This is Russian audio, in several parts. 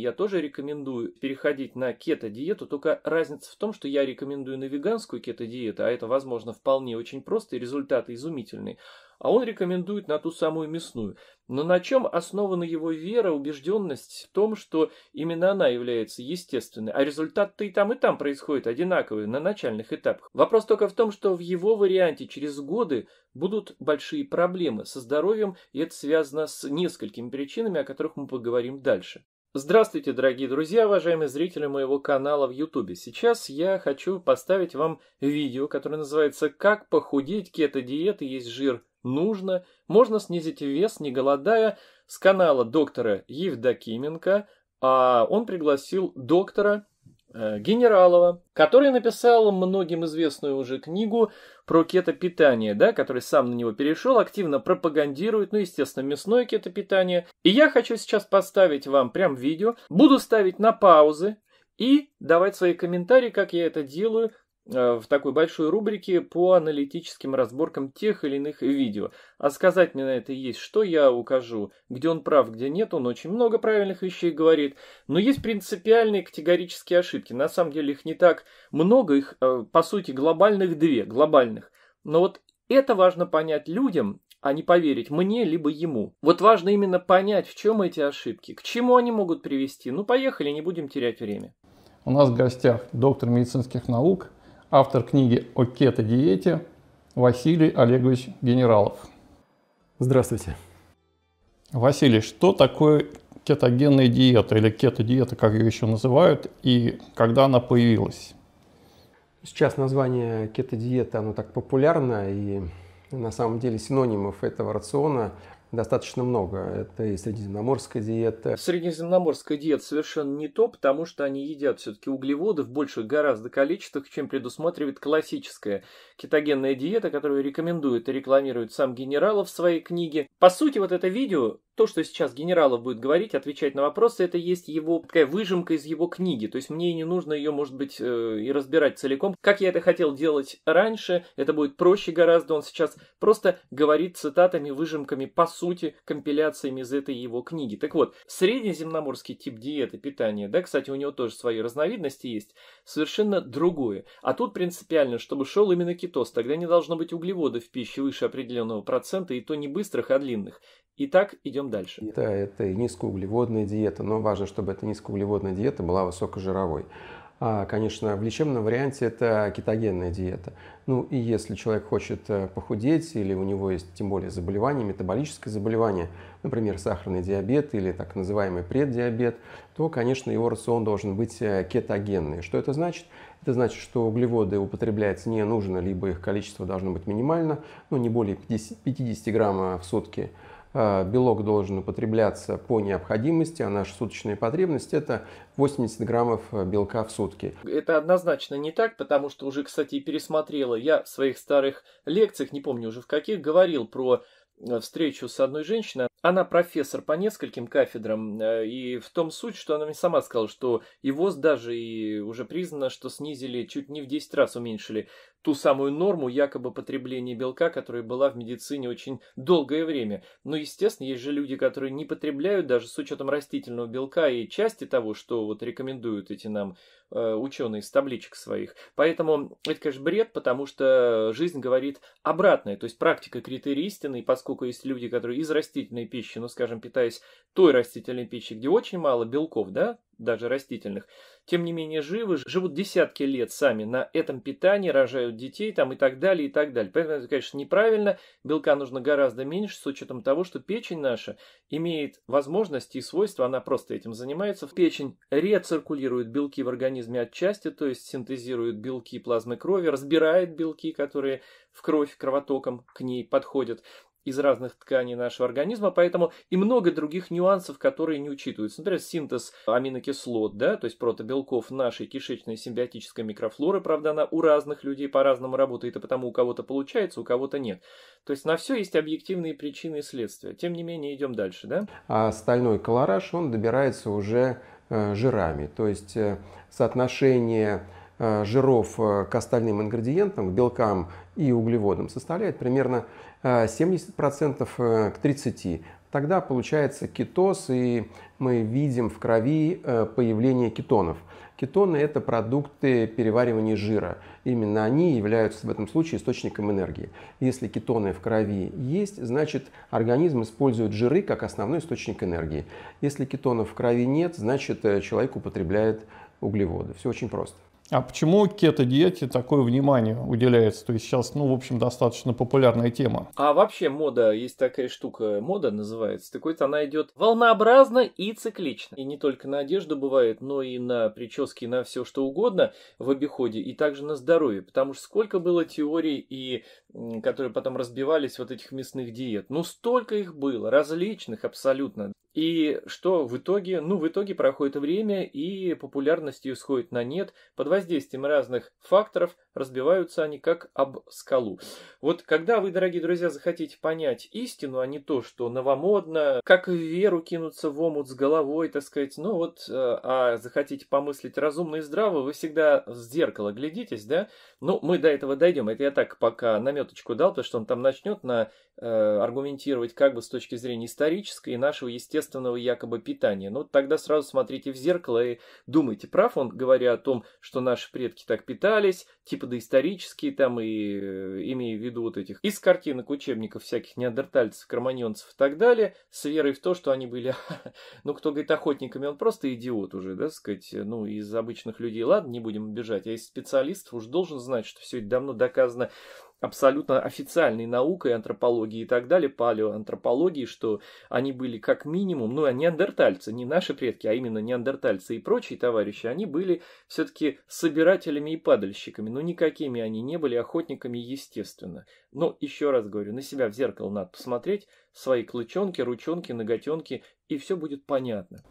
Я тоже рекомендую переходить на кето-диету, только разница в том, что я рекомендую на веганскую кето-диету, а это, возможно, вполне очень просто и результаты изумительные, а он рекомендует на ту самую мясную. Но на чем основана его вера, убежденность в том, что именно она является естественной, а результат-то и там, и там происходит одинаковые на начальных этапах. Вопрос только в том, что в его варианте через годы будут большие проблемы со здоровьем, и это связано с несколькими причинами, о которых мы поговорим дальше. Здравствуйте, дорогие друзья, уважаемые зрители моего канала в YouTube. Сейчас я хочу поставить вам видео, которое называется «Как похудеть кето-диеты есть жир нужно, можно снизить вес, не голодая» с канала доктора Евдокименко. А он пригласил доктора Э, генералова, который написал многим известную уже книгу про кетопитание, да, который сам на него перешел, активно пропагандирует, ну, естественно, мясное кетопитание. И я хочу сейчас поставить вам прям видео, буду ставить на паузы и давать свои комментарии, как я это делаю, Э, в такой большой рубрике по аналитическим разборкам тех или иных видео. А сказать мне на это есть что, я укажу, где он прав, где нет, он очень много правильных вещей говорит. Но есть принципиальные категорические ошибки, на самом деле их не так много, их э, по сути глобальных две, глобальных. Но вот это важно понять людям, а не поверить мне, либо ему. Вот важно именно понять, в чем эти ошибки, к чему они могут привести. Ну поехали, не будем терять время. У нас в гостях доктор медицинских наук, автор книги о кето-диете Василий Олегович Генералов. Здравствуйте. Василий, что такое кетогенная диета или кето-диета, как ее еще называют, и когда она появилась? Сейчас название кето-диета, оно так популярно, и на самом деле синонимов этого рациона достаточно много. Это и средиземноморская диета. Средиземноморская диета совершенно не то, потому что они едят все-таки углеводы в больших гораздо количествах, чем предусматривает классическая кетогенная диета, которую рекомендует и рекламирует сам Генералов в своей книге. По сути, вот это видео, то, что сейчас Генералов будет говорить, отвечать на вопросы, это есть его такая выжимка из его книги. То есть мне не нужно ее, может быть, э, и разбирать целиком. Как я это хотел делать раньше, это будет проще гораздо. Он сейчас просто говорит цитатами, выжимками по сути, компиляциями из этой его книги. Так вот, среднеземноморский тип диеты, питания, да, кстати, у него тоже свои разновидности есть, совершенно другое. А тут принципиально, чтобы шел именно кетоз, тогда не должно быть углеводов в пище выше определенного процента, и то не быстрых, а длинных. Итак, идем дальше. Да, это и низкоуглеводная диета, но важно, чтобы эта низкоуглеводная диета была высокожировой. А, конечно, в лечебном варианте это кетогенная диета. Ну и если человек хочет э, похудеть или у него есть тем более заболевание, метаболическое заболевание, например, сахарный диабет или так называемый преддиабет, то, конечно, его рацион должен быть э, кетогенный. Что это значит? Это значит, что углеводы употреблять не нужно, либо их количество должно быть минимально, ну не более 50, 50 грамм в сутки – а, белок должен употребляться по необходимости, а наша суточные потребности это 80 граммов э, белка в сутки. Это однозначно не так, потому что уже, кстати, пересмотрела я в своих старых лекциях, не помню уже в каких, говорил про э, встречу с одной женщиной, она профессор по нескольким кафедрам, э, и в том суть, что она мне сама сказала, что и ВОЗ даже и уже признано, что снизили, чуть не в 10 раз уменьшили ту самую норму якобы потребления белка, которая была в медицине очень долгое время. Но, естественно, есть же люди, которые не потребляют даже с учетом растительного белка и части того, что вот рекомендуют эти нам э, ученые с табличек своих. Поэтому это, конечно, бред, потому что жизнь говорит обратное, то есть практика критерий истины, и поскольку есть люди, которые из растительной пищи, ну, скажем, питаясь той растительной пищей, где очень мало белков, да, даже растительных, тем не менее живы, живут десятки лет сами на этом питании, рожают детей там и так далее, и так далее. Поэтому это, конечно, неправильно, белка нужно гораздо меньше с учетом того, что печень наша имеет возможности и свойства, она просто этим занимается. Печень рециркулирует белки в организме отчасти, то есть синтезирует белки плазмы крови, разбирает белки, которые в кровь кровотоком к ней подходят из разных тканей нашего организма, поэтому и много других нюансов, которые не учитываются. Например, синтез аминокислот, да, то есть протобелков нашей кишечной симбиотической микрофлоры, правда, она у разных людей по-разному работает, и потому у кого-то получается, у кого-то нет. То есть на все есть объективные причины и следствия. Тем не менее, идем дальше, да? А стальной колораж, он добирается уже э, жирами, то есть э, соотношение э, жиров к остальным ингредиентам, к белкам и углеводам составляет примерно 70% э, э, к 30%. Тогда получается кетоз, и мы видим в крови э, появление кетонов. Кетоны – это продукты переваривания жира. Именно они являются в этом случае источником энергии. Если кетоны в крови есть, значит организм использует жиры как основной источник энергии. Если кетонов в крови нет, значит человек употребляет углеводы. Все очень просто. А почему кето-диете такое внимание уделяется? То есть сейчас, ну, в общем, достаточно популярная тема. А вообще мода, есть такая штука, мода называется. Так вот, она идет волнообразно и циклично. И не только на одежду бывает, но и на прически, на все что угодно в обиходе, и также на здоровье. Потому что сколько было теорий, и, которые потом разбивались вот этих мясных диет. Ну, столько их было, различных абсолютно. И что в итоге? Ну, в итоге проходит время, и популярность ее сходит на нет. Под воздействием разных факторов разбиваются они как об скалу. Вот когда вы, дорогие друзья, захотите понять истину, а не то, что новомодно, как в веру кинуться в омут с головой, так сказать, ну вот, э, а захотите помыслить разумно и здраво, вы всегда в зеркало глядитесь, да? Ну, мы до этого дойдем. Это я так пока наметочку дал, потому что он там начнет на, э, аргументировать как бы с точки зрения исторической и нашего естественного естественного якобы питания. но ну, тогда сразу смотрите в зеркало и думайте, прав он, говоря о том, что наши предки так питались, типа доисторические там, и э, имея в виду вот этих из картинок, учебников всяких неандертальцев, кроманьонцев и так далее, с верой в то, что они были, ну, кто говорит охотниками, он просто идиот уже, да, сказать, ну, из обычных людей, ладно, не будем бежать, а из специалистов уж должен знать, что все это давно доказано абсолютно официальной наукой антропологии и так далее, палеоантропологии, что они были как минимум, ну, а неандертальцы, не наши предки, а именно неандертальцы и прочие товарищи, они были все-таки собирателями и падальщиками, но никакими они не были охотниками, естественно. Но, еще раз говорю, на себя в зеркало надо посмотреть, свои клычонки, ручонки, ноготенки, и все будет понятно.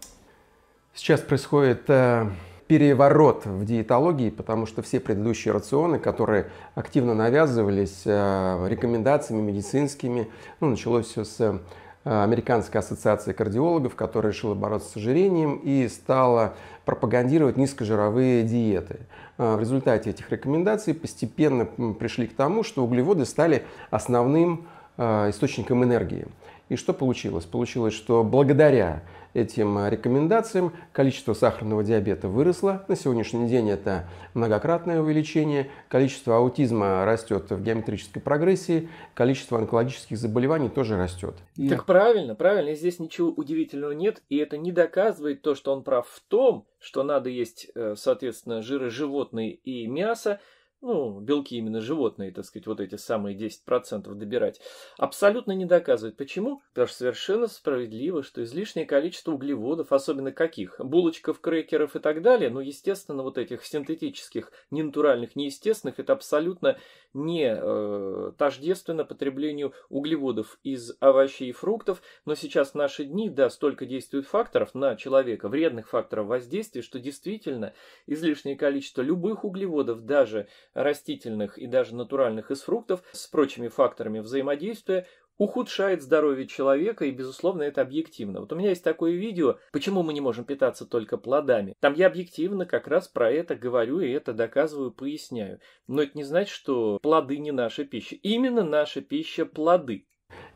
Сейчас происходит э, переворот в диетологии, потому что все предыдущие рационы, которые активно навязывались э, рекомендациями медицинскими, ну, началось все с э, Американской ассоциации кардиологов, которая решила бороться с ожирением и стала пропагандировать низкожировые диеты. Э, в результате этих рекомендаций постепенно пришли к тому, что углеводы стали основным источником энергии. И что получилось? Получилось, что благодаря этим рекомендациям количество сахарного диабета выросло. На сегодняшний день это многократное увеличение. Количество аутизма растет в геометрической прогрессии. Количество онкологических заболеваний тоже растет. И... Так правильно, правильно. Здесь ничего удивительного нет. И это не доказывает то, что он прав в том, что надо есть, э, соответственно, жиры животные и мясо, ну, белки именно животные, так сказать, вот эти самые 10% добирать, абсолютно не доказывает. Почему? Потому что совершенно справедливо, что излишнее количество углеводов, особенно каких? Булочков, крекеров и так далее, ну, естественно, вот этих синтетических, ненатуральных, неестественных, это абсолютно не э, тождественно потреблению углеводов из овощей и фруктов, но сейчас в наши дни, да, столько действует факторов на человека, вредных факторов воздействия, что действительно излишнее количество любых углеводов, даже растительных и даже натуральных из фруктов с прочими факторами взаимодействия ухудшает здоровье человека, и, безусловно, это объективно. Вот у меня есть такое видео «Почему мы не можем питаться только плодами?». Там я объективно как раз про это говорю и это доказываю, поясняю. Но это не значит, что плоды не наша пища. Именно наша пища – плоды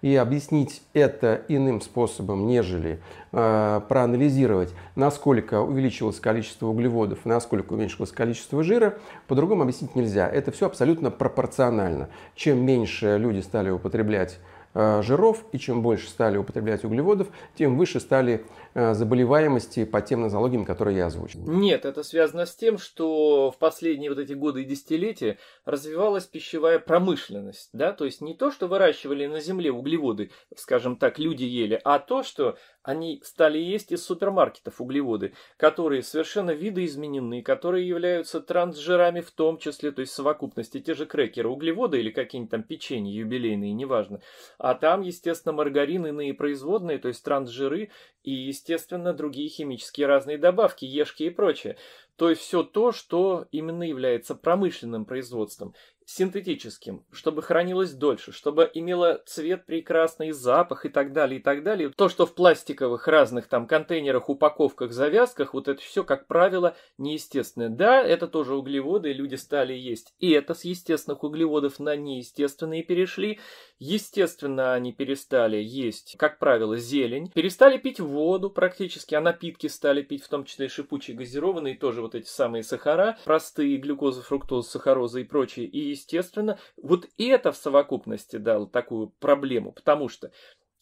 и объяснить это иным способом, нежели э, проанализировать, насколько увеличилось количество углеводов, насколько уменьшилось количество жира, по-другому объяснить нельзя. Это все абсолютно пропорционально. Чем меньше люди стали употреблять Э, жиров, и чем больше стали употреблять углеводов, тем выше стали э, заболеваемости по тем нозологиям, которые я озвучил. Нет, это связано с тем, что в последние вот эти годы и десятилетия развивалась пищевая промышленность, да, то есть не то, что выращивали на земле углеводы, скажем так, люди ели, а то, что они стали есть из супермаркетов углеводы, которые совершенно видоизменены, которые являются трансжирами в том числе, то есть совокупности те же крекеры углеводы или какие-нибудь там печенья юбилейные, неважно. А там, естественно, маргарин, иные производные, то есть трансжиры и, естественно, другие химические разные добавки, ешки и прочее. То есть все то, что именно является промышленным производством синтетическим, чтобы хранилось дольше, чтобы имело цвет прекрасный, запах и так далее, и так далее. То, что в пластиковых разных там контейнерах, упаковках, завязках, вот это все, как правило, неестественное. Да, это тоже углеводы, люди стали есть. И это с естественных углеводов на неестественные перешли. Естественно, они перестали есть, как правило, зелень. Перестали пить воду практически, а напитки стали пить, в том числе шипучие газированные, тоже вот эти самые сахара, простые глюкоза, фруктоза, сахароза и прочие. И естественно, вот это в совокупности дало такую проблему, потому что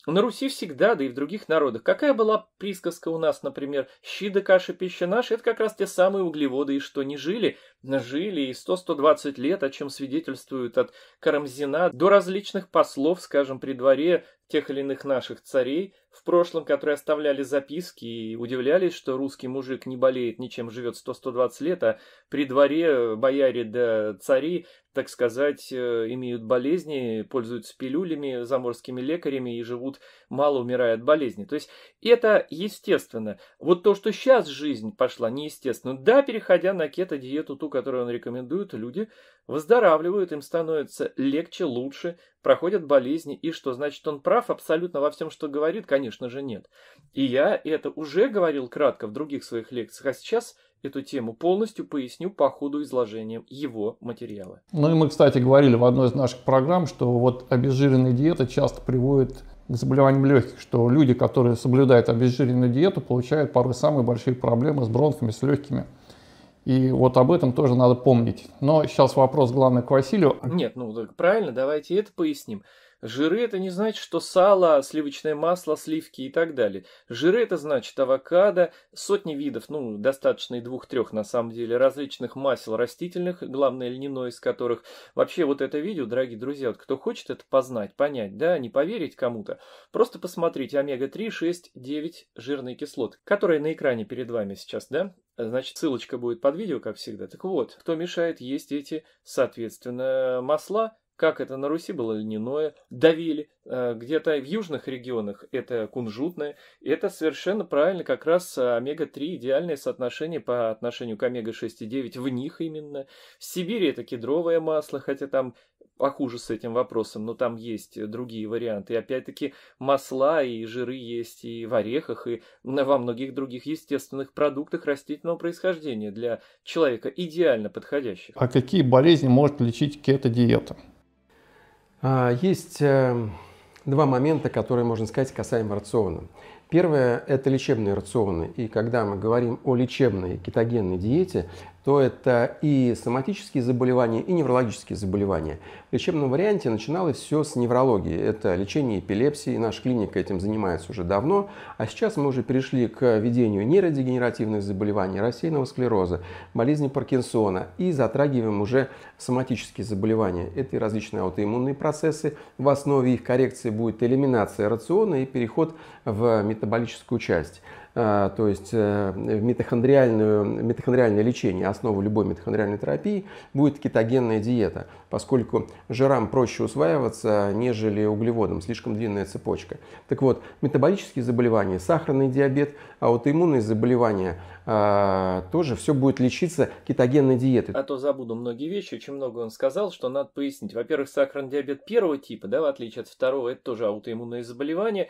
на Руси всегда, да и в других народах, какая была присказка у нас, например, «щи да каша пища наша» — это как раз те самые углеводы, и что не жили, жили и 100-120 лет, о чем свидетельствуют от Карамзина до различных послов, скажем, при дворе тех или иных наших царей в прошлом, которые оставляли записки и удивлялись, что русский мужик не болеет ничем, живет 100-120 лет, а при дворе э, бояре да цари, так сказать, э, имеют болезни, пользуются пилюлями, заморскими лекарями и живут, мало умирая от болезни. То есть это естественно. Вот то, что сейчас жизнь пошла неестественно. Да, переходя на кето-диету, ту, которую он рекомендует, люди выздоравливают, им становится легче, лучше, проходят болезни, и что, значит, он прав абсолютно во всем, что говорит? Конечно же, нет. И я это уже говорил кратко в других своих лекциях, а сейчас эту тему полностью поясню по ходу изложения его материала. Ну и мы, кстати, говорили в одной из наших программ, что вот обезжиренная диета часто приводит к заболеваниям легких, что люди, которые соблюдают обезжиренную диету, получают порой самые большие проблемы с бронхами, с легкими. И вот об этом тоже надо помнить. Но сейчас вопрос главный к Василию. Нет, ну правильно, давайте это поясним. Жиры – это не значит, что сало, сливочное масло, сливки и так далее. Жиры – это значит авокадо, сотни видов, ну, достаточно и двух-трех на самом деле, различных масел растительных, главное льняное из которых. Вообще вот это видео, дорогие друзья, вот кто хочет это познать, понять, да, не поверить кому-то, просто посмотрите омега-3, 6, 9 жирные кислоты, которые на экране перед вами сейчас, да, Значит, ссылочка будет под видео, как всегда. Так вот, кто мешает есть эти, соответственно, масла, как это на Руси было льняное, давили. Э, где-то в южных регионах это кунжутное. Это совершенно правильно, как раз э, омега-3 идеальное соотношение по отношению к омега-6,9 в них именно. В Сибири это кедровое масло, хотя там похуже с этим вопросом, но там есть другие варианты. И опять-таки масла и жиры есть и в орехах, и во многих других естественных продуктах растительного происхождения для человека идеально подходящих. А какие болезни может лечить кето-диета? А, есть эм, два момента, которые, можно сказать, касаемо рациона. Первое – это лечебные рационы. И когда мы говорим о лечебной кетогенной диете, то это и соматические заболевания, и неврологические заболевания. В лечебном варианте начиналось все с неврологии. Это лечение эпилепсии, наша клиника этим занимается уже давно, а сейчас мы уже перешли к ведению нейродегенеративных заболеваний, рассеянного склероза, болезни Паркинсона и затрагиваем уже соматические заболевания. Это и различные аутоиммунные процессы. В основе их коррекции будет элиминация рациона и переход в метаболическую часть. А, то есть э, митохондриальную, митохондриальное лечение, основу любой митохондриальной терапии, будет кетогенная диета, поскольку жирам проще усваиваться, нежели углеводам, слишком длинная цепочка. Так вот, метаболические заболевания, сахарный диабет, аутоиммунные заболевания, а, тоже все будет лечиться кетогенной диетой. А то забуду многие вещи, очень много он сказал, что надо пояснить. Во-первых, сахарный диабет первого типа, да, в отличие от второго, это тоже аутоиммунные заболевания.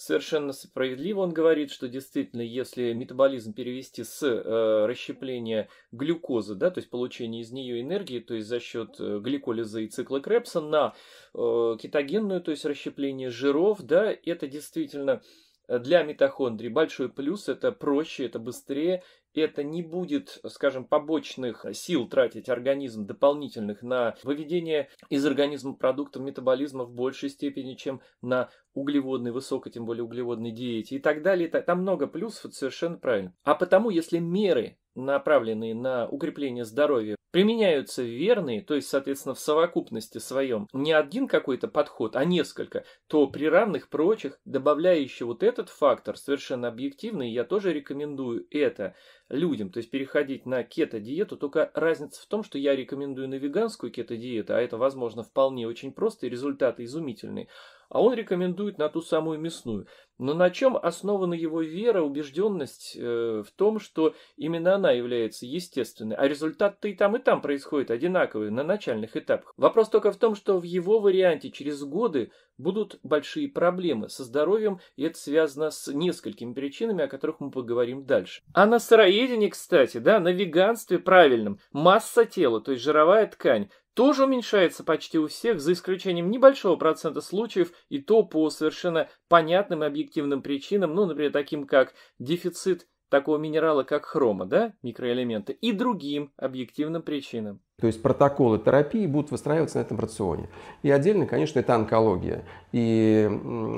Совершенно справедливо он говорит, что действительно, если метаболизм перевести с э, расщепления глюкозы, да, то есть получения из нее энергии, то есть за счет э, гликолиза и цикла Крепса, на э, кетогенную, то есть расщепление жиров, да, это действительно э, для митохондрий большой плюс, это проще, это быстрее, это не будет, скажем, побочных сил тратить организм дополнительных на выведение из организма продуктов метаболизма в большей степени, чем на углеводной, высокой, тем более углеводной диете и так далее. Там много плюсов, это совершенно правильно. А потому, если меры направленные на укрепление здоровья, применяются верные, то есть, соответственно, в совокупности своем, не один какой-то подход, а несколько, то при равных прочих, добавляющий вот этот фактор, совершенно объективный, я тоже рекомендую это – людям, то есть переходить на кето-диету, только разница в том, что я рекомендую на веганскую кето-диету, а это, возможно, вполне очень просто и результаты изумительные, а он рекомендует на ту самую мясную. Но на чем основана его вера, убежденность э, в том, что именно она является естественной, а результат-то и там, и там происходит одинаковый на начальных этапах. Вопрос только в том, что в его варианте через годы будут большие проблемы со здоровьем, и это связано с несколькими причинами, о которых мы поговорим дальше. А на сыроедении, кстати, да, на веганстве правильном, масса тела, то есть жировая ткань, тоже уменьшается почти у всех, за исключением небольшого процента случаев, и то по совершенно понятным объективным причинам, ну, например, таким как дефицит такого минерала, как хрома, да, микроэлемента, и другим объективным причинам. То есть протоколы терапии будут выстраиваться на этом рационе. И отдельно, конечно, это онкология. И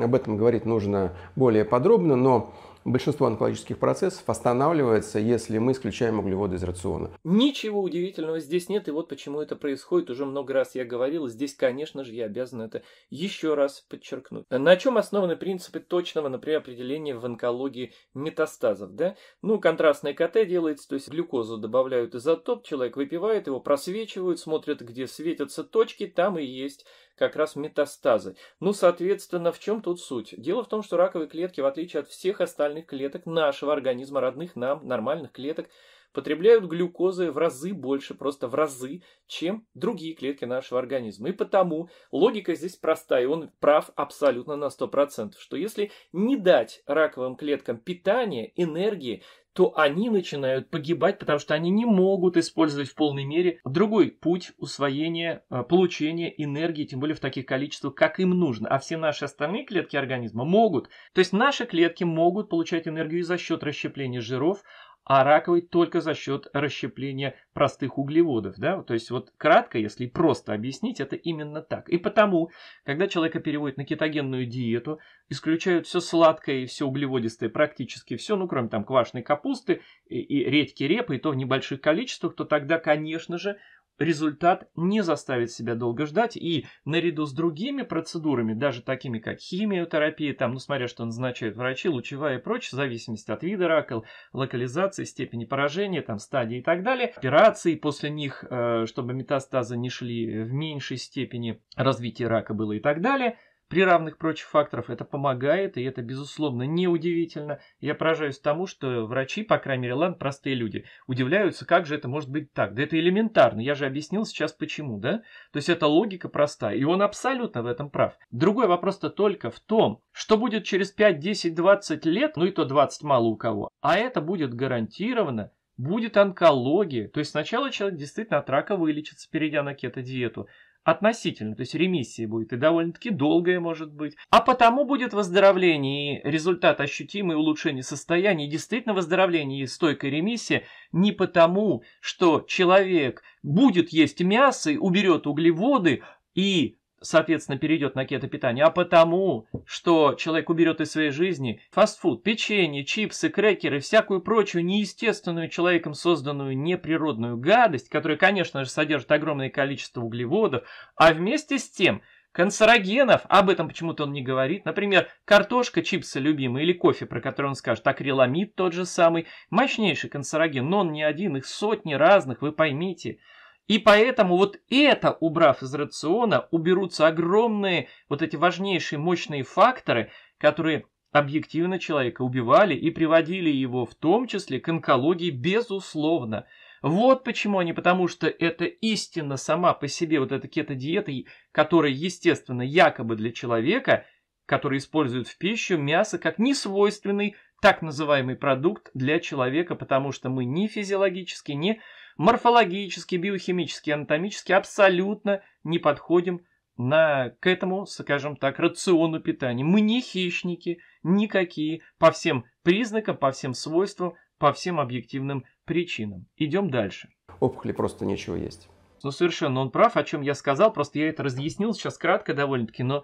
об этом говорить нужно более подробно, но Большинство онкологических процессов останавливается, если мы исключаем углеводы из рациона. Ничего удивительного здесь нет, и вот почему это происходит. Уже много раз я говорил, здесь, конечно же, я обязан это еще раз подчеркнуть. На чем основаны принципы точного, например, определения в онкологии метастазов, да? Ну, контрастное КТ делается, то есть глюкозу добавляют изотоп, человек выпивает его, просвечивают, смотрят, где светятся точки, там и есть как раз метастазы. Ну, соответственно, в чем тут суть? Дело в том, что раковые клетки, в отличие от всех остальных клеток нашего организма, родных нам, нормальных клеток, потребляют глюкозы в разы больше, просто в разы, чем другие клетки нашего организма. И потому логика здесь простая, и он прав абсолютно на 100%, что если не дать раковым клеткам питание, энергии, то они начинают погибать, потому что они не могут использовать в полной мере другой путь усвоения, э, получения энергии, тем более в таких количествах, как им нужно. А все наши остальные клетки организма могут. То есть наши клетки могут получать энергию за счет расщепления жиров, а раковый только за счет расщепления простых углеводов. Да? То есть вот кратко, если просто объяснить, это именно так. И потому, когда человека переводят на кетогенную диету, исключают все сладкое и все углеводистое, практически все, ну кроме там квашеной капусты и, и редьки репы, и то в небольших количествах, то тогда, конечно же, результат не заставит себя долго ждать, и наряду с другими процедурами, даже такими как химиотерапия, там, ну, смотря что назначают врачи, лучевая и прочее, в зависимости от вида рака, локализации, степени поражения, там, стадии и так далее, операции после них, э, чтобы метастазы не шли в меньшей степени, развития рака было и так далее – при равных прочих факторов это помогает, и это, безусловно, неудивительно. Я поражаюсь тому, что врачи, по крайней мере, ладно, простые люди, удивляются, как же это может быть так. Да это элементарно, я же объяснил сейчас почему, да? То есть это логика простая, и он абсолютно в этом прав. Другой вопрос-то только в том, что будет через 5, 10, 20 лет, ну и то 20 мало у кого, а это будет гарантированно будет онкология. То есть сначала человек действительно от рака вылечится, перейдя на кето-диету, относительно, то есть ремиссия будет и довольно-таки долгая может быть, а потому будет выздоровление и результат ощутимый, улучшение состояния, и действительно выздоровление и стойкая ремиссия не потому, что человек будет есть мясо и уберет углеводы и соответственно, перейдет на кето-питание, а потому, что человек уберет из своей жизни фастфуд, печенье, чипсы, крекеры, всякую прочую неестественную человеком созданную неприродную гадость, которая, конечно же, содержит огромное количество углеводов, а вместе с тем канцерогенов, об этом почему-то он не говорит, например, картошка, чипсы любимые или кофе, про который он скажет, акриламид тот же самый, мощнейший канцероген, но он не один, их сотни разных, вы поймите – и поэтому вот это, убрав из рациона, уберутся огромные вот эти важнейшие мощные факторы, которые объективно человека убивали и приводили его в том числе к онкологии безусловно. Вот почему они, а потому что это истина сама по себе, вот эта кето-диета, которая, естественно, якобы для человека, который использует в пищу мясо как несвойственный так называемый продукт для человека, потому что мы ни физиологически, ни морфологически, биохимически, анатомически абсолютно не подходим на, к этому, скажем так, рациону питания. Мы не хищники, никакие, по всем признакам, по всем свойствам, по всем объективным причинам. Идем дальше. Опухоли просто нечего есть. Ну, совершенно он прав, о чем я сказал, просто я это разъяснил сейчас кратко довольно-таки, но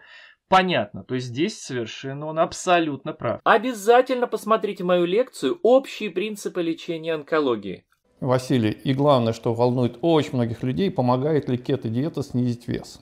понятно. То есть здесь совершенно он абсолютно прав. Обязательно посмотрите мою лекцию «Общие принципы лечения онкологии». Василий. И главное, что волнует очень многих людей, помогает ли кето-диета снизить вес?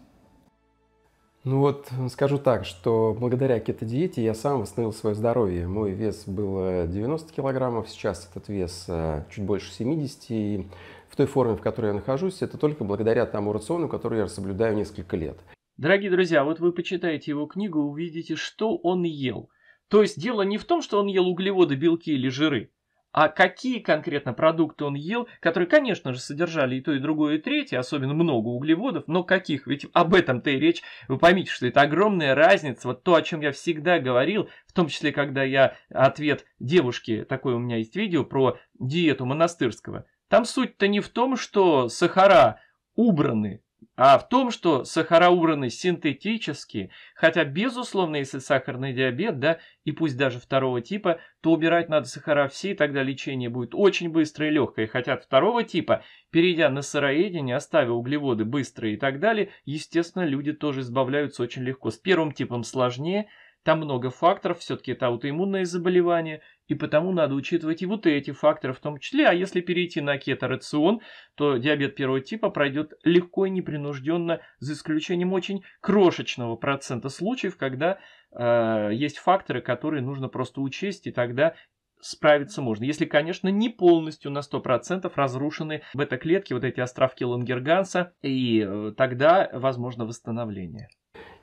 Ну вот, скажу так, что благодаря кето-диете я сам восстановил свое здоровье. Мой вес был 90 э, килограммов, сейчас этот вес э, чуть больше 70. И в той форме, в которой я нахожусь, это только благодаря тому рациону, который я соблюдаю несколько лет. Дорогие друзья, вот вы почитаете его книгу, увидите, что он ел. То есть дело не в том, что он ел углеводы, белки или жиры, а какие конкретно продукты он ел, которые, конечно же, содержали и то, и другое, и третье, особенно много углеводов, но каких? Ведь об этом-то и речь. Вы поймите, что это огромная разница. Вот то, о чем я всегда говорил, в том числе, когда я ответ девушке, такое у меня есть видео про диету монастырского. Там суть-то не в том, что сахара убраны, а в том, что сахароураны синтетические, хотя, безусловно, если сахарный диабет, да, и пусть даже второго типа, то убирать надо сахара все, и тогда лечение будет очень быстрое и легкое. Хотя от второго типа, перейдя на сыроедение, оставив углеводы быстрые и так далее, естественно, люди тоже избавляются очень легко. С первым типом сложнее – там много факторов, все-таки это аутоиммунное заболевание, и потому надо учитывать и вот эти факторы в том числе. А если перейти на кето-рацион, то диабет первого типа пройдет легко и непринужденно, за исключением очень крошечного процента случаев, когда э, есть факторы, которые нужно просто учесть, и тогда справиться можно. Если, конечно, не полностью на 100% разрушены бета-клетки, вот эти островки Лангерганса, и э, тогда возможно восстановление.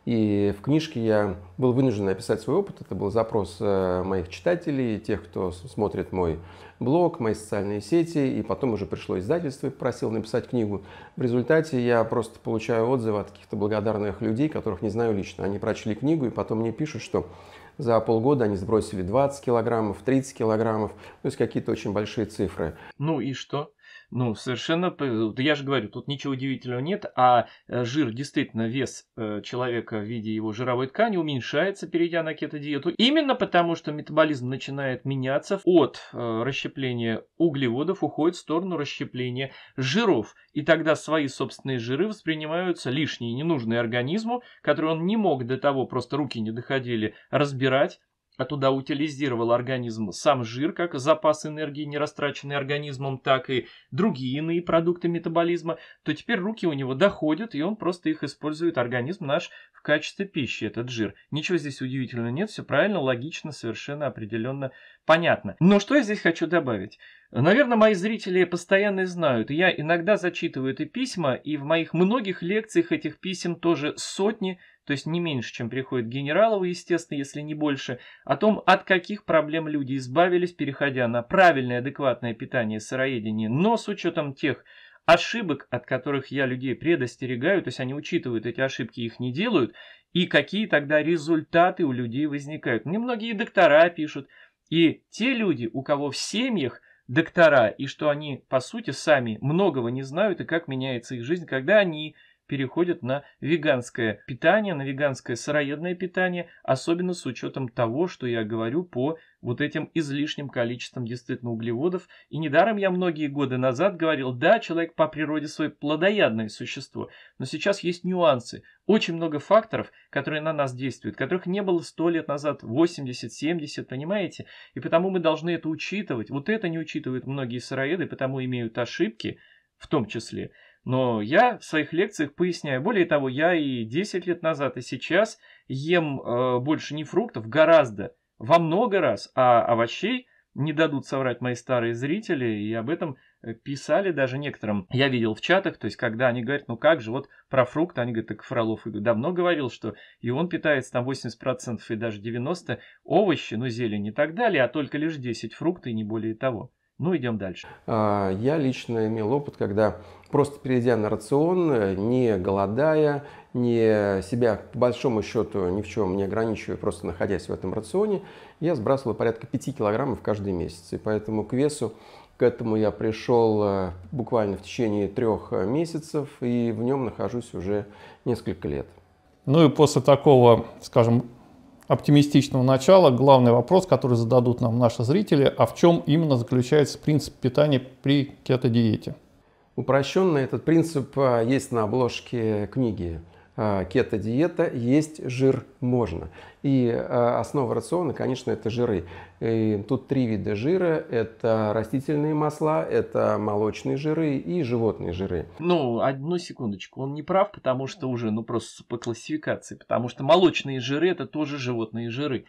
И в книжке я был вынужден описать свой опыт. Это был запрос э, моих читателей, тех, кто смотрит мой блог, мои социальные сети. И потом уже пришло издательство и просил написать книгу. В результате я просто получаю отзывы от каких-то благодарных людей, которых не знаю лично. Они прочли книгу и потом мне пишут, что за полгода они сбросили 20 килограммов, 30 килограммов. То есть какие-то очень большие цифры. Ну и что? Ну, совершенно, я же говорю, тут ничего удивительного нет, а э, жир, действительно, вес э, человека в виде его жировой ткани уменьшается, перейдя на кето-диету, именно потому, что метаболизм начинает меняться от э, расщепления углеводов, уходит в сторону расщепления жиров, и тогда свои собственные жиры воспринимаются лишние, ненужные организму, которые он не мог до того, просто руки не доходили, разбирать, а туда утилизировал организм сам жир, как запас энергии, не растраченный организмом, так и другие иные продукты метаболизма, то теперь руки у него доходят, и он просто их использует, организм наш, в качестве пищи, этот жир. Ничего здесь удивительного нет, все правильно, логично, совершенно определенно понятно. Но что я здесь хочу добавить? Наверное, мои зрители постоянно знают, я иногда зачитываю эти письма, и в моих многих лекциях этих писем тоже сотни – то есть не меньше, чем приходит Генералова, естественно, если не больше, о том, от каких проблем люди избавились, переходя на правильное адекватное питание и сыроедение, но с учетом тех ошибок, от которых я людей предостерегаю, то есть они учитывают эти ошибки, их не делают, и какие тогда результаты у людей возникают. Мне многие доктора пишут, и те люди, у кого в семьях доктора, и что они, по сути, сами многого не знают, и как меняется их жизнь, когда они переходят на веганское питание, на веганское сыроедное питание, особенно с учетом того, что я говорю по вот этим излишним количеством действительно углеводов. И недаром я многие годы назад говорил, да, человек по природе свой плодоядное существо, но сейчас есть нюансы. Очень много факторов, которые на нас действуют, которых не было сто лет назад, 80, 70, понимаете? И потому мы должны это учитывать. Вот это не учитывают многие сыроеды, потому имеют ошибки в том числе. Но я в своих лекциях поясняю. Более того, я и 10 лет назад, и сейчас ем э, больше не фруктов, гораздо, во много раз, а овощей не дадут соврать мои старые зрители, и об этом э, писали даже некоторым. Я видел в чатах, то есть когда они говорят, ну как же, вот про фрукты, они говорят, так Фролов давно говорил, что и он питается там 80% и даже 90% овощи, ну зелень и так далее, а только лишь 10 фрукты и не более того. Ну, идем дальше. А, я лично имел опыт, когда просто перейдя на рацион, не голодая, не себя по большому счету ни в чем не ограничивая, просто находясь в этом рационе, я сбрасывал порядка 5 килограммов каждый месяц. И поэтому к весу, к этому я пришел э, буквально в течение трех месяцев, и в нем нахожусь уже несколько лет. Ну и после такого, скажем, оптимистичного начала главный вопрос, который зададут нам наши зрители, а в чем именно заключается принцип питания при кето-диете? Упрощенно этот принцип а, есть на обложке книги а, кето-диета, есть жир можно. И а, основа рациона, конечно, это жиры. И тут три вида жира. Это растительные масла, это молочные жиры и животные жиры. Ну, одну секундочку, он не прав, потому что уже, ну, просто по классификации, потому что молочные жиры – это тоже животные жиры.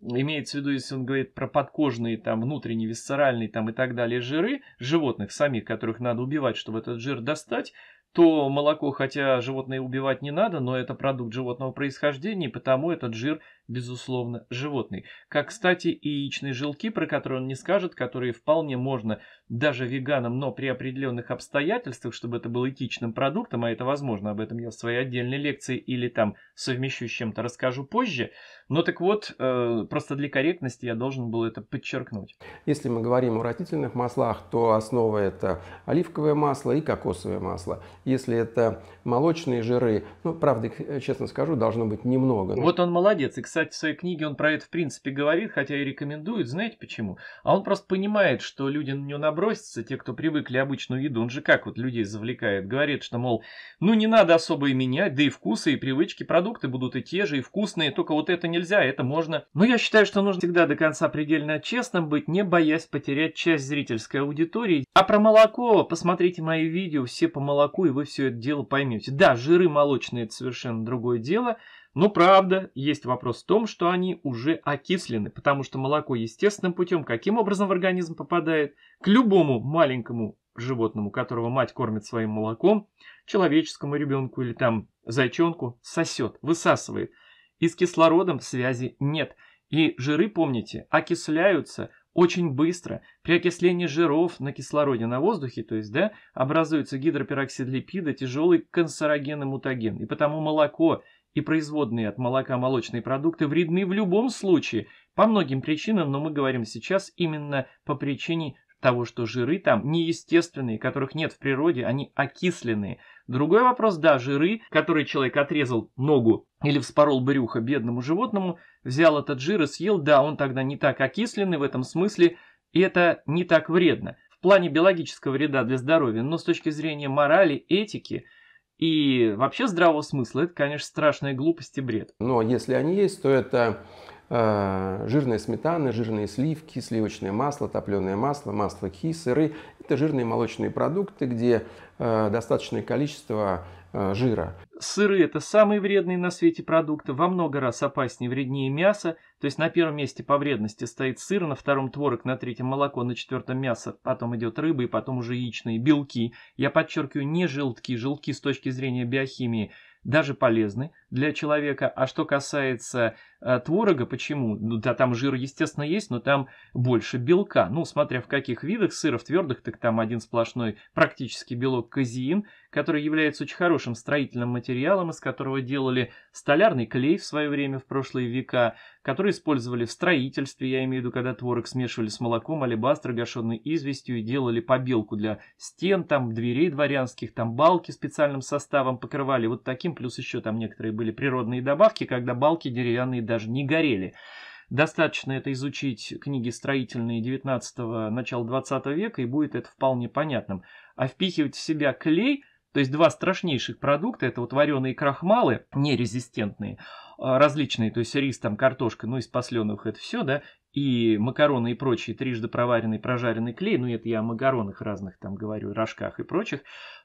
Имеется в виду, если он говорит про подкожные, там, внутренние, висцеральные там, и так далее жиры животных самих, которых надо убивать, чтобы этот жир достать – то молоко, хотя животное убивать не надо, но это продукт животного происхождения, и потому этот жир безусловно, животный. Как, кстати, и яичные желтки, про которые он не скажет, которые вполне можно даже веганам, но при определенных обстоятельствах, чтобы это было этичным продуктом, а это возможно, об этом я в своей отдельной лекции или там совмещу с чем-то расскажу позже. Но так вот, э, просто для корректности я должен был это подчеркнуть. Если мы говорим о растительных маслах, то основа это оливковое масло и кокосовое масло. Если это молочные жиры, ну, правда, э, честно скажу, должно быть немного. Вот он молодец. И, кстати, кстати, в своей книге он про это в принципе говорит, хотя и рекомендует, знаете почему? А он просто понимает, что люди на него набросятся, те, кто привыкли обычную еду, он же как вот людей завлекает, говорит, что, мол, ну не надо особо и менять, да и вкусы, и привычки, продукты будут и те же, и вкусные, только вот это нельзя, это можно. Но я считаю, что нужно всегда до конца предельно честным быть, не боясь потерять часть зрительской аудитории. А про молоко, посмотрите мои видео, все по молоку, и вы все это дело поймете. Да, жиры молочные – это совершенно другое дело, но правда, есть вопрос в том, что они уже окислены, потому что молоко естественным путем каким образом в организм попадает? К любому маленькому животному, которого мать кормит своим молоком, человеческому ребенку или там зайчонку, сосет, высасывает. И с кислородом связи нет. И жиры, помните, окисляются очень быстро. При окислении жиров на кислороде на воздухе, то есть, да, образуется гидропероксид липида, тяжелый канцероген и мутаген. И потому молоко – и производные от молока молочные продукты вредны в любом случае по многим причинам, но мы говорим сейчас именно по причине того, что жиры там неестественные, которых нет в природе, они окисленные. Другой вопрос, да, жиры, которые человек отрезал ногу или вспорол брюхо бедному животному, взял этот жир и съел, да, он тогда не так окисленный в этом смысле, и это не так вредно в плане биологического вреда для здоровья, но с точки зрения морали, этики – и вообще здравого смысла это, конечно, страшная глупость и бред. Но если они есть, то это э, жирная сметана, жирные сливки, сливочное масло, топленое масло, масло ки, сыры. Это жирные молочные продукты, где э, достаточное количество Э, жира. Сыры – это самые вредные на свете продукты, во много раз опаснее, вреднее мяса. То есть на первом месте по вредности стоит сыр, на втором творог, на третьем молоко, на четвертом мясо, потом идет рыба и потом уже яичные, белки. Я подчеркиваю, не желтки, желтки с точки зрения биохимии даже полезны для человека. А что касается Э, творога. Почему? Ну, да, там жир, естественно, есть, но там больше белка. Ну, смотря в каких видах сыров твердых, так там один сплошной практически белок казеин, который является очень хорошим строительным материалом, из которого делали столярный клей в свое время, в прошлые века, который использовали в строительстве, я имею в виду, когда творог смешивали с молоком, алебастро, гашенной известью и делали побелку для стен, там, дверей дворянских, там, балки специальным составом покрывали вот таким, плюс еще там некоторые были природные добавки, когда балки деревянные даже не горели. Достаточно это изучить книги строительные 19-го, начала 20 века, и будет это вполне понятным. А впихивать в себя клей, то есть два страшнейших продукта, это вот вареные крахмалы, нерезистентные, а, различные, то есть рис, там, картошка, ну, из пасленых это все, да, и макароны и прочие, трижды проваренный, прожаренный клей, ну, это я о макаронах разных там говорю, рожках и прочих,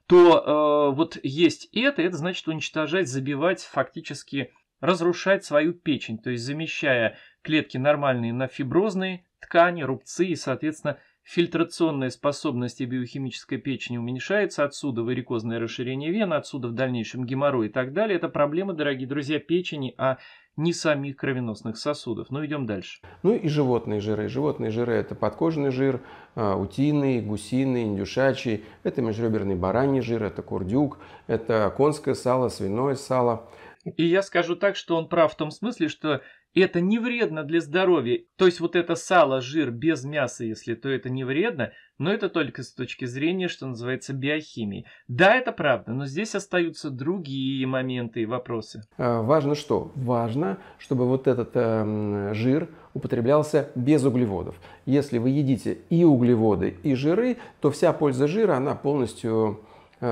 то э, вот есть это, это значит уничтожать, забивать фактически разрушать свою печень, то есть замещая клетки нормальные на фиброзные ткани, рубцы и, соответственно, фильтрационные способности биохимической печени уменьшаются, отсюда варикозное расширение вен, отсюда в дальнейшем геморрой и так далее. Это проблема, дорогие друзья, печени, а не самих кровеносных сосудов. Ну, идем дальше. Ну и животные жиры. Животные жиры – это подкожный жир, а, утиный, гусиный, индюшачий, это межреберный бараний жир, это курдюк, это конское сало, свиное сало – и я скажу так, что он прав в том смысле, что это не вредно для здоровья. То есть вот это сало, жир без мяса, если то это не вредно, но это только с точки зрения, что называется, биохимии. Да, это правда, но здесь остаются другие моменты и вопросы. А, важно что? Важно, чтобы вот этот э, жир употреблялся без углеводов. Если вы едите и углеводы, и жиры, то вся польза жира, она полностью э,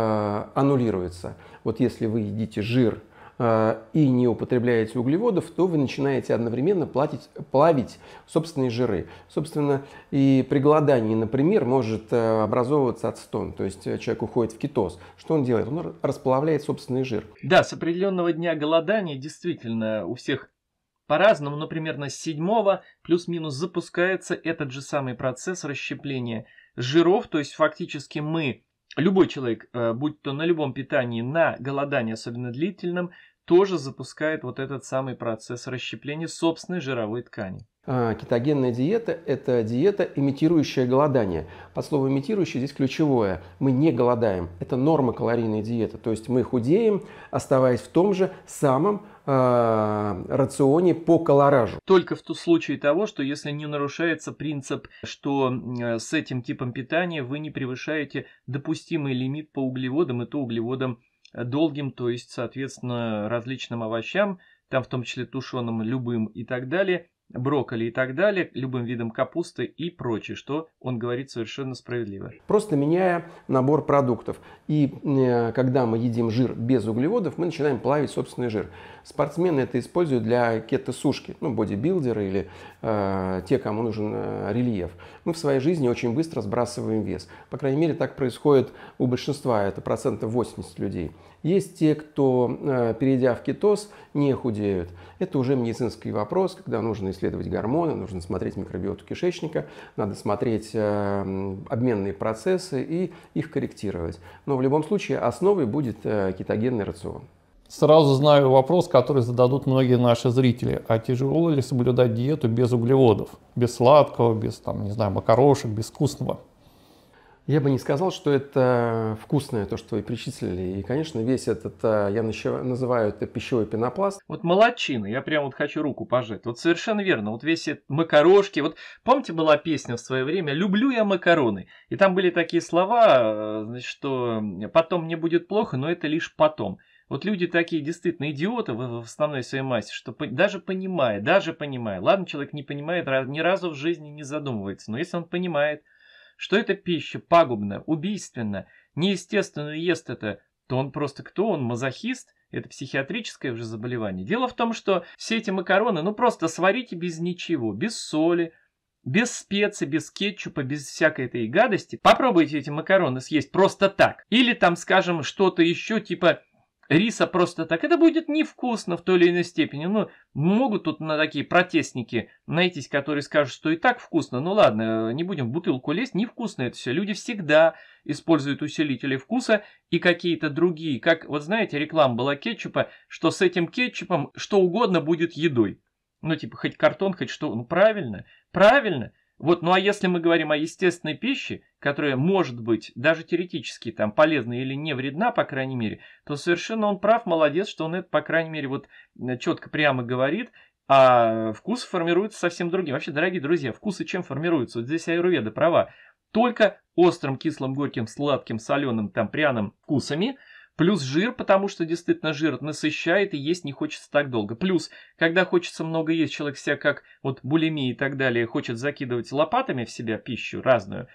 аннулируется. Вот если вы едите жир Э, и не употребляете углеводов, то вы начинаете одновременно платить, плавить собственные жиры. Собственно, и при голодании, например, может э, образовываться отстон, то есть э, человек уходит в кетоз. Что он делает? Он расплавляет собственный жир. Да, с определенного дня голодания действительно у всех по-разному, но примерно с седьмого плюс-минус запускается этот же самый процесс расщепления жиров, то есть фактически мы Любой человек, будь то на любом питании, на голодании, особенно длительном, тоже запускает вот этот самый процесс расщепления собственной жировой ткани. А, кетогенная диета – это диета, имитирующая голодание. Под словом «имитирующая» здесь ключевое. Мы не голодаем. Это норма калорийной диеты. То есть мы худеем, оставаясь в том же самом а, рационе по колоражу. Только в том случае того, что если не нарушается принцип, что э, с этим типом питания вы не превышаете допустимый лимит по углеводам и то углеводам долгим, то есть, соответственно, различным овощам, там в том числе тушеным любым и так далее, брокколи и так далее, любым видом капусты и прочее, что он говорит совершенно справедливо. Просто меняя набор продуктов. И э, когда мы едим жир без углеводов, мы начинаем плавить собственный жир. Спортсмены это используют для кето-сушки, ну, бодибилдеры или э, те, кому нужен э, рельеф. Мы в своей жизни очень быстро сбрасываем вес. По крайней мере, так происходит у большинства, это процентов 80 людей. Есть те, кто, э, перейдя в кетоз, не худеют. Это уже медицинский вопрос, когда нужно исследовать гормоны, нужно смотреть микробиоту кишечника, надо смотреть э, обменные процессы и их корректировать. Но в любом случае основой будет э, кетогенный рацион. Сразу знаю вопрос, который зададут многие наши зрители. А тяжело ли соблюдать диету без углеводов? Без сладкого, без, там, не знаю, макарошек, без вкусного? Я бы не сказал, что это вкусное, то, что вы перечислили, И, конечно, весь этот, э, я называю это пищевой пенопласт. Вот молодчина, я прям вот хочу руку пожать. Вот совершенно верно, вот весь этот макарошки. Вот помните, была песня в свое время «Люблю я макароны». И там были такие слова, э, значит, что потом мне будет плохо, но это лишь потом. Вот люди такие действительно идиоты в основной своей массе, что даже понимая, даже понимая, ладно, человек не понимает, ни разу в жизни не задумывается, но если он понимает, что эта пища пагубна, убийственная, неестественную ест это, то он просто кто? Он мазохист? Это психиатрическое уже заболевание. Дело в том, что все эти макароны, ну просто сварите без ничего, без соли, без специй, без кетчупа, без всякой этой гадости. Попробуйте эти макароны съесть просто так. Или там, скажем, что-то еще типа риса просто так. Это будет невкусно в той или иной степени. Ну, могут тут на такие протестники найтись, которые скажут, что и так вкусно. Ну ладно, э, не будем в бутылку лезть, невкусно это все. Люди всегда используют усилители вкуса и какие-то другие. Как, вот знаете, реклама была кетчупа, что с этим кетчупом что угодно будет едой. Ну, типа, хоть картон, хоть что. Ну, правильно, правильно. Вот, ну а если мы говорим о естественной пище, которая может быть даже теоретически там полезна или не вредна, по крайней мере, то совершенно он прав, молодец, что он это, по крайней мере, вот э, четко прямо говорит, а вкус формируется совсем другим. Вообще, дорогие друзья, вкусы чем формируются? Вот здесь Айурведа права. Только острым, кислым, горьким, сладким, соленым, там пряным вкусами – Плюс жир, потому что действительно жир насыщает и есть не хочется так долго. Плюс, когда хочется много есть, человек себя как вот булимии и так далее хочет закидывать лопатами в себя пищу разную,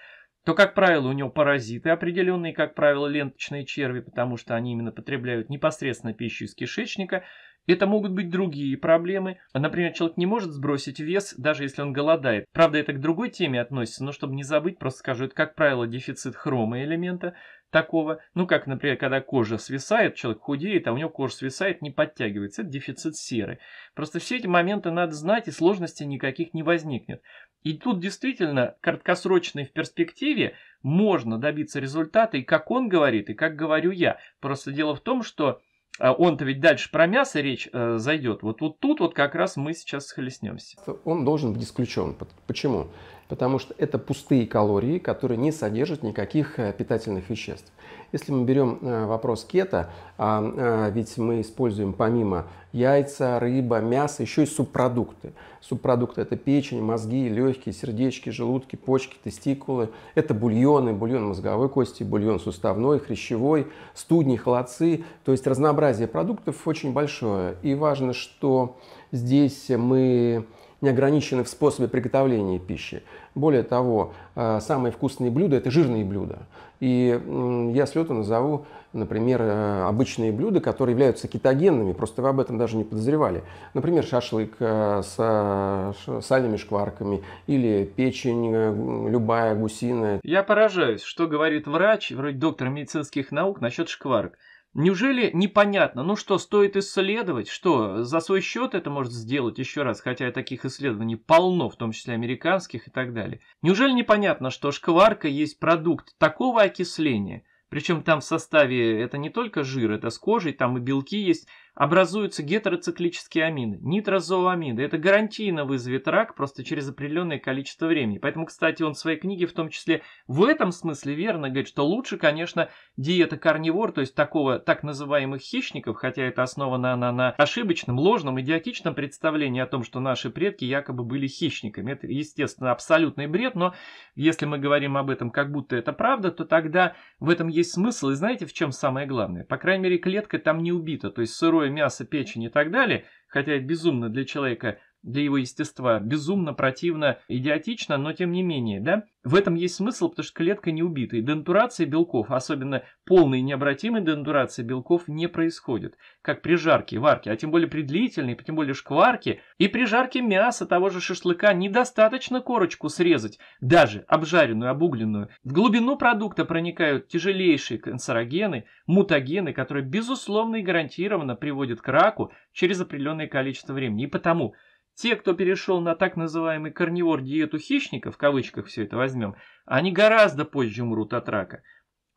то, как правило, у него паразиты определенные, как правило, ленточные черви, потому что они именно потребляют непосредственно пищу из кишечника. Это могут быть другие проблемы. Например, человек не может сбросить вес, даже если он голодает. Правда, это к другой теме относится, но чтобы не забыть, просто скажу, это, как правило, дефицит хрома элемента – такого, ну как, например, когда кожа свисает, человек худеет, а у него кожа свисает, не подтягивается, это дефицит серы. Просто все эти моменты надо знать, и сложностей никаких не возникнет. И тут действительно краткосрочной в перспективе можно добиться результата, и как он говорит, и как говорю я. Просто дело в том, что а, он-то ведь дальше про мясо речь э, зайдет. Вот, вот тут вот как раз мы сейчас схлестнемся. Он должен быть исключен. Почему? потому что это пустые калории, которые не содержат никаких э, питательных веществ. Если мы берем э, вопрос кето, а, а, ведь мы используем помимо яйца, рыба, мясо, еще и субпродукты. Субпродукты – это печень, мозги, легкие, сердечки, желудки, почки, тестикулы. Это бульоны, бульон мозговой кости, бульон суставной, хрящевой, студни, холодцы. То есть разнообразие продуктов очень большое. И важно, что здесь мы не ограничены в способе приготовления пищи. Более того, э, самые вкусные блюда – это жирные блюда. И я с лета назову, например, э, обычные блюда, которые являются кетогенными, просто вы об этом даже не подозревали. Например, шашлык э, с сальными шкварками или печень любая гусиная. Я поражаюсь, что говорит врач, вроде доктор медицинских наук, насчет шкварок. Неужели непонятно? Ну что, стоит исследовать? Что, за свой счет это может сделать еще раз, хотя таких исследований полно, в том числе американских и так далее. Неужели непонятно, что шкварка есть продукт такого окисления? Причем там в составе это не только жир, это с кожей, там и белки есть, образуются гетероциклические амины, нитрозоамиды. Это гарантийно вызовет рак просто через определенное количество времени. Поэтому, кстати, он в своей книге в том числе в этом смысле верно говорит, что лучше, конечно, диета карнивор, то есть такого так называемых хищников, хотя это основано на, на ошибочном, ложном, идиотичном представлении о том, что наши предки якобы были хищниками. Это, естественно, абсолютный бред, но если мы говорим об этом как будто это правда, то тогда в этом есть смысл. И знаете, в чем самое главное? По крайней мере, клетка там не убита, то есть сырое мясо, печень и так далее, хотя это безумно для человека для его естества. Безумно, противно, идиотично, но тем не менее, да? В этом есть смысл, потому что клетка не убита. И денатурация белков, особенно полной необратимой денатурации белков, не происходит. Как при жарке, варке, а тем более при длительной, тем более шкварке. И при жарке мяса, того же шашлыка, недостаточно корочку срезать, даже обжаренную, обугленную. В глубину продукта проникают тяжелейшие канцерогены, мутагены, которые, безусловно и гарантированно приводят к раку через определенное количество времени. И потому те, кто перешел на так называемый корневор диету хищника, в кавычках все это возьмем, они гораздо позже умрут от рака.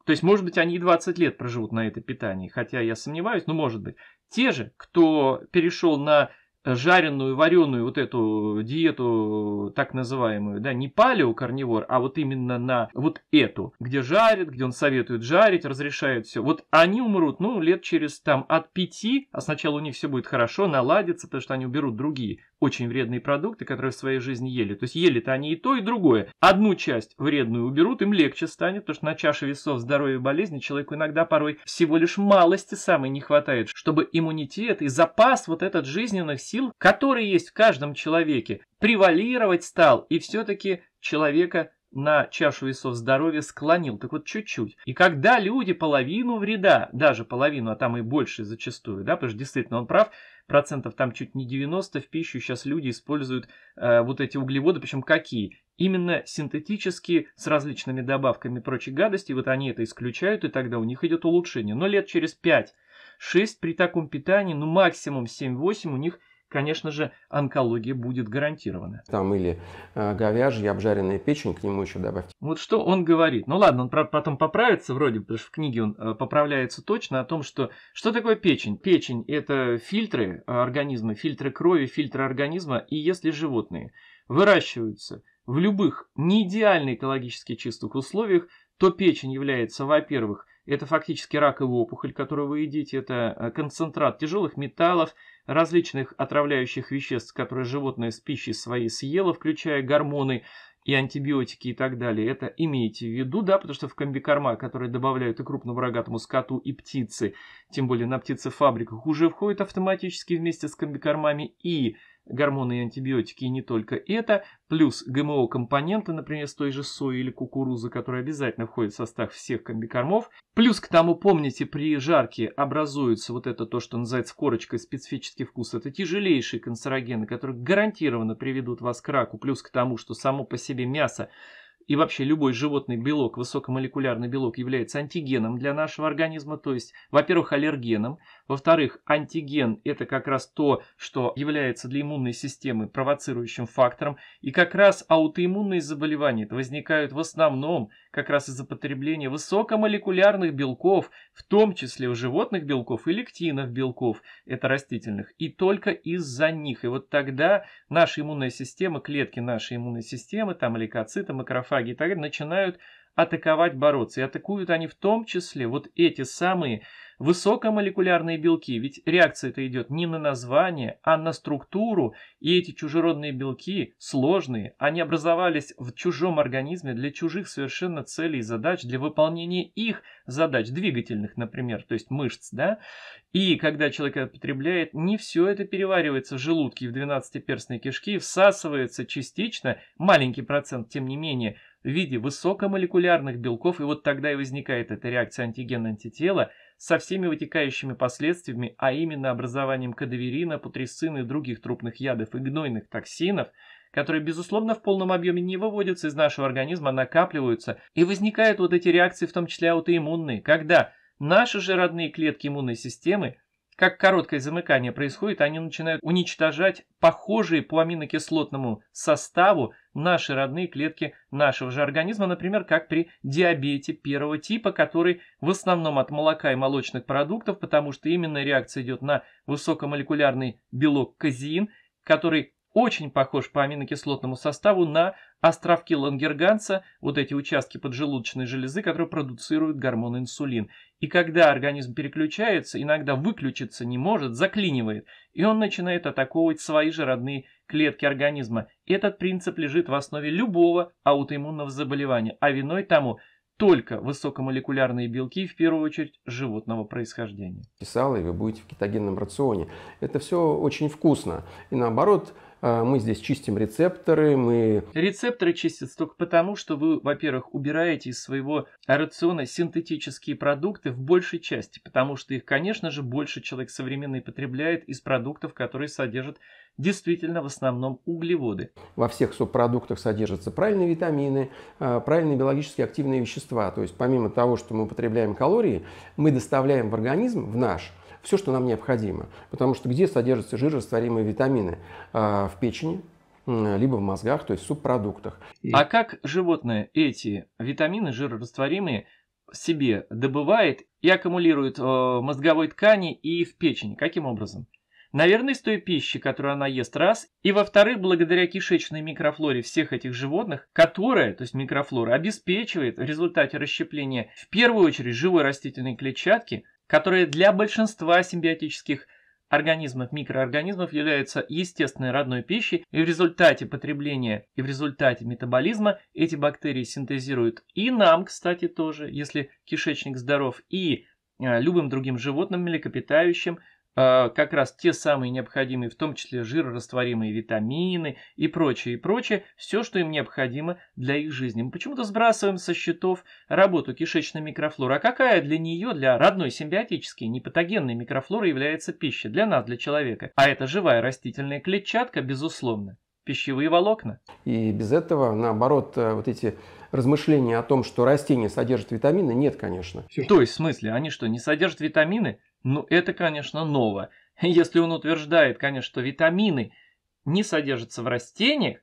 То есть, может быть, они и 20 лет проживут на это питании, хотя я сомневаюсь, но может быть. Те же, кто перешел на жареную, вареную вот эту диету, так называемую, да, не палео палеокарнивор, а вот именно на вот эту, где жарит, где он советует жарить, разрешает все. Вот они умрут, ну, лет через там от пяти, а сначала у них все будет хорошо, наладится, потому что они уберут другие очень вредные продукты, которые в своей жизни ели. То есть ели-то они и то, и другое. Одну часть вредную уберут, им легче станет, потому что на чаше весов здоровья и болезни человеку иногда порой всего лишь малости самой не хватает, чтобы иммунитет и запас вот этот жизненных сил, который есть в каждом человеке, превалировать стал и все-таки человека на чашу весов здоровья склонил, так вот чуть-чуть. И когда люди половину вреда, даже половину, а там и больше зачастую, да, потому что действительно он прав, процентов там чуть не 90 в пищу сейчас люди используют э, вот эти углеводы, причем какие? Именно синтетические, с различными добавками и прочей гадости, вот они это исключают, и тогда у них идет улучшение. Но лет через 5-6 при таком питании, ну максимум 7-8 у них – конечно же, онкология будет гарантирована. Там или э, говяжья обжаренная печень, к нему еще добавьте. Вот что он говорит. Ну ладно, он потом поправится вроде, потому что в книге он э, поправляется точно о том, что что такое печень? Печень – это фильтры организма, фильтры крови, фильтры организма. И если животные выращиваются в любых неидеально экологически чистых условиях, то печень является, во-первых, это фактически раковая опухоль, которую вы едите, это э, концентрат тяжелых металлов, различных отравляющих веществ, которые животное с пищей своей съело, включая гормоны и антибиотики и так далее. Это имейте в виду, да, потому что в комбикорма, которые добавляют и крупному рогатому скоту, и птицы, тем более на птицефабриках, уже входят автоматически вместе с комбикормами и гормоны и антибиотики, и не только это, плюс ГМО-компоненты, например, с той же сои или кукурузы, которые обязательно входят в состав всех комбикормов. Плюс к тому, помните, при жарке образуется вот это то, что называется корочкой специфический вкус. Это тяжелейшие канцерогены, которые гарантированно приведут вас к раку. Плюс к тому, что само по себе мясо и вообще любой животный белок, высокомолекулярный белок, является антигеном для нашего организма, то есть, во-первых, аллергеном, во-вторых, антиген – это как раз то, что является для иммунной системы провоцирующим фактором, и как раз аутоиммунные заболевания возникают в основном, как раз из-за потребления высокомолекулярных белков, в том числе у животных белков и лектинов белков, это растительных, и только из-за них. И вот тогда наша иммунная система, клетки нашей иммунной системы, там лейкоциты, макрофаги и так далее, начинают атаковать, бороться. И атакуют они в том числе вот эти самые высокомолекулярные белки. Ведь реакция это идет не на название, а на структуру. И эти чужеродные белки сложные. Они образовались в чужом организме для чужих совершенно целей и задач, для выполнения их задач, двигательных, например, то есть мышц. Да? И когда человек это потребляет, не все это переваривается в желудке и в 12-перстной кишке, всасывается частично, маленький процент, тем не менее, в виде высокомолекулярных белков, и вот тогда и возникает эта реакция антиген-антитела со всеми вытекающими последствиями, а именно образованием кадаверина, путресцина и других трупных ядов и гнойных токсинов, которые, безусловно, в полном объеме не выводятся из нашего организма, а накапливаются, и возникают вот эти реакции, в том числе аутоиммунные, когда наши же родные клетки иммунной системы как короткое замыкание происходит, они начинают уничтожать похожие по аминокислотному составу наши родные клетки нашего же организма, например, как при диабете первого типа, который в основном от молока и молочных продуктов, потому что именно реакция идет на высокомолекулярный белок казеин, который очень похож по аминокислотному составу на островки Лангерганса, вот эти участки поджелудочной железы, которые продуцируют гормон инсулин. И когда организм переключается, иногда выключиться не может, заклинивает, и он начинает атаковывать свои же родные клетки организма. Этот принцип лежит в основе любого аутоиммунного заболевания, а виной тому только высокомолекулярные белки, в первую очередь, животного происхождения. Писал, и вы будете в кетогенном рационе. Это все очень вкусно. И наоборот, а, мы здесь чистим рецепторы, мы... Рецепторы чистятся только потому, что вы, во-первых, убираете из своего рациона синтетические продукты в большей части, потому что их, конечно же, больше человек современный потребляет из продуктов, которые содержат действительно в основном углеводы. Во всех субпродуктах содержатся правильные витамины, а, правильные биологически активные вещества. То есть помимо того, что мы употребляем калории, мы доставляем в организм, в наш, все, что нам необходимо. Потому что где содержатся жирорастворимые витамины? А, в печени, либо в мозгах, то есть в субпродуктах. А как животные эти витамины жирорастворимые себе добывает и аккумулирует э, в мозговой ткани и в печени? Каким образом? Наверное, из той пищи, которую она ест, раз. И во-вторых, благодаря кишечной микрофлоре всех этих животных, которая, то есть микрофлора, обеспечивает в результате расщепления в первую очередь живой растительной клетчатки которые для большинства симбиотических организмов, микроорганизмов являются естественной родной пищей, и в результате потребления и в результате метаболизма эти бактерии синтезируют и нам, кстати, тоже, если кишечник здоров, и а, любым другим животным, млекопитающим, а, как раз те самые необходимые, в том числе жирорастворимые витамины и прочее, и прочее, все, что им необходимо для их жизни. Мы почему-то сбрасываем со счетов работу кишечной микрофлоры. А какая для нее, для родной симбиотической, непатогенной микрофлоры является пища? Для нас, для человека. А это живая растительная клетчатка, безусловно пищевые волокна. И без этого, наоборот, э, вот эти размышления о том, что растения содержат витамины, нет, конечно. То есть, в смысле, они что, не содержат витамины? Ну, это, конечно, ново. Если он утверждает, конечно, что витамины не содержатся в растениях,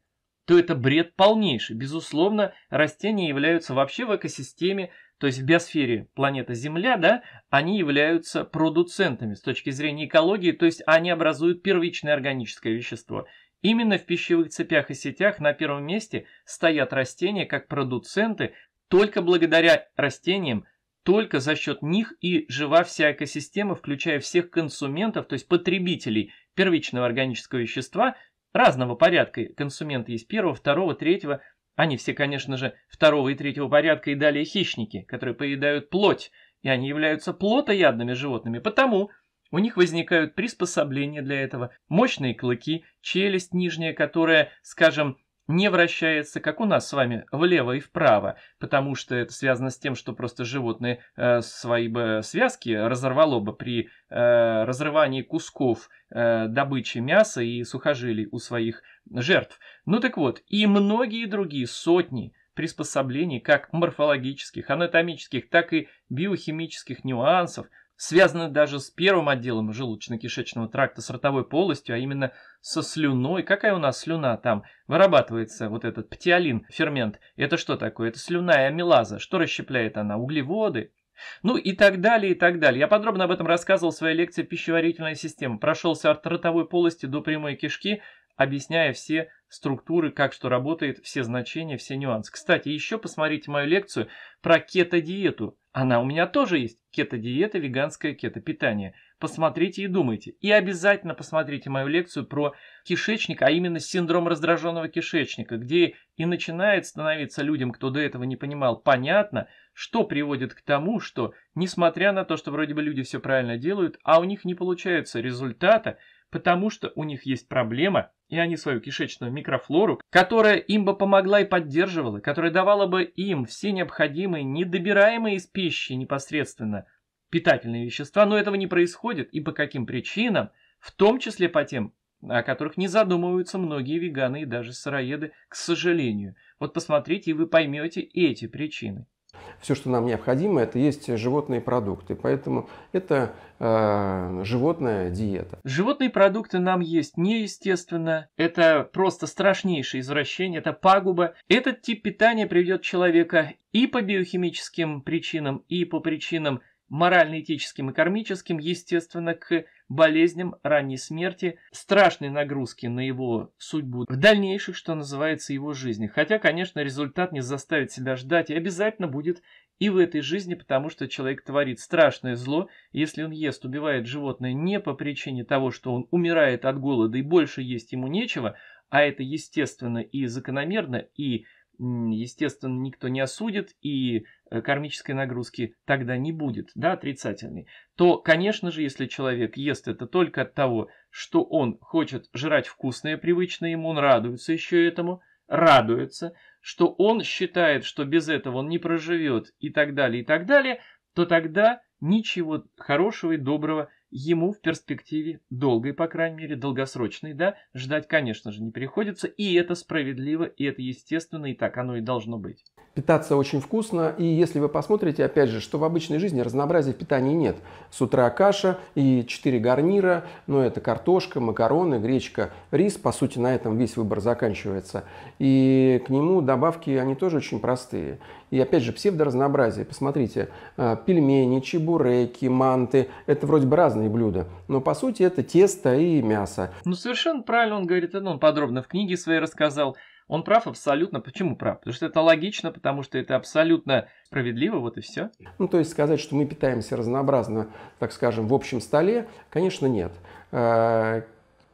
то это бред полнейший. Безусловно, растения являются вообще в экосистеме, то есть в биосфере планеты Земля, да, они являются продуцентами с точки зрения экологии, то есть они образуют первичное органическое вещество. Именно в пищевых цепях и сетях на первом месте стоят растения как продуценты, только благодаря растениям только за счет них и жива вся экосистема, включая всех консументов, то есть потребителей первичного органического вещества разного порядка. Консументы есть первого, второго, третьего. Они все, конечно же, второго и третьего порядка и далее хищники, которые поедают плоть, и они являются плотоядными животными, потому у них возникают приспособления для этого, мощные клыки, челюсть нижняя, которая, скажем, не вращается, как у нас с вами, влево и вправо, потому что это связано с тем, что просто животное э, свои бы связки разорвало бы при э, разрывании кусков э, добычи мяса и сухожилий у своих жертв. Ну так вот, и многие другие сотни приспособлений, как морфологических, анатомических, так и биохимических нюансов – связаны даже с первым отделом желудочно-кишечного тракта, с ротовой полостью, а именно со слюной. Какая у нас слюна там? Вырабатывается вот этот птиолин, фермент. Это что такое? Это слюна амилаза. Что расщепляет она? Углеводы? Ну и так далее, и так далее. Я подробно об этом рассказывал в своей лекции «Пищеварительная система». Прошелся от ротовой полости до прямой кишки, объясняя все структуры, как что работает, все значения, все нюансы. Кстати, еще посмотрите мою лекцию про кето-диету. Она у меня тоже есть. Кето-диета, веганское кето-питание. Посмотрите и думайте. И обязательно посмотрите мою лекцию про кишечник, а именно синдром раздраженного кишечника, где и начинает становиться людям, кто до этого не понимал, понятно, что приводит к тому, что, несмотря на то, что вроде бы люди все правильно делают, а у них не получается результата, потому что у них есть проблема, и они свою кишечную микрофлору, которая им бы помогла и поддерживала, которая давала бы им все необходимые, недобираемые из пищи непосредственно питательные вещества, но этого не происходит и по каким причинам, в том числе по тем, о которых не задумываются многие веганы и даже сыроеды, к сожалению. Вот посмотрите, и вы поймете эти причины. Все, что нам необходимо, это есть животные продукты. Поэтому это э, животная диета. Животные продукты нам есть неестественно. Это просто страшнейшее извращение, это пагуба. Этот тип питания приведет человека и по биохимическим причинам, и по причинам морально-этическим и кармическим, естественно, к болезням, ранней смерти, страшной нагрузки на его судьбу в дальнейшем, что называется, его жизни. Хотя, конечно, результат не заставит себя ждать и обязательно будет и в этой жизни, потому что человек творит страшное зло, если он ест, убивает животное не по причине того, что он умирает от голода и больше есть ему нечего, а это естественно и закономерно, и естественно никто не осудит, и Э, кармической нагрузки тогда не будет, да, отрицательной, то, конечно же, если человек ест это только от того, что он хочет жрать вкусное, привычное ему, он радуется еще этому, радуется, что он считает, что без этого он не проживет и так далее, и так далее, то тогда ничего хорошего и доброго ему в перспективе долгой, по крайней мере, долгосрочной, да, ждать, конечно же, не приходится, и это справедливо, и это естественно, и так оно и должно быть питаться очень вкусно. И если вы посмотрите, опять же, что в обычной жизни разнообразия в питании нет. С утра каша и 4 гарнира, но ну, это картошка, макароны, гречка, рис. По сути, на этом весь выбор заканчивается. И к нему добавки, они тоже очень простые. И опять же, псевдоразнообразие. Посмотрите, э, пельмени, чебуреки, манты. Это вроде бы разные блюда, но по сути это тесто и мясо. Ну, совершенно правильно он говорит, это он подробно в книге своей рассказал. Он прав абсолютно. Почему прав? Потому что это логично, потому что это абсолютно справедливо, вот и все. Ну, то есть сказать, что мы питаемся разнообразно, так скажем, в общем столе, конечно, нет э,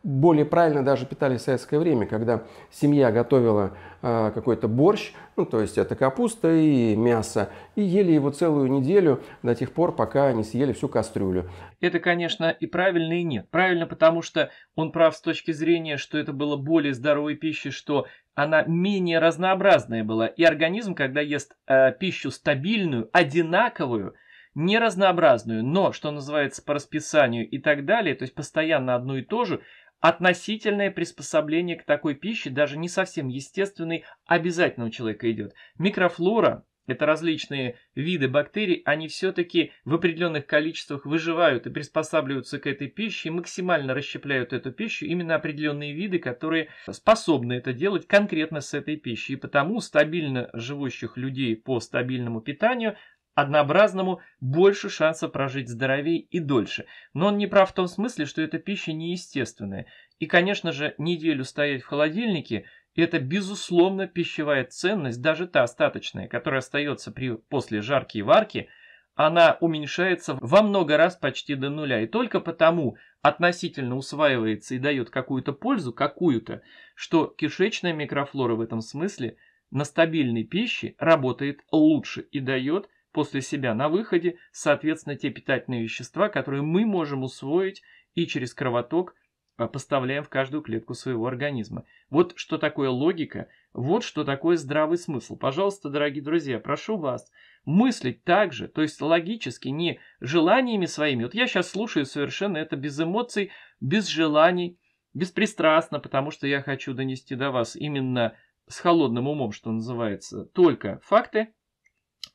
более правильно даже питались в советское время, когда семья готовила а, какой-то борщ, ну, то есть это капуста и мясо, и ели его целую неделю до тех пор, пока не съели всю кастрюлю. Это, конечно, и правильно, и нет. Правильно, потому что он прав с точки зрения, что это было более здоровой пищей, что она менее разнообразная была. И организм, когда ест э, пищу стабильную, одинаковую, не разнообразную, но, что называется, по расписанию и так далее, то есть постоянно одну и ту же – относительное приспособление к такой пище, даже не совсем естественной, обязательно у человека идет. Микрофлора, это различные виды бактерий, они все-таки в определенных количествах выживают и приспосабливаются к этой пище, и максимально расщепляют эту пищу именно определенные виды, которые способны это делать конкретно с этой пищей. И потому стабильно живущих людей по стабильному питанию однообразному больше шансов прожить здоровее и дольше. Но он не прав в том смысле, что эта пища неестественная. И, конечно же, неделю стоять в холодильнике – это, безусловно, пищевая ценность, даже та остаточная, которая остается при, после жарки и варки, она уменьшается во много раз почти до нуля. И только потому относительно усваивается и дает какую-то пользу, какую-то, что кишечная микрофлора в этом смысле на стабильной пище работает лучше и дает после себя на выходе, соответственно, те питательные вещества, которые мы можем усвоить и через кровоток а, поставляем в каждую клетку своего организма. Вот что такое логика, вот что такое здравый смысл. Пожалуйста, дорогие друзья, прошу вас мыслить так же, то есть логически, не желаниями своими. Вот я сейчас слушаю совершенно это без эмоций, без желаний, беспристрастно, потому что я хочу донести до вас именно с холодным умом, что называется, только факты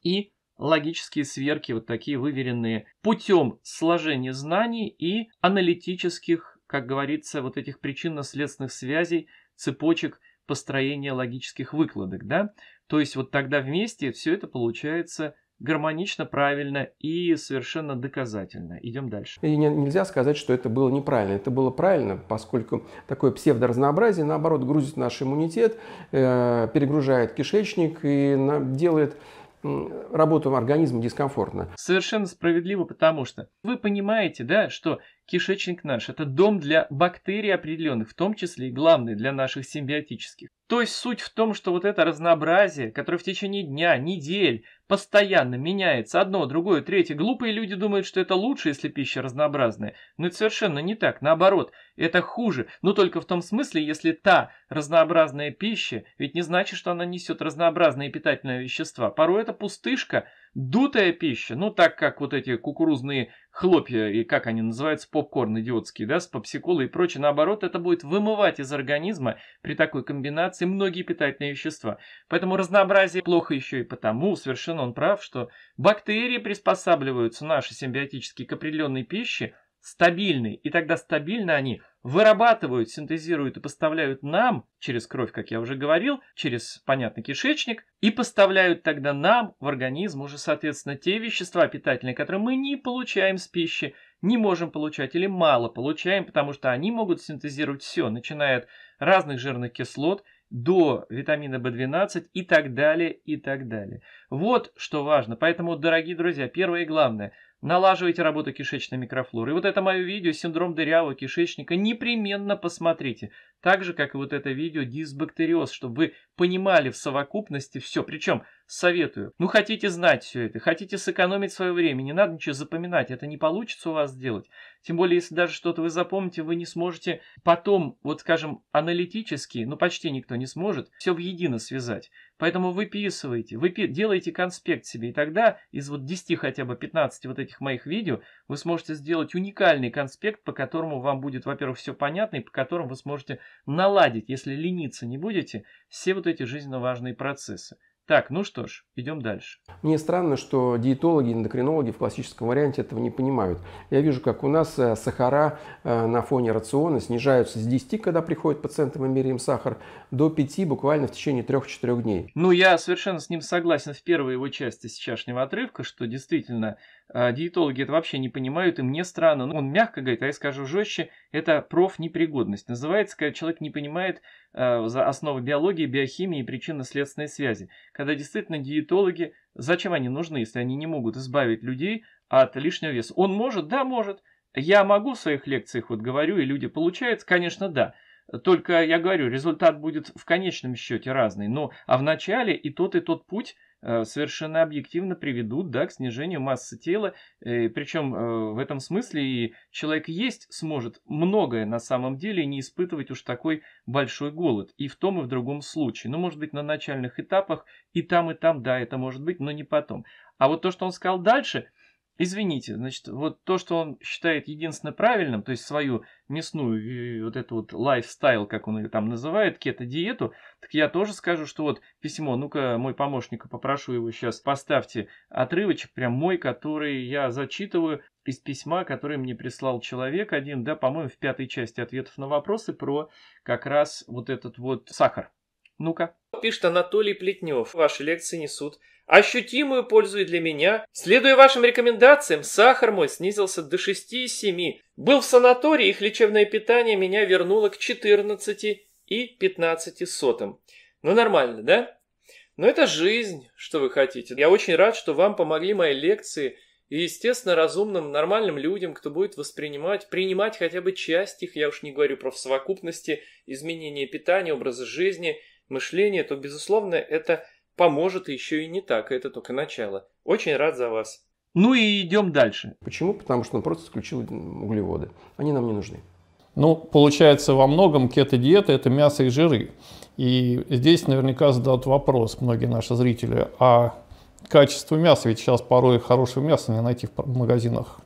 и логические сверки, вот такие выверенные путем сложения знаний и аналитических, как говорится, вот этих причинно-следственных связей, цепочек построения логических выкладок, да? То есть вот тогда вместе все это получается гармонично, правильно и совершенно доказательно. Идем дальше. И не, нельзя сказать, что это было неправильно. Это было правильно, поскольку такое псевдоразнообразие, наоборот, грузит наш иммунитет, э, перегружает кишечник и на, делает работу организма дискомфортно. Совершенно справедливо, потому что вы понимаете, да, что Кишечник наш – это дом для бактерий определенных, в том числе и главный для наших симбиотических. То есть суть в том, что вот это разнообразие, которое в течение дня, недель постоянно меняется, одно, другое, третье. Глупые люди думают, что это лучше, если пища разнообразная. Но это совершенно не так, наоборот, это хуже. Но только в том смысле, если та разнообразная пища, ведь не значит, что она несет разнообразные питательные вещества. Порой это пустышка – Дутая пища, ну так как вот эти кукурузные хлопья, и как они называются, попкорн идиотские, да, с попсиколой и прочее, наоборот, это будет вымывать из организма при такой комбинации многие питательные вещества. Поэтому разнообразие плохо еще и потому, совершенно он прав, что бактерии приспосабливаются наши симбиотические к определенной пище, стабильной, и тогда стабильно они вырабатывают, синтезируют и поставляют нам, через кровь, как я уже говорил, через, понятно, кишечник, и поставляют тогда нам в организм уже, соответственно, те вещества питательные, которые мы не получаем с пищи, не можем получать или мало получаем, потому что они могут синтезировать все, начиная от разных жирных кислот, до витамина В 12 и так далее, и так далее. Вот что важно. Поэтому, дорогие друзья, первое и главное – налаживайте работу кишечной микрофлоры. И вот это мое видео «Синдром дырявого кишечника» непременно посмотрите. Так же, как и вот это видео «Дисбактериоз», чтобы вы понимали в совокупности все. Причем, советую, ну хотите знать все это, хотите сэкономить свое время, не надо ничего запоминать, это не получится у вас сделать. Тем более, если даже что-то вы запомните, вы не сможете потом, вот скажем, аналитически, ну почти никто не сможет, все в едино связать. Поэтому выписывайте, выпи... делайте конспект себе, и тогда из вот 10 хотя бы 15 вот этих моих видео вы сможете сделать уникальный конспект, по которому вам будет, во-первых, все понятно, и по которому вы сможете наладить, если лениться не будете, все вот эти жизненно важные процессы. Так, ну что ж, идем дальше. Мне странно, что диетологи, эндокринологи в классическом варианте этого не понимают. Я вижу, как у нас э, сахара э, на фоне рациона снижаются с 10, когда приходит пациент, мы меряем сахар, до 5 буквально в течение 3-4 дней. Ну, я совершенно с ним согласен в первой его части сейчасшнего отрывка, что действительно а, диетологи это вообще не понимают, и мне странно. Ну, он мягко говорит, а я скажу жестче, это профнепригодность. Называется, когда человек не понимает а, за основы биологии, биохимии и причинно-следственной связи. Когда действительно диетологи, зачем они нужны, если они не могут избавить людей от лишнего веса? Он может? Да, может. Я могу в своих лекциях вот говорю, и люди получают? Конечно, да. Только я говорю, результат будет в конечном счете разный. Но а в начале и тот, и тот путь – Э, совершенно объективно приведут да, к снижению массы тела. Э, Причем э, в этом смысле и человек есть сможет многое на самом деле не испытывать уж такой большой голод. И в том, и в другом случае. Ну, может быть, на начальных этапах и там, и там, да, это может быть, но не потом. А вот то, что он сказал дальше – Извините, значит, вот то, что он считает единственно правильным, то есть свою мясную э, вот эту вот лайфстайл, как он ее там называет, кето-диету, так я тоже скажу, что вот письмо, ну-ка, мой помощник, попрошу его сейчас, поставьте отрывочек, прям мой, который я зачитываю из письма, который мне прислал человек один, да, по-моему, в пятой части ответов на вопросы про как раз вот этот вот сахар. Ну-ка. Пишет Анатолий Плетнев. Ваши лекции несут Ощутимую пользу и для меня. Следуя вашим рекомендациям, сахар мой снизился до 6,7. Был в санатории, их лечебное питание меня вернуло к 14 и 15 сотым. Ну нормально, да? Но это жизнь, что вы хотите. Я очень рад, что вам помогли мои лекции и, естественно, разумным, нормальным людям, кто будет воспринимать, принимать хотя бы часть их, я уж не говорю про совокупности, изменения питания, образа жизни, мышления, то, безусловно, это поможет еще и не так, это только начало. Очень рад за вас. Ну и идем дальше. Почему? Потому что он просто исключил углеводы. Они нам не нужны. Ну, получается, во многом кето-диета – это мясо и жиры. И здесь наверняка задают вопрос многие наши зрители, а качество мяса, ведь сейчас порой хорошего мяса не найти в магазинах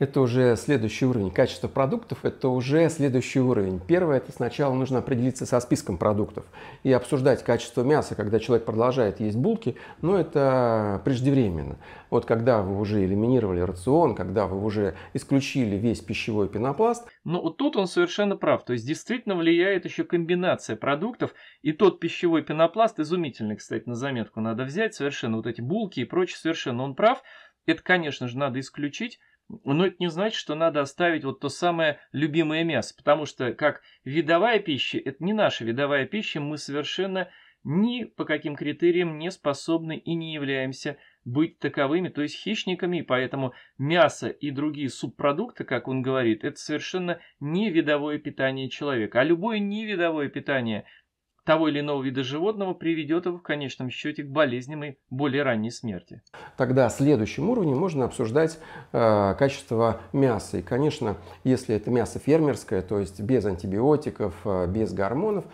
это уже следующий уровень. Качество продуктов – это уже следующий уровень. Первое – это сначала нужно определиться со списком продуктов и обсуждать качество мяса, когда человек продолжает есть булки, но это преждевременно. Вот когда вы уже элиминировали рацион, когда вы уже исключили весь пищевой пенопласт. Но вот тут он совершенно прав. То есть действительно влияет еще комбинация продуктов. И тот пищевой пенопласт, изумительный, кстати, на заметку надо взять, совершенно вот эти булки и прочее, совершенно он прав. Это, конечно же, надо исключить но это не значит, что надо оставить вот то самое любимое мясо, потому что как видовая пища, это не наша видовая пища, мы совершенно ни по каким критериям не способны и не являемся быть таковыми, то есть хищниками, и поэтому мясо и другие субпродукты, как он говорит, это совершенно не видовое питание человека. А любое невидовое питание того или иного вида животного приведет его в конечном счете к болезням и более ранней смерти. Тогда следующим уровнем можно обсуждать э, качество мяса. И, конечно, если это мясо фермерское, то есть без антибиотиков, э, без гормонов,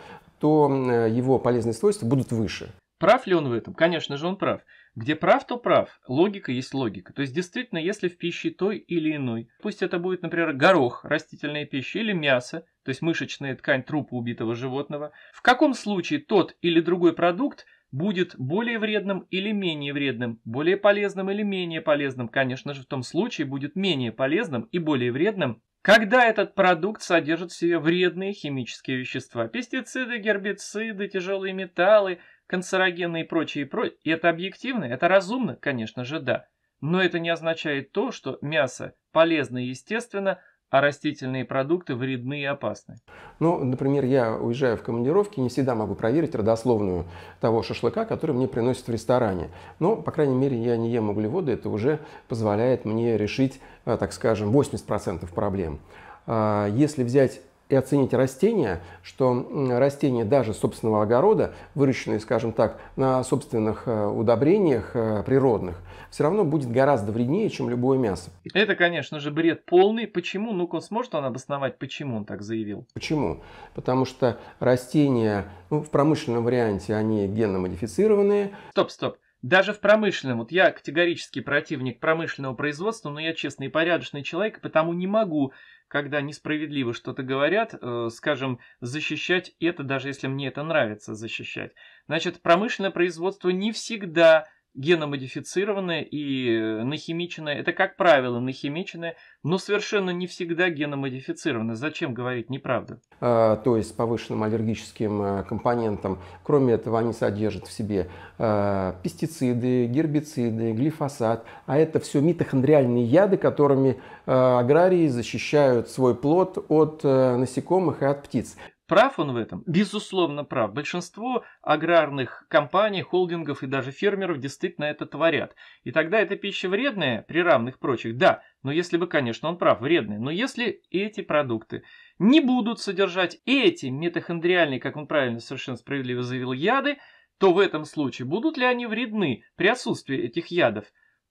то э, его полезные свойства будут выше. Прав ли он в этом? Конечно же, он прав. Где прав, то прав. Логика есть логика. То есть, действительно, если в пище той или иной, пусть это будет, например, горох, растительная пища, или мясо, то есть мышечная ткань трупа убитого животного, в каком случае тот или другой продукт будет более вредным или менее вредным, более полезным или менее полезным, конечно же, в том случае будет менее полезным и более вредным, когда этот продукт содержит в себе вредные химические вещества, пестициды, гербициды, тяжелые металлы – канцерогенные и прочее, и прочее. И это объективно, это разумно, конечно же, да. Но это не означает то, что мясо полезно и естественно, а растительные продукты вредны и опасны. Ну, например, я уезжаю в командировки, не всегда могу проверить родословную того шашлыка, который мне приносят в ресторане. Но, по крайней мере, я не ем углеводы, это уже позволяет мне решить, э, так скажем, 80% проблем. А, если взять и оценить растения, что растения даже собственного огорода, выращенные, скажем так, на собственных э, удобрениях э, природных, все равно будет гораздо вреднее, чем любое мясо. Это, конечно же, бред полный. Почему? Ну-ка, сможет он обосновать, почему он так заявил? Почему? Потому что растения ну, в промышленном варианте они генно модифицированные. Стоп, стоп. Даже в промышленном, вот я категорический противник промышленного производства, но я честный и порядочный человек, потому не могу, когда несправедливо что-то говорят, э, скажем, защищать это, даже если мне это нравится защищать. Значит, промышленное производство не всегда геномодифицированное и нахимиченное. Это, как правило, нахимиченное, но совершенно не всегда геномодифицированное. Зачем говорить неправду? А, то есть с повышенным аллергическим э, компонентом. Кроме этого, они содержат в себе а, пестициды, гербициды, глифосат. А это все митохондриальные яды, которыми а, аграрии защищают свой плод от а, насекомых и от птиц. Прав он в этом? Безусловно прав. Большинство аграрных компаний, холдингов и даже фермеров действительно это творят. И тогда эта пища вредная при равных прочих, да, но если бы, конечно, он прав, вредная. Но если эти продукты не будут содержать эти митохондриальные, как он правильно совершенно справедливо заявил, яды, то в этом случае будут ли они вредны при отсутствии этих ядов?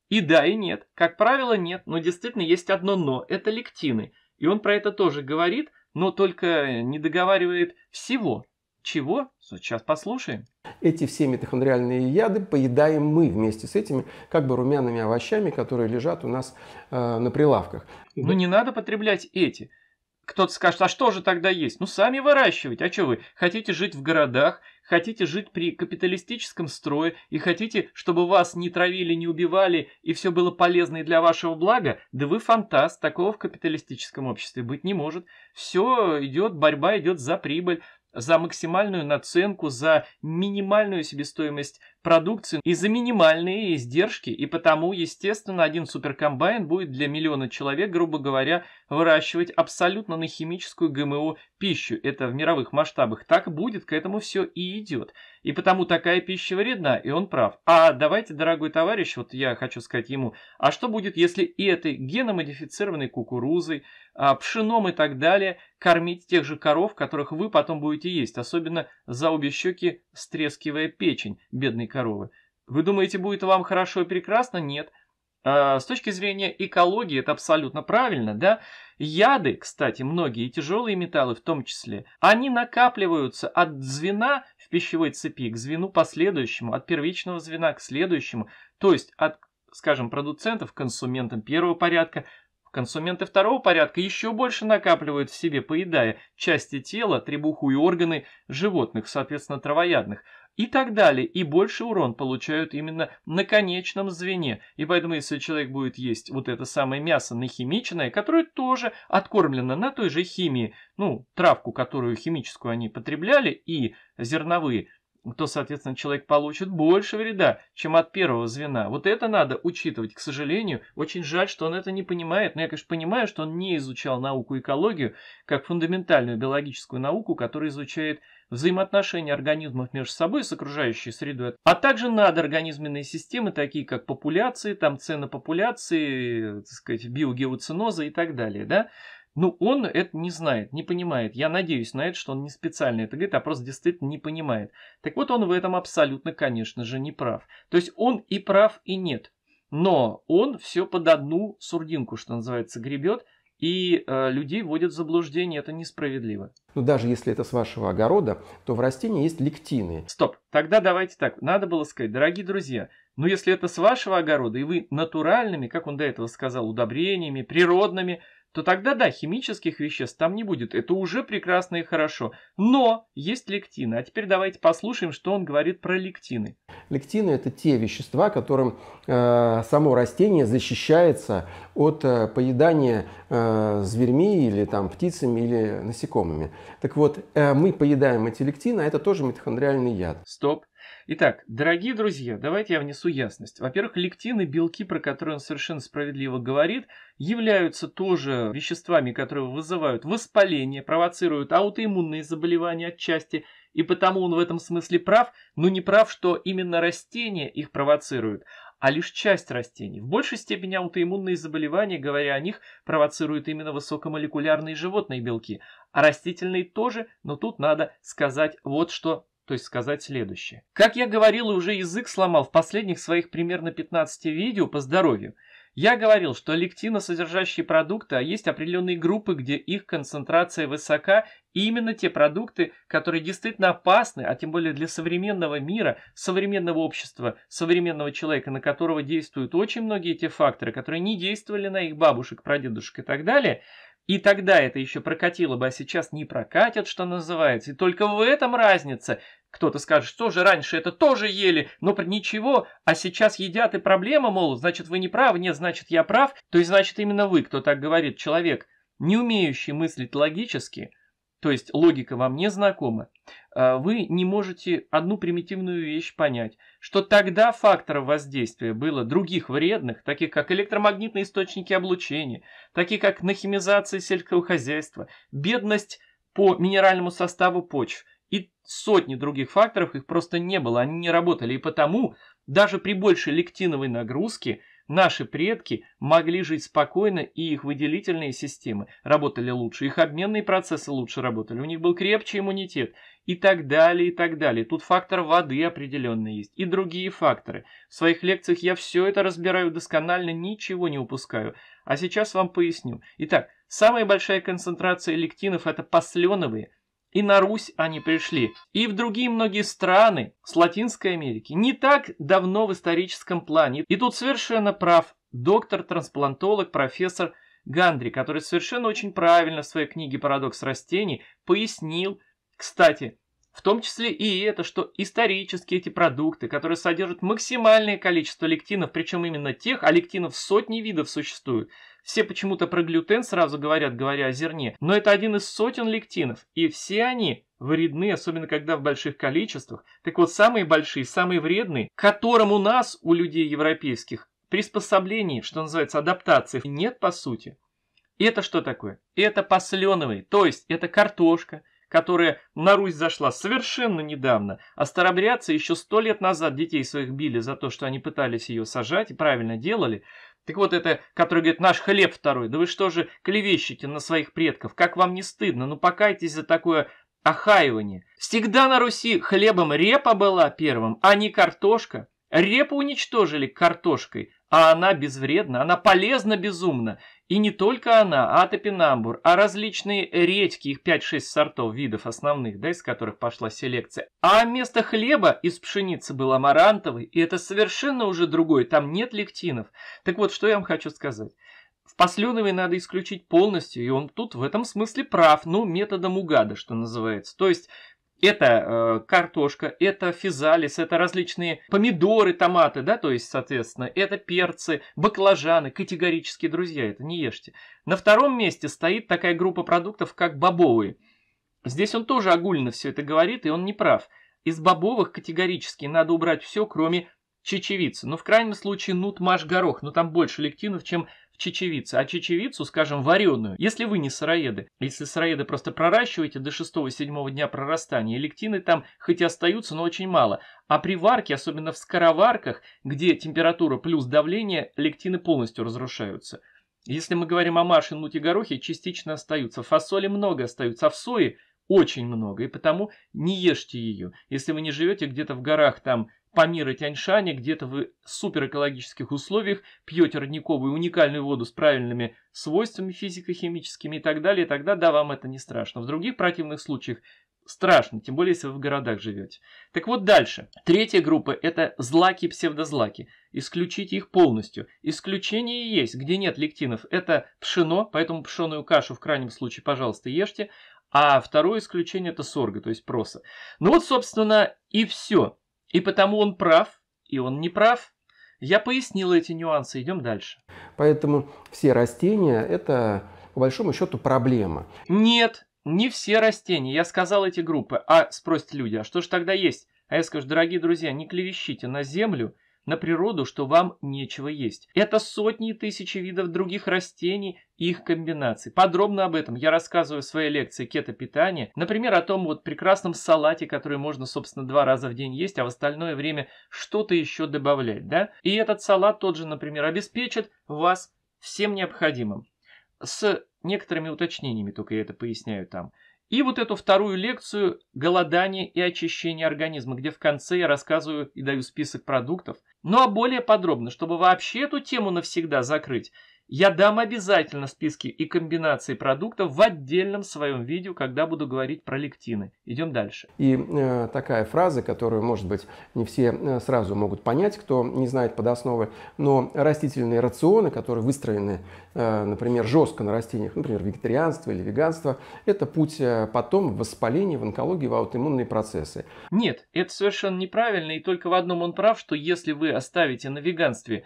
И да, и нет. Как правило, нет, но действительно есть одно «но» – это лектины. И он про это тоже говорит – но только не договаривает всего. Чего? Сейчас послушаем. Эти все митохондриальные яды поедаем мы вместе с этими как бы румяными овощами, которые лежат у нас э, на прилавках. Но не надо потреблять эти. Кто-то скажет, а что же тогда есть? Ну, сами выращивать. А что вы, хотите жить в городах, хотите жить при капиталистическом строе и хотите, чтобы вас не травили, не убивали и все было полезно и для вашего блага? Да вы фантаст, такого в капиталистическом обществе быть не может. Все идет, борьба идет за прибыль за максимальную наценку, за минимальную себестоимость продукции из-за минимальные издержки, и потому, естественно, один суперкомбайн будет для миллиона человек, грубо говоря, выращивать абсолютно на химическую ГМО пищу. Это в мировых масштабах. Так будет, к этому все и идет. И потому такая пища вредна, и он прав. А давайте, дорогой товарищ, вот я хочу сказать ему, а что будет, если и этой геномодифицированной кукурузой, а, пшеном и так далее кормить тех же коров, которых вы потом будете есть, особенно за обе щеки стрескивая печень, бедный коровы. Вы думаете, будет вам хорошо и прекрасно? Нет. А, с точки зрения экологии это абсолютно правильно, да? Яды, кстати, многие, и тяжелые металлы в том числе, они накапливаются от звена в пищевой цепи к звену последующему, от первичного звена к следующему, то есть от, скажем, продуцентов к консументам первого порядка, консументы второго порядка еще больше накапливают в себе, поедая части тела, требуху и органы животных, соответственно, травоядных и так далее. И больше урон получают именно на конечном звене. И поэтому, если человек будет есть вот это самое мясо нахимичное, которое тоже откормлено на той же химии, ну, травку, которую химическую они потребляли, и зерновые, то, соответственно, человек получит больше вреда, чем от первого звена. Вот это надо учитывать. К сожалению, очень жаль, что он это не понимает. Но я, конечно, понимаю, что он не изучал науку экологию как фундаментальную биологическую науку, которая изучает взаимоотношения организмов между собой с окружающей средой, а также надорганизменные системы, такие как популяции, там цены популяции, так сказать, биогеоценозы и так далее, да, ну, он это не знает, не понимает. Я надеюсь на это, что он не специально это говорит, а просто действительно не понимает. Так вот, он в этом абсолютно, конечно же, не прав. То есть он и прав, и нет. Но он все под одну сурдинку, что называется, гребет, и э, людей вводят в заблуждение, это несправедливо. Но ну, даже если это с вашего огорода, то в растении есть лектины. Стоп, тогда давайте так, надо было сказать, дорогие друзья, но ну, если это с вашего огорода, и вы натуральными, как он до этого сказал, удобрениями, природными – то тогда да, химических веществ там не будет. Это уже прекрасно и хорошо. Но есть лектины. А теперь давайте послушаем, что он говорит про лектины. Лектины это те вещества, которым э, само растение защищается от э, поедания э, зверьми или там, птицами или насекомыми. Так вот, э, мы поедаем эти лектины, а это тоже митохондриальный яд. Стоп. Итак, дорогие друзья, давайте я внесу ясность. Во-первых, лектины, белки, про которые он совершенно справедливо говорит, являются тоже веществами, которые вызывают воспаление, провоцируют аутоиммунные заболевания отчасти, и потому он в этом смысле прав, но не прав, что именно растения их провоцируют, а лишь часть растений. В большей степени аутоиммунные заболевания, говоря о них, провоцируют именно высокомолекулярные животные белки, а растительные тоже, но тут надо сказать вот что то есть сказать следующее. Как я говорил и уже язык сломал в последних своих примерно 15 видео по здоровью, я говорил, что содержащие продукты, а есть определенные группы, где их концентрация высока, и именно те продукты, которые действительно опасны, а тем более для современного мира, современного общества, современного человека, на которого действуют очень многие те факторы, которые не действовали на их бабушек, прадедушек и так далее, и тогда это еще прокатило бы, а сейчас не прокатит, что называется. И только в этом разница. Кто-то скажет, что же раньше это тоже ели, но при ничего, а сейчас едят и проблема, мол, значит вы не правы, нет, значит я прав, то есть значит именно вы, кто так говорит, человек, не умеющий мыслить логически, то есть логика вам не знакома, а, вы не можете одну примитивную вещь понять, что тогда факторов воздействия было других вредных, таких как электромагнитные источники облучения, такие как нахимизация сельского хозяйства, бедность по минеральному составу почв и сотни других факторов, их просто не было, они не работали, и потому даже при большей лектиновой нагрузке – Наши предки могли жить спокойно, и их выделительные системы работали лучше, их обменные процессы лучше работали, у них был крепче иммунитет и так далее, и так далее. Тут фактор воды определенный есть и другие факторы. В своих лекциях я все это разбираю досконально, ничего не упускаю. А сейчас вам поясню. Итак, самая большая концентрация лектинов – это посленовые, и на Русь они пришли, и в другие многие страны с Латинской Америки. Не так давно в историческом плане. И тут совершенно прав доктор-трансплантолог, профессор Гандри, который совершенно очень правильно в своей книге «Парадокс растений» пояснил, кстати, в том числе и это, что исторически эти продукты, которые содержат максимальное количество лектинов, причем именно тех, а лектинов сотни видов существует – все почему-то про глютен сразу говорят, говоря о зерне, но это один из сотен лектинов, и все они вредны, особенно когда в больших количествах. Так вот, самые большие, самые вредные, которым у нас, у людей европейских, приспособлений, что называется, адаптации нет по сути. Это что такое? Это посленовые, то есть это картошка, которая на Русь зашла совершенно недавно, а старобрядцы еще сто лет назад детей своих били за то, что они пытались ее сажать и правильно делали – так вот это, который говорит, наш хлеб второй. Да вы что же клевещете на своих предков? Как вам не стыдно? Ну покайтесь за такое охаивание. Всегда на Руси хлебом репа была первым, а не картошка. Репу уничтожили картошкой, а она безвредна, она полезна безумно. И не только она, а топинамбур, а различные редьки, их 5-6 сортов видов основных, да, из которых пошла селекция. А вместо хлеба из пшеницы был амарантовый, и это совершенно уже другой, там нет лектинов. Так вот, что я вам хочу сказать. В Посленовой надо исключить полностью, и он тут в этом смысле прав, ну, методом угада, что называется. То есть это э, картошка, это физалис, это различные помидоры, томаты, да, то есть, соответственно, это перцы, баклажаны, категорически, друзья, это не ешьте. На втором месте стоит такая группа продуктов, как бобовые. Здесь он тоже огульно все это говорит, и он не прав. Из бобовых категорически надо убрать все, кроме чечевицы. Ну, в крайнем случае, нут, маш, горох, но там больше лектинов, чем чечевице, а чечевицу, скажем, вареную, если вы не сыроеды. Если сыроеды просто проращиваете до 6-7 дня прорастания, лектины там хоть и остаются, но очень мало. А при варке, особенно в скороварках, где температура плюс давление, лектины полностью разрушаются. Если мы говорим о маше, нуте, горохе, частично остаются. Фасоли много остаются, а в сое очень много, и потому не ешьте ее. Если вы не живете где-то в горах там Памира Тяньшане, где-то в суперэкологических условиях, пьете родниковую уникальную воду с правильными свойствами физико-химическими и так далее, тогда да, вам это не страшно. В других противных случаях страшно, тем более, если вы в городах живете. Так вот дальше. Третья группа – это злаки и псевдозлаки. Исключите их полностью. Исключение есть, где нет лектинов. Это пшено, поэтому пшеную кашу в крайнем случае, пожалуйста, ешьте. А второе исключение – это сорга, то есть проса. Ну вот, собственно, и все. И потому он прав, и он не прав. Я пояснил эти нюансы, идем дальше. Поэтому все растения – это, по большому счету, проблема. Нет, не все растения. Я сказал эти группы. А спросят люди, а что же тогда есть? А я скажу, дорогие друзья, не клевещите на землю на природу, что вам нечего есть. Это сотни и тысячи видов других растений и их комбинаций. Подробно об этом я рассказываю в своей лекции кетопитания. Например, о том вот прекрасном салате, который можно, собственно, два раза в день есть, а в остальное время что-то еще добавлять, да? И этот салат тот же, например, обеспечит вас всем необходимым. С некоторыми уточнениями, только я это поясняю там – и вот эту вторую лекцию «Голодание и очищение организма», где в конце я рассказываю и даю список продуктов. Ну а более подробно, чтобы вообще эту тему навсегда закрыть, я дам обязательно списки и комбинации продуктов в отдельном своем видео, когда буду говорить про лектины. Идем дальше. И э, такая фраза, которую, может быть, не все э, сразу могут понять, кто не знает подосновы, но растительные рационы, которые выстроены, э, например, жестко на растениях, например, вегетарианство или веганство, это путь э, потом в воспаление, в онкологии, в аутоиммунные процессы. Нет, это совершенно неправильно, и только в одном он прав, что если вы оставите на веганстве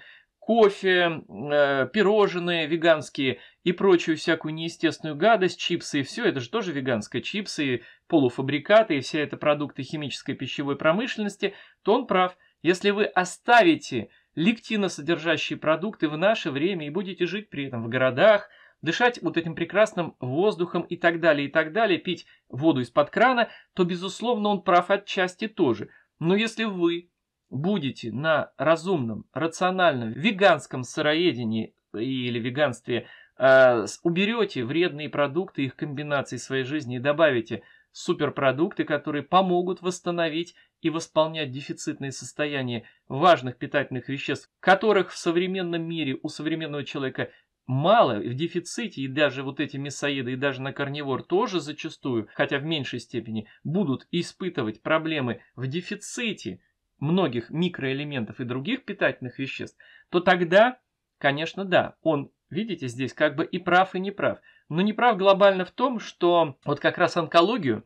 кофе, э, пирожные веганские и прочую всякую неестественную гадость, чипсы и все, это же тоже веганское, чипсы полуфабрикаты и все это продукты химической пищевой промышленности, то он прав. Если вы оставите лектиносодержащие продукты в наше время и будете жить при этом в городах, дышать вот этим прекрасным воздухом и так далее, и так далее, пить воду из-под крана, то, безусловно, он прав отчасти тоже. Но если вы будете на разумном, рациональном, веганском сыроедении или веганстве э, уберете вредные продукты, их комбинации в своей жизни и добавите суперпродукты, которые помогут восстановить и восполнять дефицитные состояния важных питательных веществ, которых в современном мире у современного человека мало, в дефиците, и даже вот эти мясоеды, и даже на корневор тоже зачастую, хотя в меньшей степени, будут испытывать проблемы в дефиците – многих микроэлементов и других питательных веществ, то тогда, конечно, да, он, видите, здесь как бы и прав, и не прав. Но не прав глобально в том, что вот как раз онкологию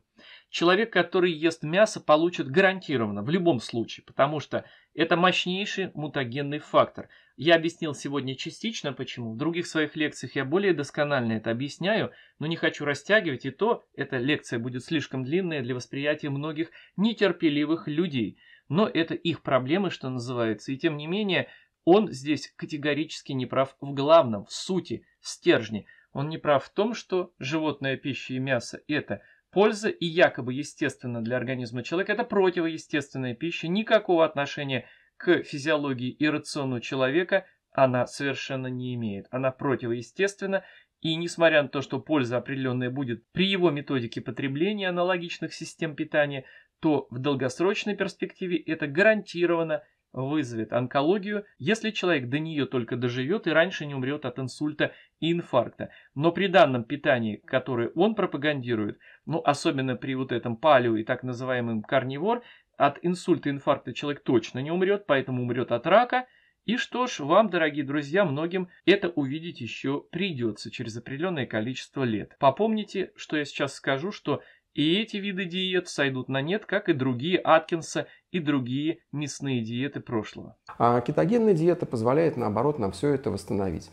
человек, который ест мясо, получит гарантированно в любом случае, потому что это мощнейший мутагенный фактор. Я объяснил сегодня частично, почему. В других своих лекциях я более досконально это объясняю, но не хочу растягивать, и то эта лекция будет слишком длинная для восприятия многих нетерпеливых людей – но это их проблемы, что называется. И тем не менее, он здесь категорически не прав в главном, в сути, в стержне. Он не прав в том, что животная пища и мясо – это польза и якобы естественно для организма человека – это противоестественная пища, никакого отношения к физиологии и рациону человека она совершенно не имеет. Она противоестественна, и несмотря на то, что польза определенная будет при его методике потребления аналогичных систем питания – то в долгосрочной перспективе это гарантированно вызовет онкологию, если человек до нее только доживет и раньше не умрет от инсульта и инфаркта. Но при данном питании, которое он пропагандирует, ну особенно при вот этом палео и так называемым карнивор, от инсульта и инфаркта человек точно не умрет, поэтому умрет от рака. И что ж, вам, дорогие друзья, многим это увидеть еще придется через определенное количество лет. Попомните, что я сейчас скажу, что и эти виды диет сойдут на нет, как и другие Аткинса и другие мясные диеты прошлого. А кетогенная диета позволяет, наоборот, нам все это восстановить.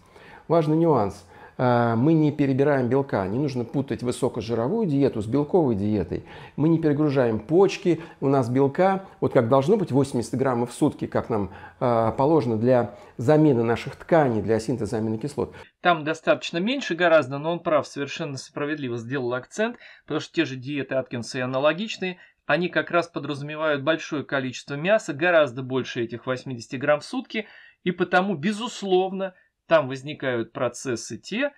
Важный нюанс. Э, мы не перебираем белка, не нужно путать высокожировую диету с белковой диетой. Мы не перегружаем почки, у нас белка, вот как должно быть 80 граммов в сутки, как нам э, положено для замены наших тканей, для синтеза аминокислот. Там достаточно меньше гораздо, но он прав, совершенно справедливо сделал акцент, потому что те же диеты Аткинса и аналогичные, они как раз подразумевают большое количество мяса, гораздо больше этих 80 грамм в сутки, и потому, безусловно, там возникают процессы те,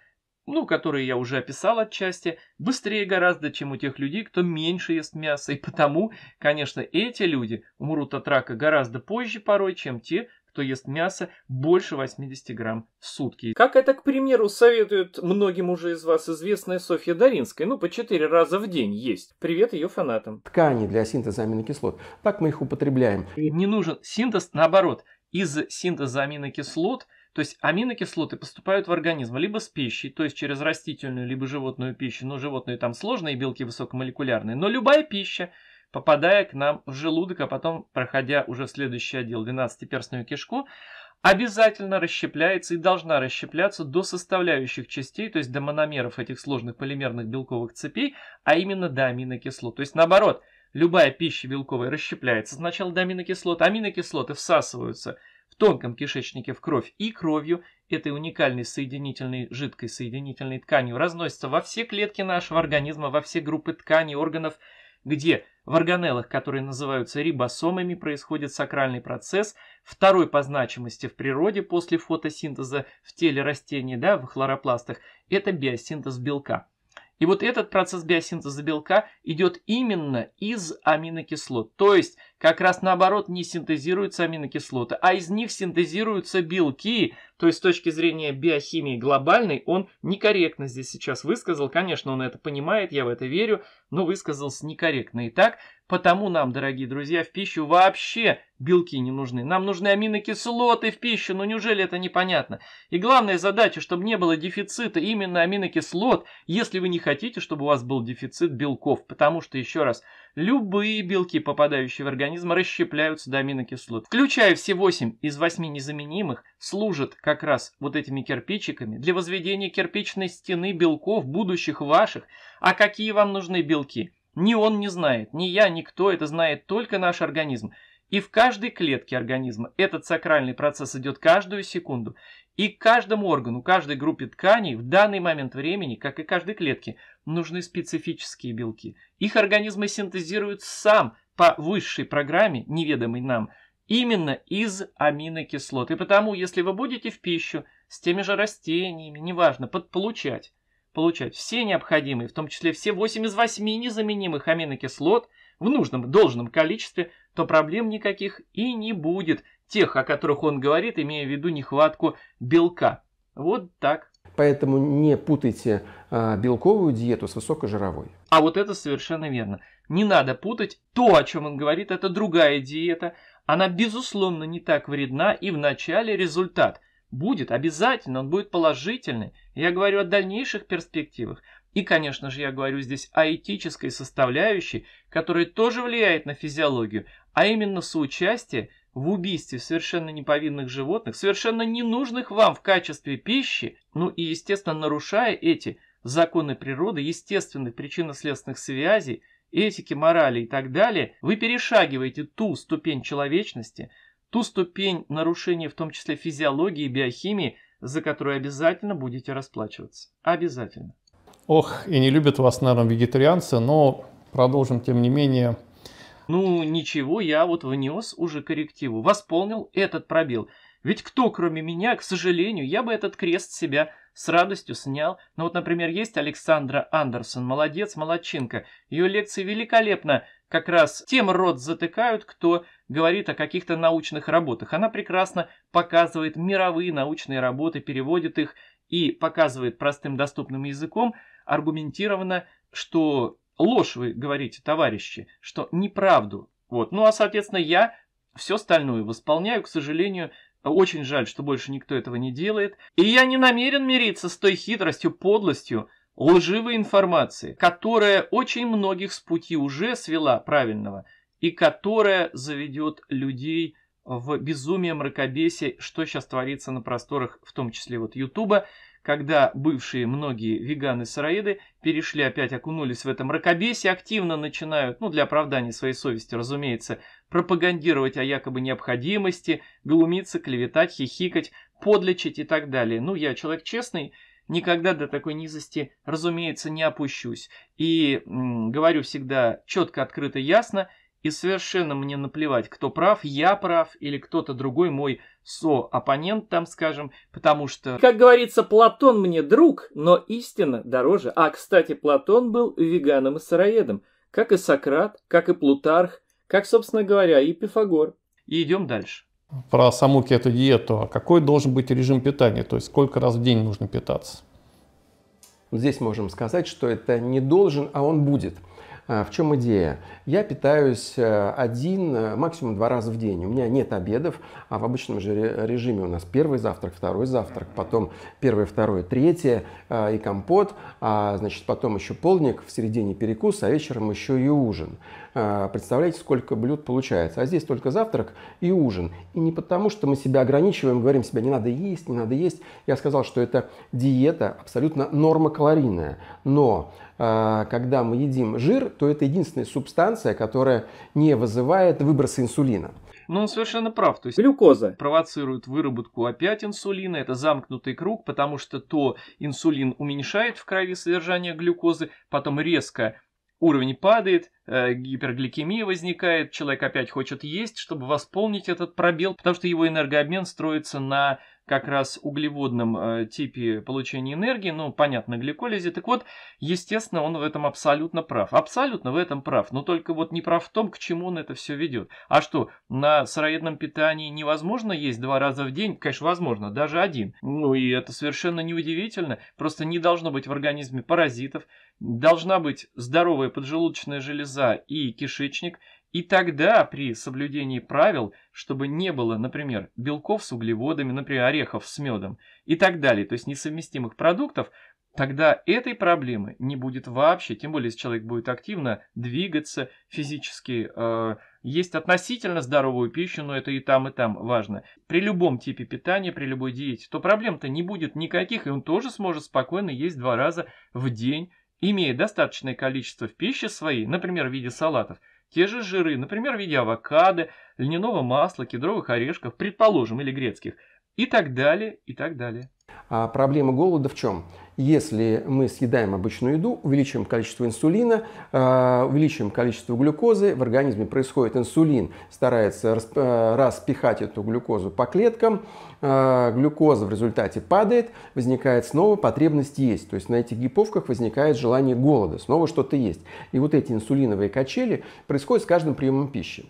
ну, которые я уже описал отчасти, быстрее гораздо, чем у тех людей, кто меньше ест мясо. И потому, конечно, эти люди умрут от рака гораздо позже порой, чем те, кто ест мясо больше 80 грамм в сутки. Как это, к примеру, советует многим уже из вас известная Софья Даринская, ну, по 4 раза в день есть. Привет ее фанатам. Ткани для синтеза аминокислот. Так мы их употребляем. Не нужен синтез, наоборот, из синтеза аминокислот – то есть аминокислоты поступают в организм либо с пищей, то есть через растительную, либо животную пищу, но животную там сложные белки высокомолекулярные, но любая пища попадая к нам в желудок, а потом, проходя уже следующий отдел, 12-перстную кишку, обязательно расщепляется и должна расщепляться до составляющих частей, то есть до мономеров этих сложных полимерных белковых цепей, а именно до аминокислот. То есть наоборот, любая пища белковая расщепляется сначала до аминокислот, аминокислоты всасываются в тонком кишечнике в кровь и кровью, этой уникальной соединительной, жидкой соединительной тканью, разносятся во все клетки нашего организма, во все группы тканей, органов, где в органеллах, которые называются рибосомами, происходит сакральный процесс, второй по значимости в природе после фотосинтеза в теле растений, да, в хлоропластах, это биосинтез белка. И вот этот процесс биосинтеза белка идет именно из аминокислот. То есть как раз наоборот не синтезируются аминокислоты, а из них синтезируются белки. То есть с точки зрения биохимии глобальной он некорректно здесь сейчас высказал. Конечно, он это понимает, я в это верю, но высказался некорректно. Итак, потому нам, дорогие друзья, в пищу вообще белки не нужны. Нам нужны аминокислоты в пищу, ну неужели это непонятно? И главная задача, чтобы не было дефицита именно аминокислот, если вы не хотите, чтобы у вас был дефицит белков. Потому что, еще раз, Любые белки, попадающие в организм, расщепляются до аминокислот. Включая все 8 из 8 незаменимых, служат как раз вот этими кирпичиками для возведения кирпичной стены белков, будущих ваших. А какие вам нужны белки? Ни он не знает, ни я, никто это знает, только наш организм. И в каждой клетке организма этот сакральный процесс идет каждую секунду. И каждому органу, каждой группе тканей в данный момент времени, как и каждой клетке, нужны специфические белки. Их организмы синтезируют сам по высшей программе, неведомой нам, именно из аминокислот. И потому, если вы будете в пищу с теми же растениями, неважно, подполучать, получать все необходимые, в том числе все 8 из 8 незаменимых аминокислот в нужном, должном количестве – то проблем никаких и не будет, тех, о которых он говорит, имея в виду нехватку белка. Вот так. Поэтому не путайте а, белковую диету с высокожировой. А вот это совершенно верно. Не надо путать. То, о чем он говорит, это другая диета. Она, безусловно, не так вредна, и в начале результат будет обязательно, он будет положительный. Я говорю о дальнейших перспективах. И, конечно же, я говорю здесь о этической составляющей, которая тоже влияет на физиологию, а именно соучастие в убийстве совершенно неповинных животных, совершенно ненужных вам в качестве пищи, ну и, естественно, нарушая эти законы природы, естественных причинно-следственных связей, этики, морали и так далее, вы перешагиваете ту ступень человечности, ту ступень нарушения в том числе физиологии и биохимии, за которую обязательно будете расплачиваться. Обязательно. Ох, и не любят вас, наверное, вегетарианцы, но продолжим, тем не менее. Ну, ничего, я вот внес уже коррективу, восполнил этот пробел. Ведь кто, кроме меня, к сожалению, я бы этот крест себя с радостью снял. Но ну, вот, например, есть Александра Андерсон, молодец, молодчинка. Ее лекции великолепно как раз тем рот затыкают, кто говорит о каких-то научных работах. Она прекрасно показывает мировые научные работы, переводит их и показывает простым доступным языком – аргументировано, что ложь вы говорите, товарищи, что неправду. Вот. Ну а, соответственно, я все остальное восполняю, к сожалению, очень жаль, что больше никто этого не делает. И я не намерен мириться с той хитростью, подлостью, лживой информации, которая очень многих с пути уже свела правильного и которая заведет людей в безумие мракобесие, что сейчас творится на просторах, в том числе вот Ютуба, когда бывшие многие веганы-сыроеды перешли опять, окунулись в это мракобесие, активно начинают, ну, для оправдания своей совести, разумеется, пропагандировать о якобы необходимости, глумиться, клеветать, хихикать, подлечить и так далее. Ну, я человек честный, никогда до такой низости, разумеется, не опущусь. И говорю всегда четко, открыто, ясно, и совершенно мне наплевать, кто прав, я прав или кто-то другой мой со сооппонентом, скажем, потому что... Как говорится, Платон мне друг, но истина дороже. А, кстати, Платон был веганом и сыроедом, как и Сократ, как и Плутарх, как, собственно говоря, и Пифагор. И идем дальше. Про саму кето-диету. А какой должен быть режим питания? То есть сколько раз в день нужно питаться? Здесь можем сказать, что это не должен, а он будет – а, в чем идея? Я питаюсь э, один, э, максимум два раза в день. У меня нет обедов, а в обычном же режиме у нас первый завтрак, второй завтрак, потом первое, второе, третье э, и компот, а, значит, потом еще полдник, в середине перекус, а вечером еще и ужин. А, представляете, сколько блюд получается. А здесь только завтрак и ужин. И не потому, что мы себя ограничиваем, говорим себе, не надо есть, не надо есть. Я сказал, что это диета абсолютно нормокалорийная. Но а, когда мы едим жир, то это единственная субстанция, которая не вызывает выброса инсулина. Ну, он совершенно прав. То есть глюкоза провоцирует выработку опять инсулина. Это замкнутый круг, потому что то инсулин уменьшает в крови содержание глюкозы, потом резко уровень падает, э, гипергликемия возникает, человек опять хочет есть, чтобы восполнить этот пробел, потому что его энергообмен строится на как раз углеводном э, типе получения энергии, ну, понятно, гликолизе. Так вот, естественно, он в этом абсолютно прав. Абсолютно в этом прав, но только вот не прав в том, к чему он это все ведет. А что, на сыроедном питании невозможно есть два раза в день? Конечно, возможно, даже один. Ну, и это совершенно неудивительно. Просто не должно быть в организме паразитов, должна быть здоровая поджелудочная железа и кишечник – и тогда при соблюдении правил, чтобы не было, например, белков с углеводами, например, орехов с медом и так далее, то есть несовместимых продуктов, тогда этой проблемы не будет вообще, тем более, если человек будет активно двигаться физически, э, есть относительно здоровую пищу, но это и там, и там важно. При любом типе питания, при любой диете, то проблем-то не будет никаких, и он тоже сможет спокойно есть два раза в день, имея достаточное количество в пище своей, например, в виде салатов – те же жиры, например, в виде авокадо, льняного масла, кедровых орешков, предположим, или грецких, и так далее, и так далее. А проблема голода в чем? Если мы съедаем обычную еду, увеличиваем количество инсулина, э, увеличиваем количество глюкозы, в организме происходит инсулин, старается э, распихать эту глюкозу по клеткам, э, глюкоза в результате падает, возникает снова потребность есть. То есть на этих гиповках возникает желание голода, снова что-то есть. И вот эти инсулиновые качели происходят с каждым приемом пищи.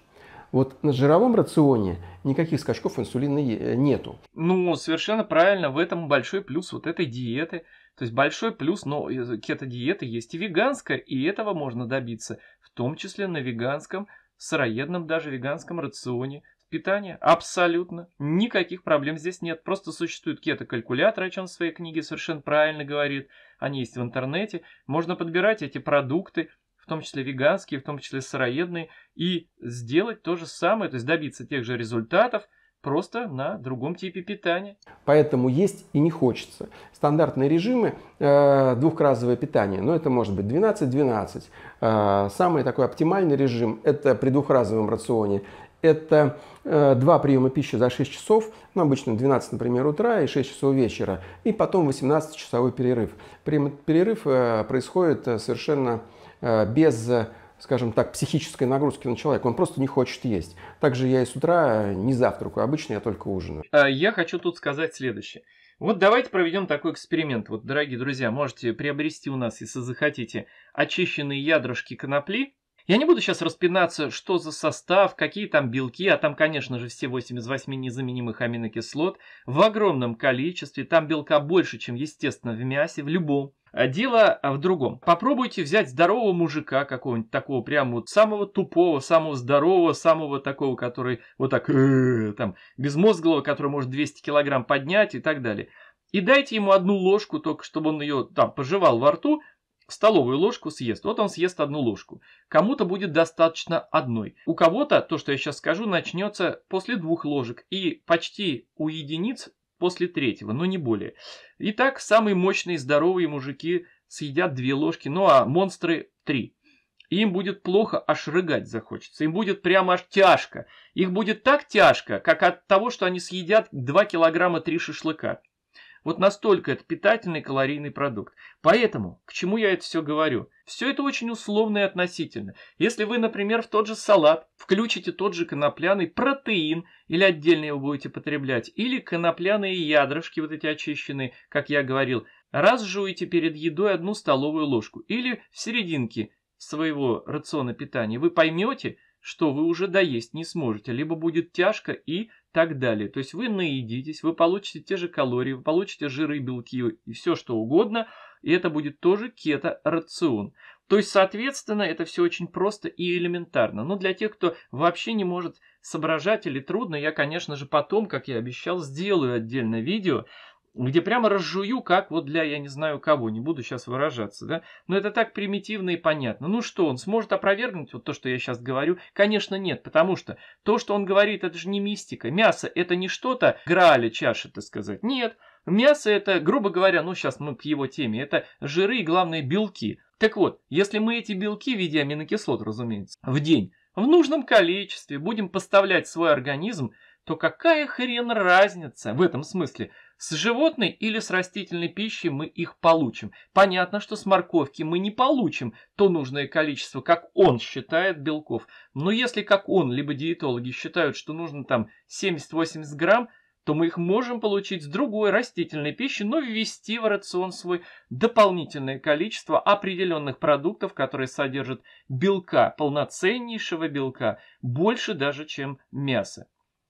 Вот на жировом рационе никаких скачков инсулина э, нету. Ну, совершенно правильно. В этом большой плюс вот этой диеты. То есть большой плюс, но кето-диета есть и веганская, и этого можно добиться, в том числе на веганском, сыроедном даже веганском рационе питания. Абсолютно. Никаких проблем здесь нет. Просто существует кето-калькулятор, о чем в своей книге совершенно правильно говорит. Они есть в интернете. Можно подбирать эти продукты, в том числе веганские, в том числе сыроедные, и сделать то же самое, то есть добиться тех же результатов, просто на другом типе питания. Поэтому есть и не хочется. Стандартные режимы э, двухразовое питание, но ну, это может быть 12-12. Э, самый такой оптимальный режим это при двухразовом рационе. Это э, два приема пищи за 6 часов, ну, обычно 12, например, утра и 6 часов вечера, и потом 18-часовой перерыв. Перерыв э, происходит э, совершенно Э, без э, скажем так, психической нагрузки на человека. Он просто не хочет есть. Также я и с утра э, не завтракаю, обычно я только ужинаю. Я хочу тут сказать следующее. Вот давайте проведем такой эксперимент. Вот, дорогие друзья, можете приобрести у нас, если захотите, очищенные ядрышки конопли. Я не буду сейчас распинаться, что за состав, какие там белки, а там, конечно же, все 8 из 8 незаменимых аминокислот в огромном количестве. Там белка больше, чем, естественно, в мясе, в любом. Э, дело а, в другом. Попробуйте взять здорового мужика какого-нибудь такого, прям вот самого тупого, самого здорового, самого такого, который вот так э, там безмозглого, который может 200 килограмм поднять и так далее. И дайте ему одну ложку, только чтобы он ее там пожевал во рту, столовую ложку съест. Вот он съест одну ложку. Кому-то будет достаточно одной. У кого-то, то, что я сейчас скажу, начнется после двух ложек. И почти у единиц после третьего, но не более. Итак, самые мощные здоровые мужики съедят две ложки, ну а монстры три. Им будет плохо, аж рыгать захочется. Им будет прямо аж тяжко. Их будет так тяжко, как от того, что они съедят 2 килограмма 3 шашлыка. Вот настолько это питательный калорийный продукт. Поэтому, к чему я это все говорю? Все это очень условно и относительно. Если вы, например, в тот же салат включите тот же конопляный протеин, или отдельно его будете потреблять, или конопляные ядрышки, вот эти очищенные, как я говорил, разжуете перед едой одну столовую ложку, или в серединке своего рациона питания, вы поймете, что вы уже доесть не сможете, либо будет тяжко и так далее. То есть вы наедитесь, вы получите те же калории, вы получите жиры, белки и все что угодно, и это будет тоже кето-рацион. То есть, соответственно, это все очень просто и элементарно. Но для тех, кто вообще не может соображать или трудно, я, конечно же, потом, как я обещал, сделаю отдельное видео – где прямо разжую, как вот для, я не знаю кого, не буду сейчас выражаться, да, но это так примитивно и понятно. Ну что, он сможет опровергнуть вот то, что я сейчас говорю? Конечно нет, потому что то, что он говорит, это же не мистика. Мясо это не что-то грали чаши, так сказать, нет. Мясо это, грубо говоря, ну сейчас мы к его теме, это жиры и главное белки. Так вот, если мы эти белки в виде аминокислот, разумеется, в день в нужном количестве будем поставлять в свой организм, то какая хрен разница в этом смысле? С животной или с растительной пищей мы их получим. Понятно, что с морковки мы не получим то нужное количество, как он считает, белков. Но если как он, либо диетологи считают, что нужно там 70-80 грамм, то мы их можем получить с другой растительной пищи, но ввести в рацион свой дополнительное количество определенных продуктов, которые содержат белка, полноценнейшего белка, больше даже, чем мясо.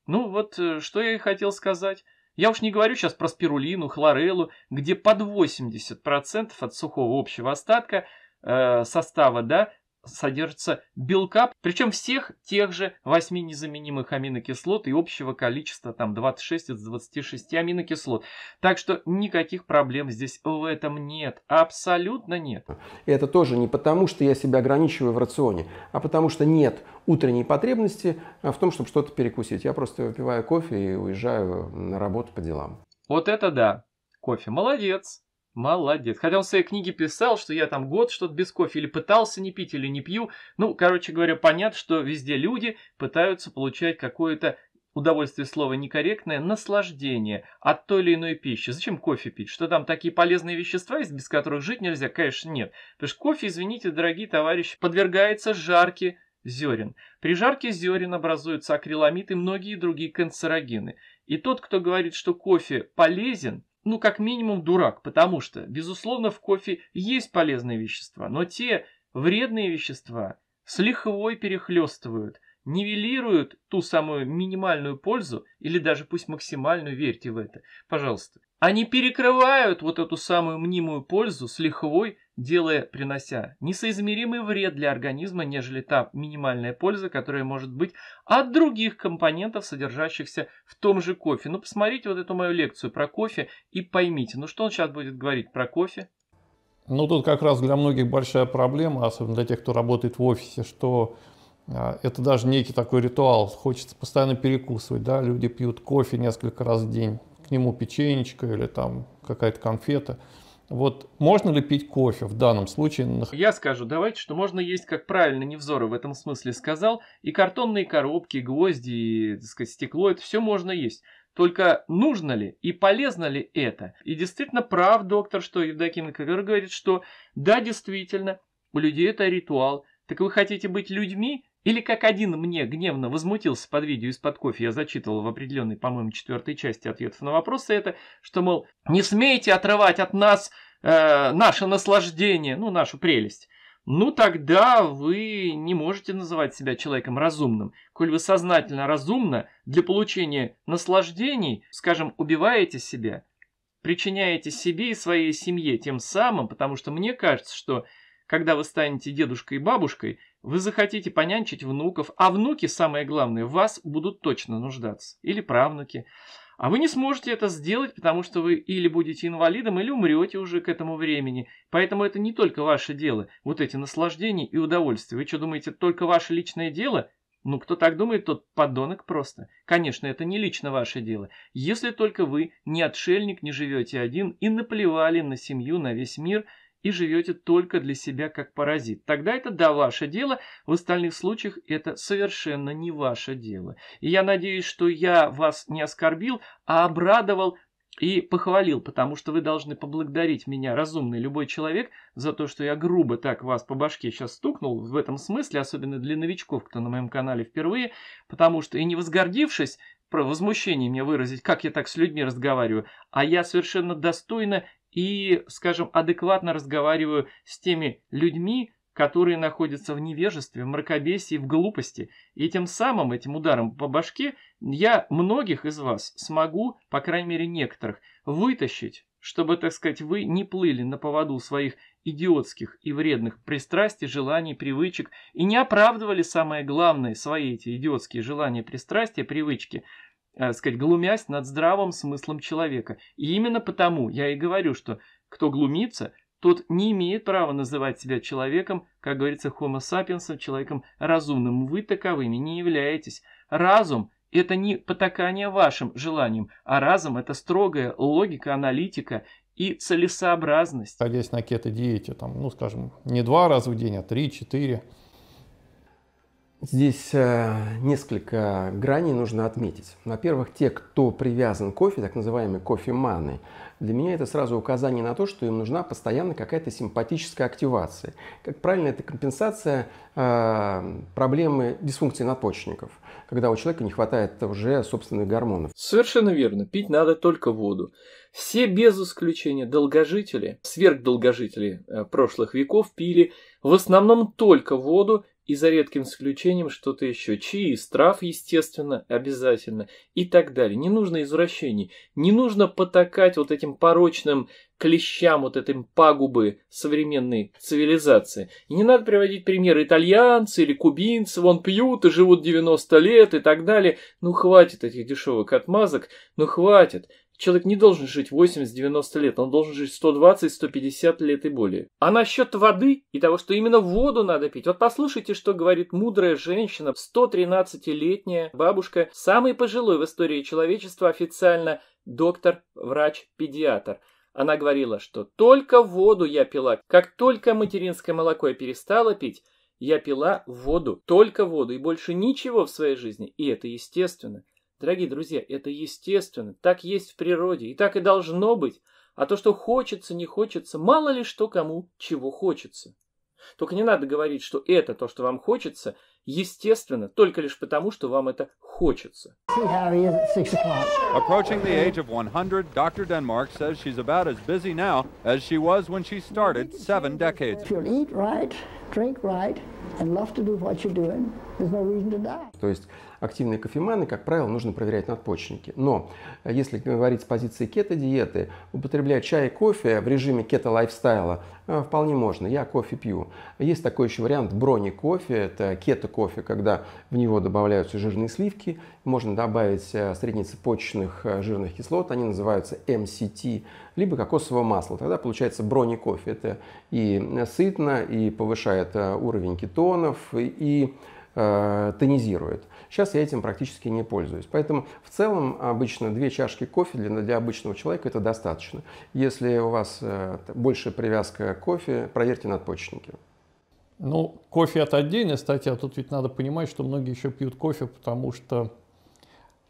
Ну вот, э, что я и хотел сказать. Я уж не говорю сейчас про спирулину, хлореллу, где под 80% от сухого общего остатка э, состава да, содержится белка, причем всех тех же 8 незаменимых аминокислот и общего количества там 26 из 26 аминокислот. Так что никаких проблем здесь в этом нет, абсолютно нет. Это тоже не потому, что я себя ограничиваю в рационе, а потому что нет утренней потребности а, в том, чтобы что-то перекусить. Я просто выпиваю кофе и уезжаю на работу по делам. Вот это да, кофе молодец. Молодец. Хотя он в своей книге писал, что я там год что-то без кофе или пытался не пить, или не пью. Ну, короче говоря, понятно, что везде люди пытаются получать какое-то удовольствие слова некорректное, наслаждение от той или иной пищи. Зачем кофе пить? Что там такие полезные вещества есть, без которых жить нельзя? Конечно, нет. Потому что кофе, извините, дорогие товарищи, подвергается жарке зерен. При жарке зерен образуются акриламид и многие другие канцерогены. И тот, кто говорит, что кофе полезен – ну, как минимум, дурак, потому что, безусловно, в кофе есть полезные вещества, но те вредные вещества с лихвой перехлестывают, нивелируют ту самую минимальную пользу или даже пусть максимальную, верьте в это. Пожалуйста, они перекрывают вот эту самую мнимую пользу с лихвой, делая, принося несоизмеримый вред для организма, нежели та минимальная польза, которая может быть от других компонентов, содержащихся в том же кофе. Ну, посмотрите вот эту мою лекцию про кофе и поймите, ну что он сейчас будет говорить про кофе? Ну, тут как раз для многих большая проблема, особенно для тех, кто работает в офисе, что а, это даже некий такой ритуал. Хочется постоянно перекусывать, да, люди пьют кофе несколько раз в день к нему печенечко или там какая-то конфета. Вот можно ли пить кофе в данном случае? Я скажу, давайте, что можно есть, как правильно Невзоры в этом смысле сказал, и картонные коробки, и гвозди, и так сказать, стекло, это все можно есть. Только нужно ли и полезно ли это? И действительно прав доктор, что Евдоким Николаевич говорит, что да, действительно, у людей это ритуал. Так вы хотите быть людьми, или как один мне гневно возмутился под видео из-под кофе, я зачитывал в определенной, по-моему, четвертой части ответов на вопросы это, что, мол, не смейте отрывать от нас э, наше наслаждение, ну, нашу прелесть. Ну, тогда вы не можете называть себя человеком разумным. Коль вы сознательно разумно для получения наслаждений, скажем, убиваете себя, причиняете себе и своей семье тем самым, потому что мне кажется, что когда вы станете дедушкой и бабушкой, вы захотите понянчить внуков, а внуки, самое главное, вас будут точно нуждаться. Или правнуки. А вы не сможете это сделать, потому что вы или будете инвалидом, или умрете уже к этому времени. Поэтому это не только ваше дело, вот эти наслаждения и удовольствия. Вы что, думаете, это только ваше личное дело? Ну, кто так думает, тот подонок просто. Конечно, это не лично ваше дело. Если только вы не отшельник, не живете один и наплевали на семью, на весь мир – и живете только для себя как паразит. Тогда это да, ваше дело, в остальных случаях это совершенно не ваше дело. И я надеюсь, что я вас не оскорбил, а обрадовал и похвалил, потому что вы должны поблагодарить меня, разумный любой человек, за то, что я грубо так вас по башке сейчас стукнул, в этом смысле, особенно для новичков, кто на моем канале впервые, потому что и не возгордившись, про возмущение мне выразить, как я так с людьми разговариваю, а я совершенно достойно и, скажем, адекватно разговариваю с теми людьми, которые находятся в невежестве, в мракобесии, в глупости. И тем самым, этим ударом по башке, я многих из вас смогу, по крайней мере некоторых, вытащить, чтобы, так сказать, вы не плыли на поводу своих идиотских и вредных пристрастий, желаний, привычек и не оправдывали, самое главное, свои эти идиотские желания, пристрастия, привычки – э, сказать, глумясь над здравым смыслом человека. И именно потому я и говорю, что кто глумится, тот не имеет права называть себя человеком, как говорится, homo sapiens, человеком разумным. Вы таковыми не являетесь. Разум – это не потакание вашим желаниям, а разум – это строгая логика, аналитика и целесообразность. Садясь на кето-диете, там, ну, скажем, не два раза в день, а три-четыре – Здесь э, несколько граней нужно отметить. Во-первых, те, кто привязан к кофе, так называемые кофеманы, для меня это сразу указание на то, что им нужна постоянно какая-то симпатическая активация. Как правильно, это компенсация э, проблемы дисфункции надпочечников, когда у человека не хватает уже собственных гормонов. Совершенно верно. Пить надо только воду. Все без исключения долгожители, сверхдолгожители э, прошлых веков пили в основном только воду и за редким исключением что-то еще. Чаи из трав, естественно, обязательно и так далее. Не нужно извращений, не нужно потакать вот этим порочным клещам, вот этим пагубы современной цивилизации. И не надо приводить примеры итальянцы или кубинцы, вон пьют и живут 90 лет и так далее. Ну хватит этих дешевых отмазок, ну хватит. Человек не должен жить 80-90 лет, он должен жить 120-150 лет и более. А насчет воды и того, что именно воду надо пить, вот послушайте, что говорит мудрая женщина, 113-летняя бабушка, самый пожилой в истории человечества официально доктор, врач, педиатр. Она говорила, что только воду я пила. Как только материнское молоко я перестала пить, я пила воду, только воду и больше ничего в своей жизни. И это естественно. Дорогие друзья, это естественно, так есть в природе, и так и должно быть. А то, что хочется, не хочется, мало ли что кому чего хочется. Только не надо говорить, что это то, что вам хочется, естественно, только лишь потому, что вам это хочется. Approaching the age of 100, Dr. Denmark says she's about as busy now as she was when she started seven decades. She'll eat right. Drink right and love to do what you're doing. There's no reason to die. То есть активные кофеманы, как правило, нужно проверять надпочечники. Но э, если говорить с позиции кето-диеты, употреблять чай и кофе в режиме кето-лайфстайла, э, вполне можно. Я кофе пью. Есть такой еще вариант брони-кофе. Это кето-кофе, когда в него добавляются жирные сливки. Можно добавить э, среднецепочечных жирных кислот. Они называются MCT либо кокосового масла. Тогда получается бронекофе. Это и сытно, и повышает э, уровень кетонов, и э, тонизирует. Сейчас я этим практически не пользуюсь. Поэтому в целом обычно две чашки кофе для, для обычного человека это достаточно. Если у вас э, больше привязка к кофе, проверьте надпочечники. Ну, кофе это отдельная статья. А тут ведь надо понимать, что многие еще пьют кофе, потому что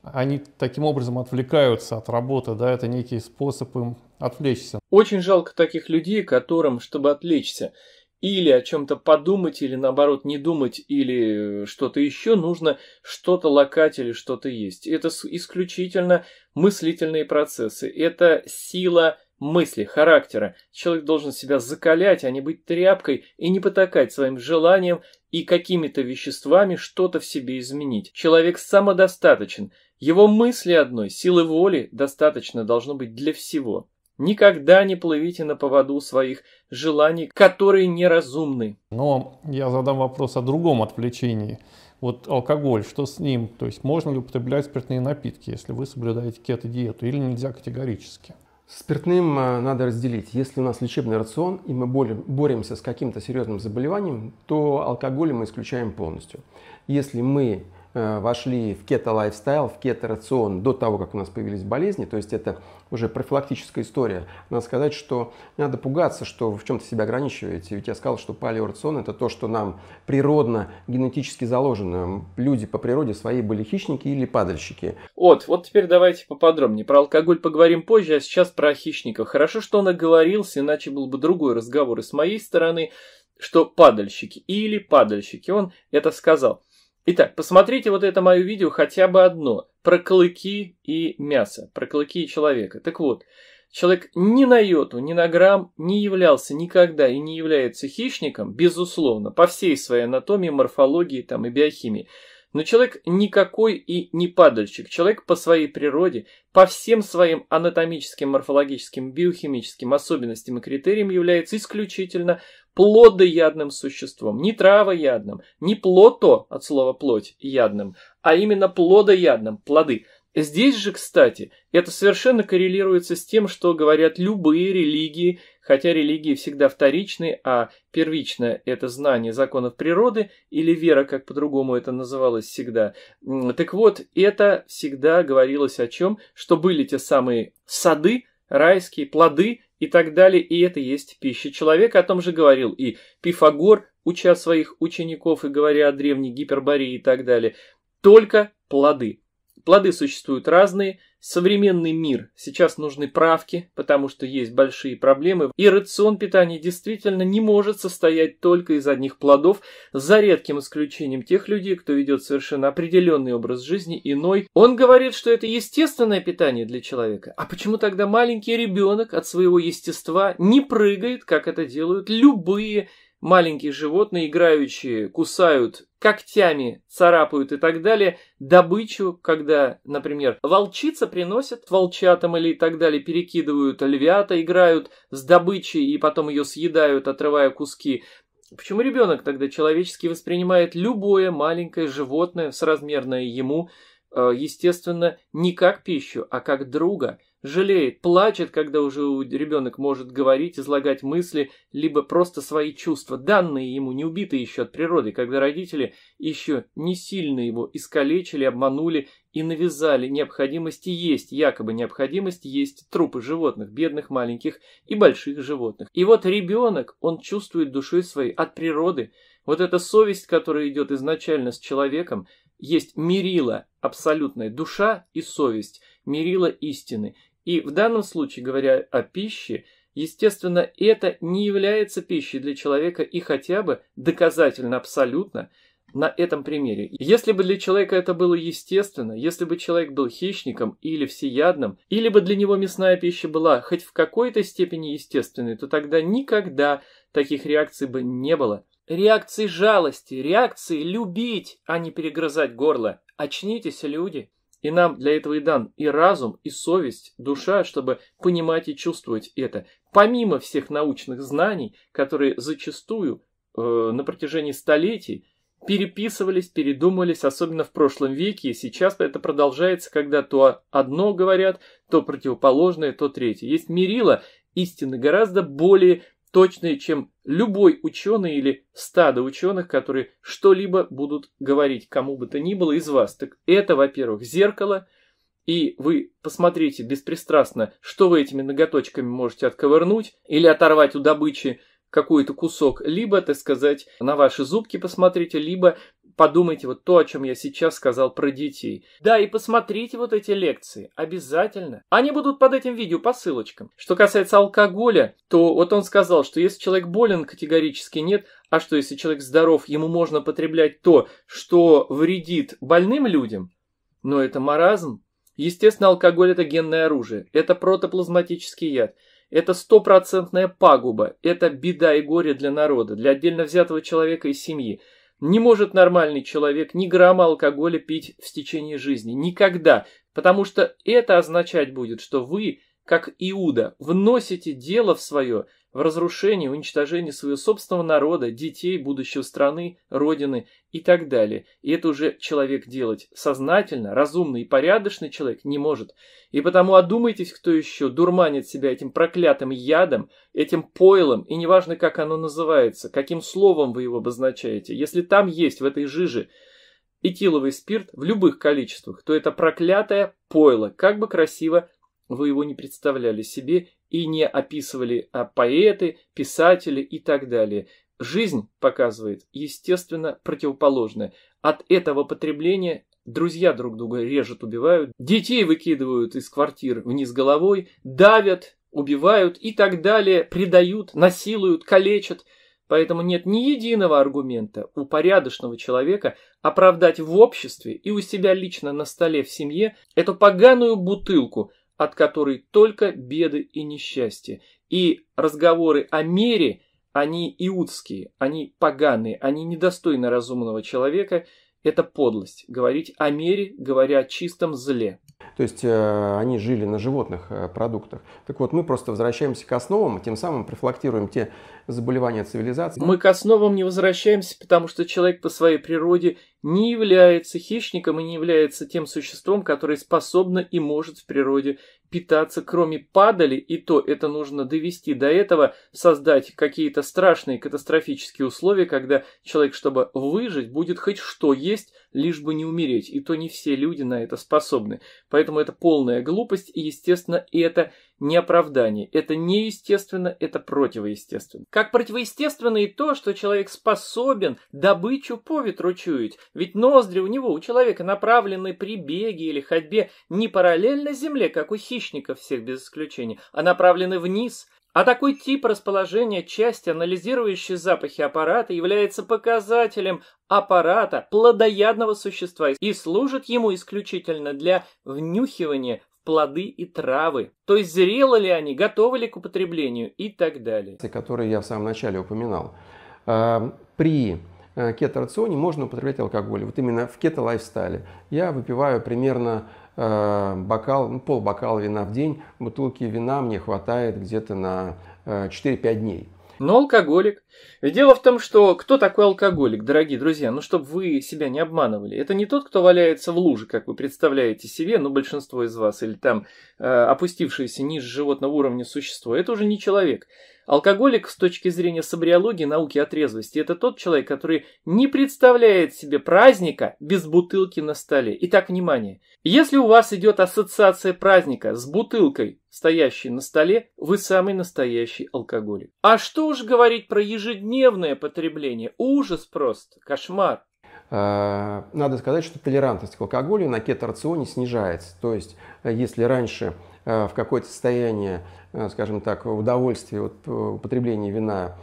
они таким образом отвлекаются от работы, да, это некий способ им отвлечься. Очень жалко таких людей, которым, чтобы отвлечься, или о чем-то подумать, или наоборот не думать, или э, что-то еще, нужно что-то локать или что-то есть. Это исключительно мыслительные процессы. Это сила мысли, характера. Человек должен себя закалять, а не быть тряпкой и не потакать своим желанием и какими-то веществами что-то в себе изменить. Человек самодостаточен. Его мысли одной, силы воли достаточно должно быть для всего. Никогда не плывите на поводу своих желаний, которые неразумны. Но я задам вопрос о другом отвлечении. Вот алкоголь, что с ним? То есть можно ли употреблять спиртные напитки, если вы соблюдаете кето-диету, или нельзя категорически? Спиртным э, надо разделить. Если у нас лечебный рацион, и мы боремся с каким-то серьезным заболеванием, то алкоголь мы исключаем полностью. Если мы Э, вошли в кето-лайфстайл, в кето-рацион до того, как у нас появились болезни, то есть это уже профилактическая история. Надо сказать, что не надо пугаться, что вы в чем-то себя ограничиваете. Ведь я сказал, что палеорацион – это то, что нам природно, генетически заложено. Люди по природе свои были хищники или падальщики. Вот, вот теперь давайте поподробнее. Про алкоголь поговорим позже, а сейчас про хищников. Хорошо, что он наговорился, иначе был бы другой разговор. И с моей стороны, что падальщики или падальщики, он это сказал. Итак, посмотрите вот это мое видео хотя бы одно про клыки и мясо, про клыки и человека. Так вот, человек ни на йоту, ни на грамм не являлся никогда и не является хищником, безусловно, по всей своей анатомии, морфологии там, и биохимии. Но человек никакой и не падальщик. Человек по своей природе, по всем своим анатомическим, морфологическим, биохимическим особенностям и критериям является исключительно плодоядным существом. Не травоядным, не плото от слова плоть ядным, а именно плодоядным, плоды. Здесь же, кстати, это совершенно коррелируется с тем, что говорят любые религии хотя религии всегда вторичны, а первичное – это знание законов природы или вера, как по-другому это называлось всегда. Так вот, это всегда говорилось о чем? Что были те самые сады, райские плоды и так далее, и это есть пища человека. О том же говорил и Пифагор, уча своих учеников и говоря о древней Гипербории и так далее. Только плоды. Плоды существуют разные – современный мир. Сейчас нужны правки, потому что есть большие проблемы, и рацион питания действительно не может состоять только из одних плодов, за редким исключением тех людей, кто ведет совершенно определенный образ жизни, иной. Он говорит, что это естественное питание для человека. А почему тогда маленький ребенок от своего естества не прыгает, как это делают любые Маленькие животные, играющие, кусают когтями, царапают и так далее, добычу, когда, например, волчица приносит волчатам или и так далее, перекидывают львята, играют с добычей и потом ее съедают, отрывая куски. Почему ребенок тогда человечески воспринимает любое маленькое животное, соразмерное ему, э, естественно, не как пищу, а как друга – жалеет, плачет, когда уже ребенок может говорить, излагать мысли, либо просто свои чувства, данные ему, не убитые еще от природы, когда родители еще не сильно его искалечили, обманули и навязали необходимости есть, якобы необходимость есть трупы животных, бедных, маленьких и больших животных. И вот ребенок, он чувствует душой своей от природы, вот эта совесть, которая идет изначально с человеком, есть мерила абсолютная душа и совесть, мерила истины. И в данном случае, говоря о пище, естественно, это не является пищей для человека и хотя бы доказательно абсолютно на этом примере. Если бы для человека это было естественно, если бы человек был хищником или всеядным, или бы для него мясная пища была хоть в какой-то степени естественной, то тогда никогда таких реакций бы не было. Реакции жалости, реакции любить, а не перегрызать горло. Очнитесь, люди! И нам для этого и дан и разум, и совесть, душа, чтобы понимать и чувствовать это, помимо всех научных знаний, которые зачастую э, на протяжении столетий переписывались, передумывались, особенно в прошлом веке, и сейчас это продолжается, когда то одно говорят, то противоположное, то третье. Есть мерило истины гораздо более точные, чем любой ученый или стадо ученых, которые что-либо будут говорить кому бы то ни было из вас. Так это, во-первых, зеркало, и вы посмотрите беспристрастно, что вы этими ноготочками можете отковырнуть или оторвать у добычи какой-то кусок, либо, так сказать, на ваши зубки посмотрите, либо подумайте вот то, о чем я сейчас сказал про детей. Да, и посмотрите вот эти лекции, обязательно. Они будут под этим видео по ссылочкам. Что касается алкоголя, то вот он сказал, что если человек болен, категорически нет, а что если человек здоров, ему можно потреблять то, что вредит больным людям, но это маразм. Естественно, алкоголь – это генное оружие, это протоплазматический яд, это стопроцентная пагуба, это беда и горе для народа, для отдельно взятого человека и семьи – не может нормальный человек ни грамма алкоголя пить в течение жизни. Никогда. Потому что это означать будет, что вы, как Иуда, вносите дело в свое в разрушении, уничтожении своего собственного народа, детей, будущего страны, родины и так далее. И это уже человек делать сознательно, разумный и порядочный человек не может. И потому одумайтесь, кто еще дурманит себя этим проклятым ядом, этим пойлом, и неважно, как оно называется, каким словом вы его обозначаете, если там есть в этой жиже этиловый спирт в любых количествах, то это проклятое пойло, как бы красиво вы его не представляли себе и не описывали а поэты, писатели и так далее. Жизнь показывает, естественно, противоположное. От этого потребления друзья друг друга режут, убивают, детей выкидывают из квартир вниз головой, давят, убивают и так далее, предают, насилуют, калечат. Поэтому нет ни единого аргумента у порядочного человека оправдать в обществе и у себя лично на столе в семье эту поганую бутылку – от которой только беды и несчастье. И разговоры о мере, они иудские, они поганые, они недостойны разумного человека. Это подлость, говорить о мере, говоря о чистом зле. То есть э, они жили на животных э, продуктах. Так вот, мы просто возвращаемся к основам, тем самым профилактируем те заболевания цивилизации. Мы к основам не возвращаемся, потому что человек по своей природе не является хищником и не является тем существом, которое способно и может в природе питаться, кроме падали, и то это нужно довести до этого, создать какие-то страшные катастрофические условия, когда человек, чтобы выжить, будет хоть что есть, лишь бы не умереть, и то не все люди на это способны. Поэтому это полная глупость, и, естественно, это не оправдание. Это неестественно, это противоестественно. Как противоестественно и то, что человек способен добычу по ветру чуять. Ведь ноздри у него, у человека направлены при беге или ходьбе не параллельно земле, как у хищников всех без исключения, а направлены вниз, а такой тип расположения части, анализирующей запахи аппарата, является показателем аппарата плодоядного существа и служит ему исключительно для внюхивания плоды и травы. То есть зрелы ли они, готовы ли к употреблению и так далее. Которые я в самом начале упоминал. Эм, при э, кето-рационе можно употреблять алкоголь. Вот именно в кето-лайфстайле. Я выпиваю примерно э, бокал, ну, пол бокала вина в день. Бутылки вина мне хватает где-то на 4-5 э, дней. Но алкоголик. дело в том, что кто такой алкоголик, дорогие друзья? Ну, чтобы вы себя не обманывали. Это не тот, кто валяется в луже, как вы представляете себе, ну, большинство из вас, или там э, опустившееся ниже животного уровня существо. Это уже не человек. Алкоголик с точки зрения сабриологии, науки о трезвости, это тот человек, который не представляет себе праздника без бутылки на столе. Итак, внимание, если у вас идет ассоциация праздника с бутылкой, стоящей на столе, вы самый настоящий алкоголик. А что уж говорить про ежедневное потребление, ужас просто, кошмар. А, надо сказать, что толерантность к алкоголю на кето-рационе снижается. То есть, э, если раньше Э, в какое-то состояние, э, скажем так, удовольствия от э, употребления вина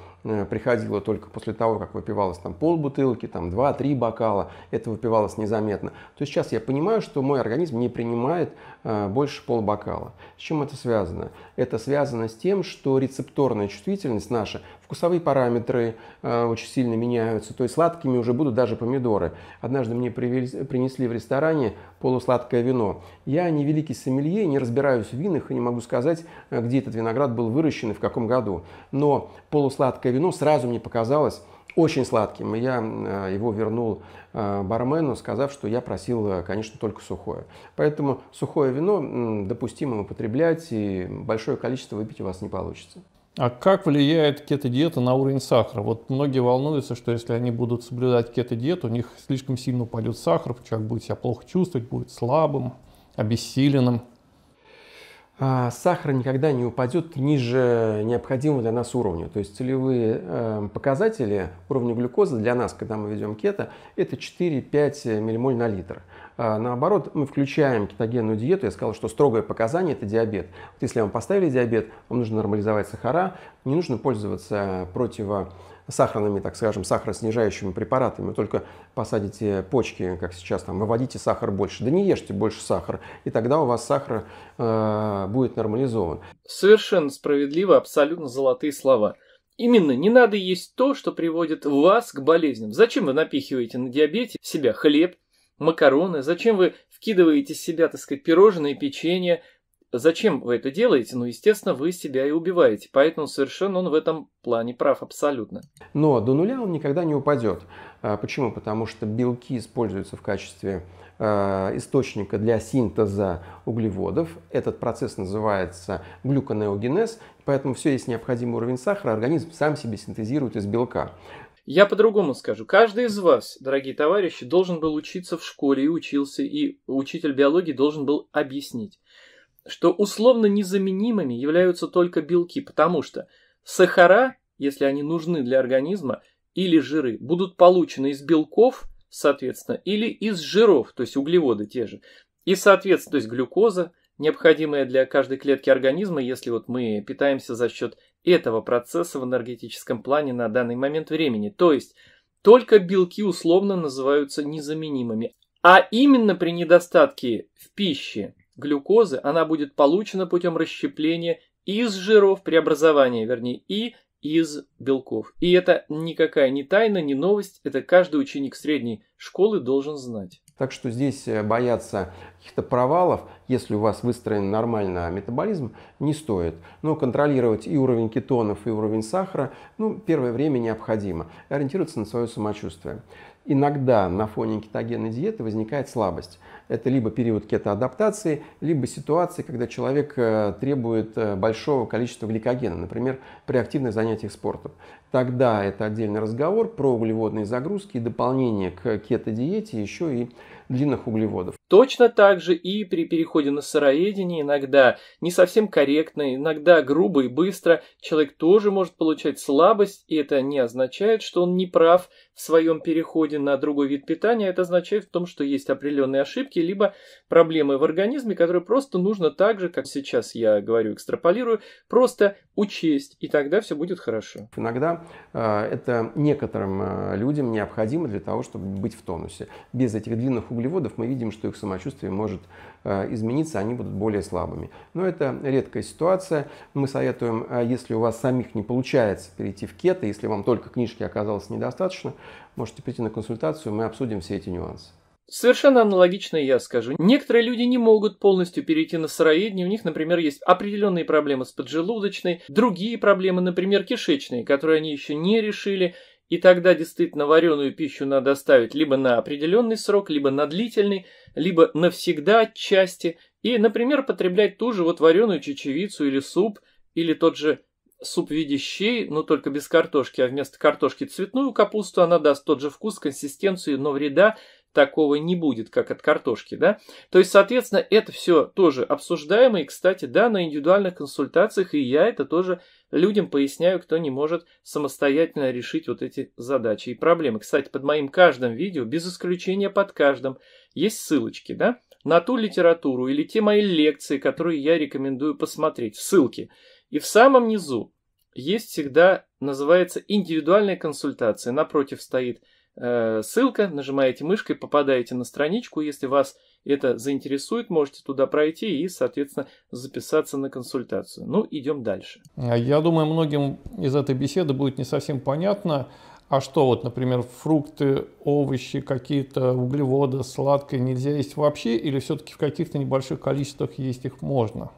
приходило только после того, как выпивалось там полбутылки, там два-три бокала, это выпивалось незаметно, то сейчас я понимаю, что мой организм не принимает э, больше полбокала. С чем это связано? Это связано с тем, что рецепторная чувствительность наша Вкусовые параметры э, очень сильно меняются, то есть сладкими уже будут даже помидоры. Однажды мне привез, принесли в ресторане полусладкое вино. Я не великий сомелье, не разбираюсь в винах и не могу сказать, э, где этот виноград был выращен и в каком году. Но полусладкое вино сразу мне показалось очень сладким. И я э, его вернул э, бармену, сказав, что я просил, конечно, только сухое. Поэтому сухое вино допустимо употреблять, и большое количество выпить у вас не получится. А как влияет кето-диета на уровень сахара? Вот многие волнуются, что если они будут соблюдать кето-диету, у них слишком сильно упадет сахар, человек будет себя плохо чувствовать, будет слабым, обессиленным. А сахар никогда не упадет ниже необходимого для нас уровня. То есть целевые эм, показатели уровня глюкозы для нас, когда мы ведем кето, это 4-5 ммоль на литр. А наоборот, мы включаем кетогенную диету. Я сказал, что строгое показание – это диабет. Вот если вам поставили диабет, вам нужно нормализовать сахара, не нужно пользоваться противо сахарными, так скажем, сахароснижающими препаратами. только посадите почки, как сейчас, там, выводите сахар больше. Да не ешьте больше сахара, и тогда у вас сахар э, будет нормализован. Совершенно справедливо, абсолютно золотые слова. Именно не надо есть то, что приводит вас к болезням. Зачем вы напихиваете на диабете себя хлеб, макароны? Зачем вы вкидываете себя, так сказать, пирожные, печенье, зачем вы это делаете? Ну, естественно, вы себя и убиваете. Поэтому совершенно он в этом плане прав абсолютно. Но до нуля он никогда не упадет. А, почему? Потому что белки используются в качестве а, источника для синтеза углеводов. Этот процесс называется глюконеогенез, поэтому все есть необходимый уровень сахара, организм сам себе синтезирует из белка. Я по-другому скажу. Каждый из вас, дорогие товарищи, должен был учиться в школе и учился, и учитель биологии должен был объяснить что условно незаменимыми являются только белки, потому что сахара, если они нужны для организма, или жиры будут получены из белков, соответственно, или из жиров, то есть углеводы те же. И, соответственно, то есть глюкоза, необходимая для каждой клетки организма, если вот мы питаемся за счет этого процесса в энергетическом плане на данный момент времени. То есть только белки условно называются незаменимыми. А именно при недостатке в пище глюкозы она будет получена путем расщепления из жиров, преобразования, вернее, и из белков. И это никакая не тайна, не новость, это каждый ученик средней школы должен знать. Так что здесь э, бояться каких-то провалов, если у вас выстроен нормально метаболизм, не стоит. Но контролировать и уровень кетонов, и уровень сахара, ну, первое время необходимо. ориентироваться на свое самочувствие. Иногда на фоне кетогенной диеты возникает слабость. Это либо период кетоадаптации, либо ситуации, когда человек э, требует э, большого количества гликогена, например, при активных занятиях спортом. Тогда это отдельный разговор про углеводные загрузки и дополнение к кетодиете еще и длинных углеводов. Точно так же и при переходе на сыроедение иногда не совсем корректно, иногда грубо и быстро человек тоже может получать слабость, и это не означает, что он не прав в своем переходе на другой вид питания, это означает в том, что есть определенные ошибки, либо проблемы в организме, которые просто нужно так же, как сейчас я говорю, экстраполирую, просто учесть, и тогда все будет хорошо. Иногда э, это некоторым э, людям необходимо для того, чтобы быть в тонусе. Без этих длинных углеводов мы видим, что их самочувствие может э, измениться, они будут более слабыми. Но это редкая ситуация. Мы советуем, э, если у вас самих не получается перейти в кето, если вам только книжки оказалось недостаточно, можете прийти на консультацию, мы обсудим все эти нюансы. Совершенно аналогично я скажу. Некоторые люди не могут полностью перейти на сыроедение. У них, например, есть определенные проблемы с поджелудочной, другие проблемы, например, кишечные, которые они еще не решили. И тогда действительно вареную пищу надо оставить либо на определенный срок, либо на длительный, либо навсегда отчасти. И, например, потреблять ту же вот вареную чечевицу или суп, или тот же суп в виде щей, но только без картошки, а вместо картошки цветную капусту, она даст тот же вкус, консистенцию, но вреда такого не будет, как от картошки, да. То есть, соответственно, это все тоже обсуждаемо, и, кстати, да, на индивидуальных консультациях, и я это тоже людям поясняю, кто не может самостоятельно решить вот эти задачи и проблемы. Кстати, под моим каждым видео, без исключения под каждым, есть ссылочки, да, на ту литературу или те мои лекции, которые я рекомендую посмотреть, ссылки. И в самом низу есть всегда, называется, индивидуальная консультация, напротив стоит – Э, ссылка, нажимаете мышкой, попадаете на страничку. Если вас это заинтересует, можете туда пройти и, соответственно, записаться на консультацию. Ну, идем дальше. Э, я думаю, многим из этой беседы будет не совсем понятно, а что вот, например, фрукты, овощи, какие-то углеводы, сладкое нельзя есть вообще, или все-таки в каких-то небольших количествах есть их можно?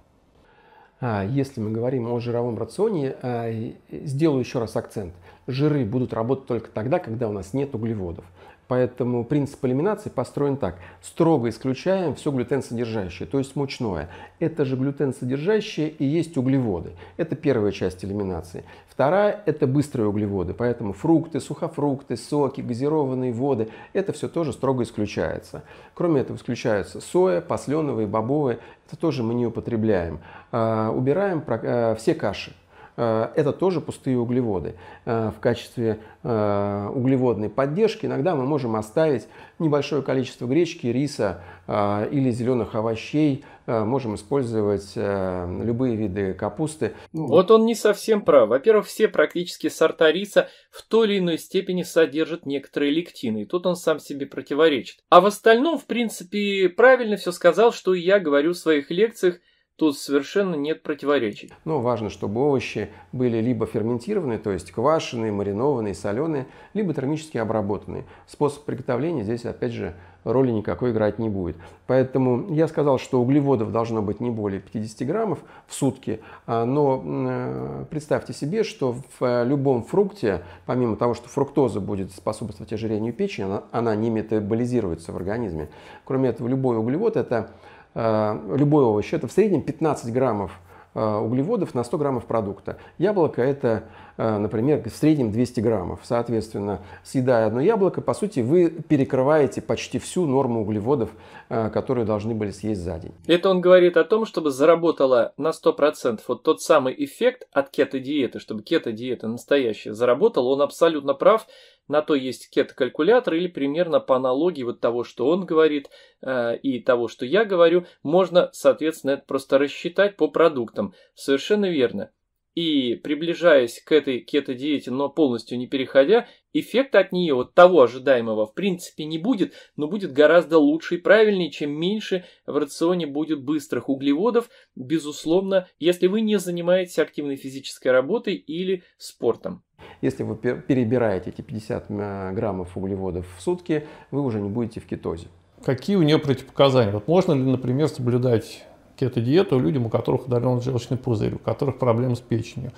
А, если мы говорим о жировом рационе, а, сделаю еще раз акцент. Жиры будут работать только тогда, когда у нас нет углеводов. Поэтому принцип элиминации построен так. Строго исключаем все глютен-содержащее, то есть мучное. Это же глютен-содержащее и есть углеводы. Это первая часть элиминации. Вторая – это быстрые углеводы, поэтому фрукты, сухофрукты, соки, газированные воды – это все тоже строго исключается. Кроме этого, исключаются соя, посленовые, бобовые – это тоже мы не употребляем. А, убираем э, все каши. Э, это тоже пустые углеводы. Э, в качестве э, углеводной поддержки иногда мы можем оставить небольшое количество гречки, риса или зеленых овощей, можем использовать любые виды капусты. Ну, вот он не совсем прав. Во-первых, все практически сорта риса в той или иной степени содержат некоторые лектины, и тут он сам себе противоречит. А в остальном, в принципе, правильно все сказал, что я говорю в своих лекциях – Тут совершенно нет противоречий. Но ну, важно, чтобы овощи были либо ферментированные, то есть квашеные, маринованные, соленые, либо термически обработанные. Способ приготовления здесь, опять же, роли никакой играть не будет. Поэтому я сказал, что углеводов должно быть не более 50 граммов в сутки, а, но э, представьте себе, что в э, любом фрукте, помимо того, что фруктоза будет способствовать ожирению печени, она не метаболизируется в организме. Кроме этого, любой углевод – это Э, любой овощ, это в среднем 15 граммов э, углеводов на 100 граммов продукта. Яблоко – это Э, например, в среднем 200 граммов. Соответственно, съедая одно яблоко, по сути, вы перекрываете почти всю норму углеводов, э, которые должны были съесть за день. Это он говорит о том, чтобы заработала на 100% вот тот самый эффект от кето-диеты, чтобы кето-диета настоящая заработала, он абсолютно прав. На то есть кето-калькулятор или примерно по аналогии вот того, что он говорит э, и того, что я говорю, можно, соответственно, это просто рассчитать по продуктам. Совершенно верно и приближаясь к этой кето-диете, но полностью не переходя, эффекта от нее, вот того ожидаемого, в принципе не будет, но будет гораздо лучше и правильнее, чем меньше в рационе будет быстрых углеводов, безусловно, если вы не занимаетесь активной физической работой или спортом. Если вы перебираете эти 50 э, граммов углеводов в сутки, вы уже не будете в кетозе. Какие у нее противопоказания? Вот можно ли, например, соблюдать кето-диету людям, у которых удален желчный пузырь, у которых проблемы с печенью?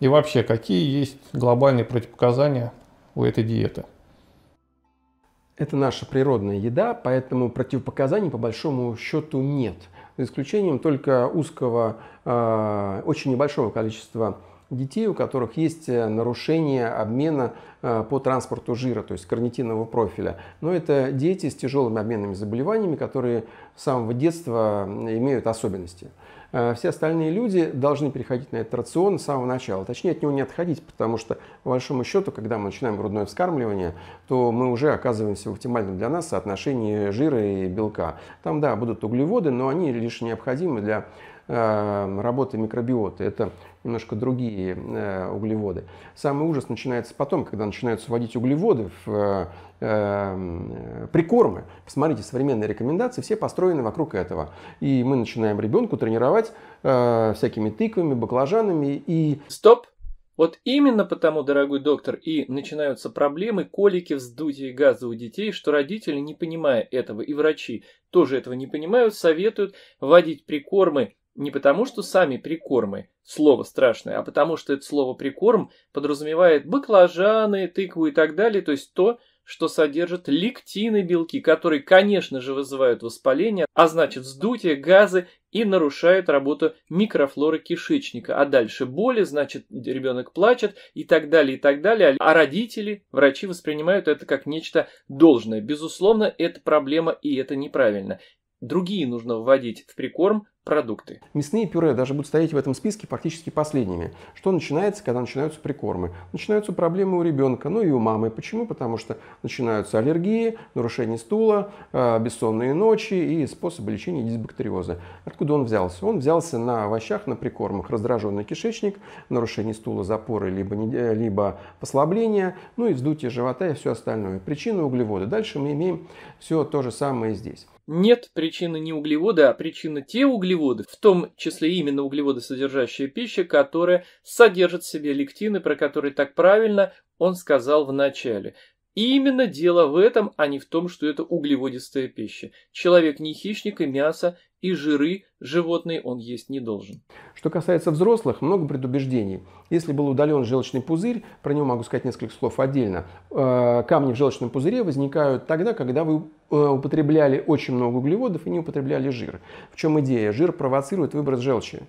И вообще, какие есть глобальные противопоказания у этой диеты? Это наша природная еда, поэтому противопоказаний по большому счету нет. За исключением только узкого, э, очень небольшого количества детей, у которых есть э, нарушение обмена э, по транспорту жира, то есть карнитинового профиля. Но это дети с тяжелыми обменными заболеваниями, которые с самого детства имеют особенности. Э, все остальные люди должны переходить на этот рацион с самого начала. Точнее, от него не отходить, потому что, по большому счету, когда мы начинаем грудное вскармливание, то мы уже оказываемся в оптимальном для нас соотношении жира и белка. Там, да, будут углеводы, но они лишь необходимы для Эм, работы микробиоты. Это немножко другие э, углеводы. Самый ужас начинается потом, когда начинают вводить углеводы в э, эм, прикормы. Посмотрите, современные рекомендации все построены вокруг этого. И мы начинаем ребенку тренировать э, всякими тыквами, баклажанами и... Стоп! Вот именно потому, дорогой доктор, и начинаются проблемы, колики, вздутие газа у детей, что родители, не понимая этого, и врачи тоже этого не понимают, советуют вводить прикормы не потому, что сами прикормы – слово страшное, а потому, что это слово «прикорм» подразумевает баклажаны, тыкву и так далее, то есть то, что содержит лектины белки, которые, конечно же, вызывают воспаление, а значит вздутие, газы и нарушают работу микрофлоры кишечника. А дальше боли, значит ребенок плачет и так далее, и так далее. А родители, врачи воспринимают это как нечто должное. Безусловно, это проблема и это неправильно. Другие нужно вводить в прикорм продукты. Мясные пюре даже будут стоять в этом списке практически последними. Что начинается, когда начинаются прикормы? Начинаются проблемы у ребенка, ну и у мамы. Почему? Потому что начинаются аллергии, нарушение стула, э, бессонные ночи и способы лечения дисбактериоза. Откуда он взялся? Он взялся на овощах, на прикормах. Раздраженный кишечник, нарушение стула, запоры, либо, э, либо послабление, ну и вздутие живота и все остальное. Причина углеводы. Дальше мы имеем все то же самое здесь. Нет, причина не углеводы, а причина те углеводы, в том числе именно углеводы углеводосодержащая пища, которая содержит в себе лектины, про которые так правильно он сказал в начале. И именно дело в этом, а не в том, что это углеводистая пища. Человек не хищник и мясо и жиры животные он есть не должен. Что касается взрослых, много предубеждений. Если был удален желчный пузырь, про него могу сказать несколько слов отдельно. Э, камни в желчном пузыре возникают тогда, когда вы э, употребляли очень много углеводов и не употребляли жир. В чем идея? Жир провоцирует выброс желчи.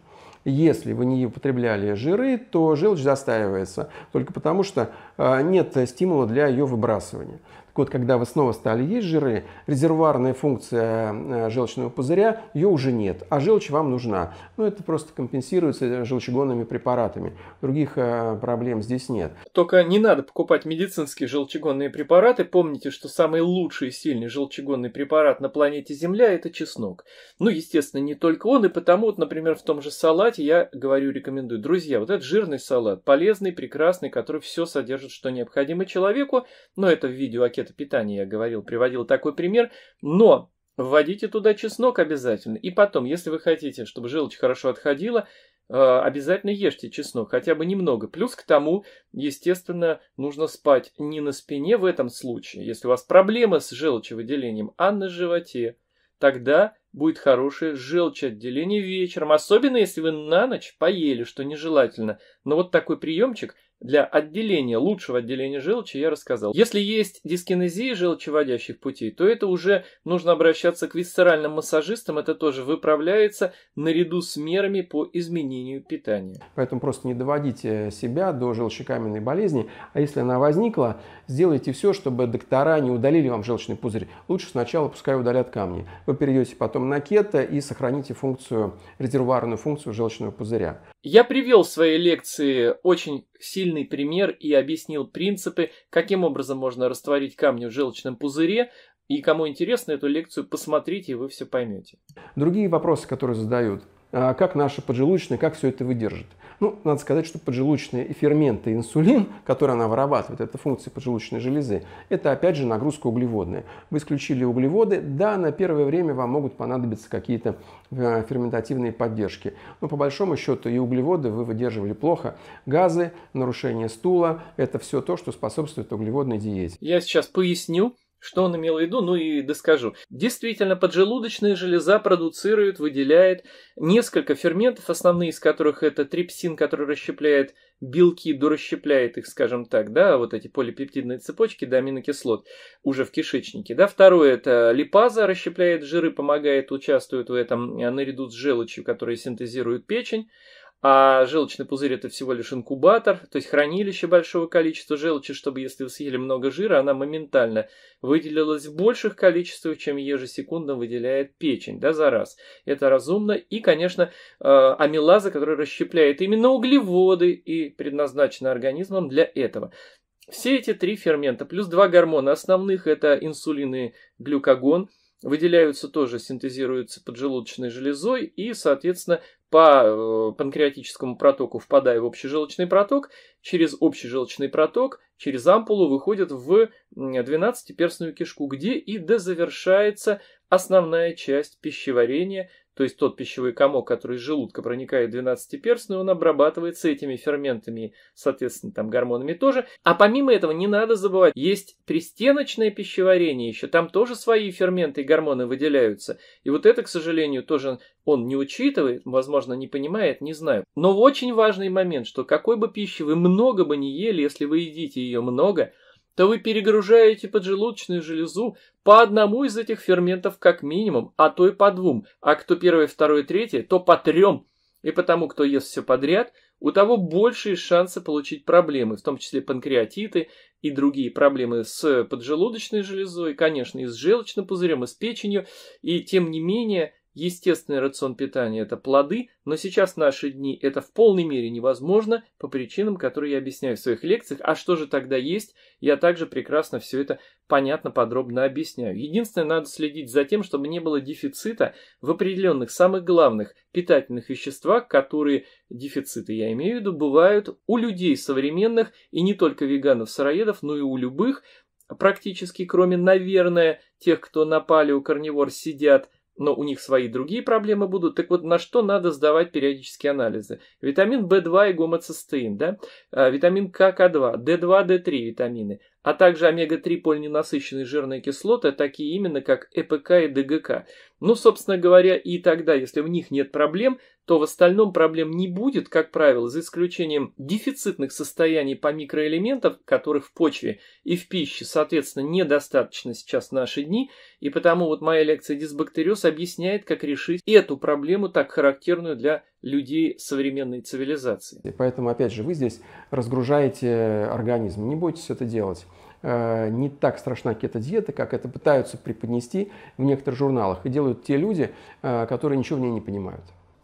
Если вы не употребляли жиры, то желчь застаивается только потому, что э, нет стимула для ее выбрасывания год, когда вы снова стали есть жиры, резервуарная функция э, желчного пузыря, ее уже нет, а желчь вам нужна. Но ну, это просто компенсируется желчегонными препаратами. Других э, проблем здесь нет. Только не надо покупать медицинские желчегонные препараты. Помните, что самый лучший и сильный желчегонный препарат на планете Земля – это чеснок. Ну, естественно, не только он, и потому, вот, например, в том же салате я говорю, рекомендую. Друзья, вот этот жирный салат, полезный, прекрасный, который все содержит, что необходимо человеку, но это в видео. Это питание, я говорил, приводил такой пример, но вводите туда чеснок обязательно. И потом, если вы хотите, чтобы желчь хорошо отходила, э, обязательно ешьте чеснок, хотя бы немного. Плюс к тому, естественно, нужно спать не на спине в этом случае, если у вас проблемы с желчевыделением, а на животе. Тогда будет хорошее желчеотделение вечером, особенно если вы на ночь поели, что нежелательно. Но вот такой приемчик – для отделения, лучшего отделения желчи я рассказал. Если есть дискинезия желчеводящих путей, то это уже нужно обращаться к висцеральным массажистам, это тоже выправляется наряду с мерами по изменению питания. Поэтому просто не доводите себя до желчекаменной болезни, а если она возникла, сделайте все, чтобы доктора не удалили вам желчный пузырь. Лучше сначала пускай удалят камни. Вы перейдете потом на кето и сохраните функцию, резервуарную функцию желчного пузыря. Я привел в своей лекции очень сильный пример и объяснил принципы, каким образом можно растворить камни в желчном пузыре, и кому интересно эту лекцию, посмотрите, и вы все поймете. Другие вопросы, которые задают. А как наша поджелудочная, как все это выдержит? Ну, надо сказать, что поджелудочные и ферменты инсулин, который она вырабатывает, это функции поджелудочной железы, это опять же нагрузка углеводная. Вы исключили углеводы, да, на первое время вам могут понадобиться какие-то э, ферментативные поддержки. Но по большому счету и углеводы вы выдерживали плохо. Газы, нарушение стула – это все то, что способствует углеводной диете. Я сейчас поясню, что он имел в виду, ну и доскажу. Действительно, поджелудочная железа продуцирует, выделяет несколько ферментов, основные из которых это трипсин, который расщепляет белки, дорасщепляет их, скажем так, да, вот эти полипептидные цепочки до да, аминокислот уже в кишечнике, да. Второе, это липаза, расщепляет жиры, помогает, участвует в этом наряду с желчью, которая синтезирует печень а желчный пузырь это всего лишь инкубатор, то есть хранилище большого количества желчи, чтобы если вы съели много жира, она моментально выделилась в больших количествах, чем ежесекундно выделяет печень, да, за раз. Это разумно. И, конечно, э, амилаза, которая расщепляет именно углеводы и предназначена организмом для этого. Все эти три фермента, плюс два гормона основных, это инсулин и глюкогон – выделяются тоже, синтезируются поджелудочной железой и, соответственно, по э, панкреатическому протоку, впадая в общежелчный проток, через общежелчный проток, через ампулу выходит в 12-перстную кишку, где и дозавершается основная часть пищеварения – то есть тот пищевой комок, который из желудка проникает в двенадцатиперстную, он обрабатывается этими ферментами, соответственно, там гормонами тоже. А помимо этого не надо забывать, есть пристеночное пищеварение еще, там тоже свои ферменты и гормоны выделяются. И вот это, к сожалению, тоже он не учитывает, возможно, не понимает, не знаю. Но очень важный момент, что какой бы пищи вы много бы не ели, если вы едите ее много, то вы перегружаете поджелудочную железу, по одному из этих ферментов как минимум, а то и по двум, а кто первый, второй, третий, то по трем. И потому, кто ест все подряд, у того большие шансы получить проблемы, в том числе панкреатиты и другие проблемы с поджелудочной железой, конечно, и с желчным пузырем, и с печенью. И тем не менее, Естественный рацион питания – это плоды, но сейчас в наши дни это в полной мере невозможно по причинам, которые я объясняю в своих лекциях. А что же тогда есть? Я также прекрасно все это понятно, подробно объясняю. Единственное, надо следить за тем, чтобы не было дефицита в определенных самых главных питательных веществах, которые, дефициты я имею в виду, бывают у людей современных и не только веганов-сыроедов, но и у любых, практически, кроме, наверное, тех, кто на палеокарнивор сидят – но у них свои другие проблемы будут. Так вот, на что надо сдавать периодические анализы? Витамин В2 и гомоцистеин, да? А, витамин КК2, D2, D3 витамины, а также омега-3 полиненасыщенные жирные кислоты, такие именно как ЭПК и ДГК. Ну, собственно говоря, и тогда, если у них нет проблем, то в остальном проблем не будет, как правило, за исключением дефицитных состояний по микроэлементов, которых в почве и в пище, соответственно, недостаточно сейчас в наши дни, и потому вот моя лекция «Дисбактериоз» объясняет, как решить эту проблему, так характерную для людей современной цивилизации. И поэтому, опять же, вы здесь разгружаете организм, не бойтесь это делать э, не так страшна кето-диета, как это пытаются преподнести в некоторых журналах. И делают те люди, э, которые ничего в ней не понимают.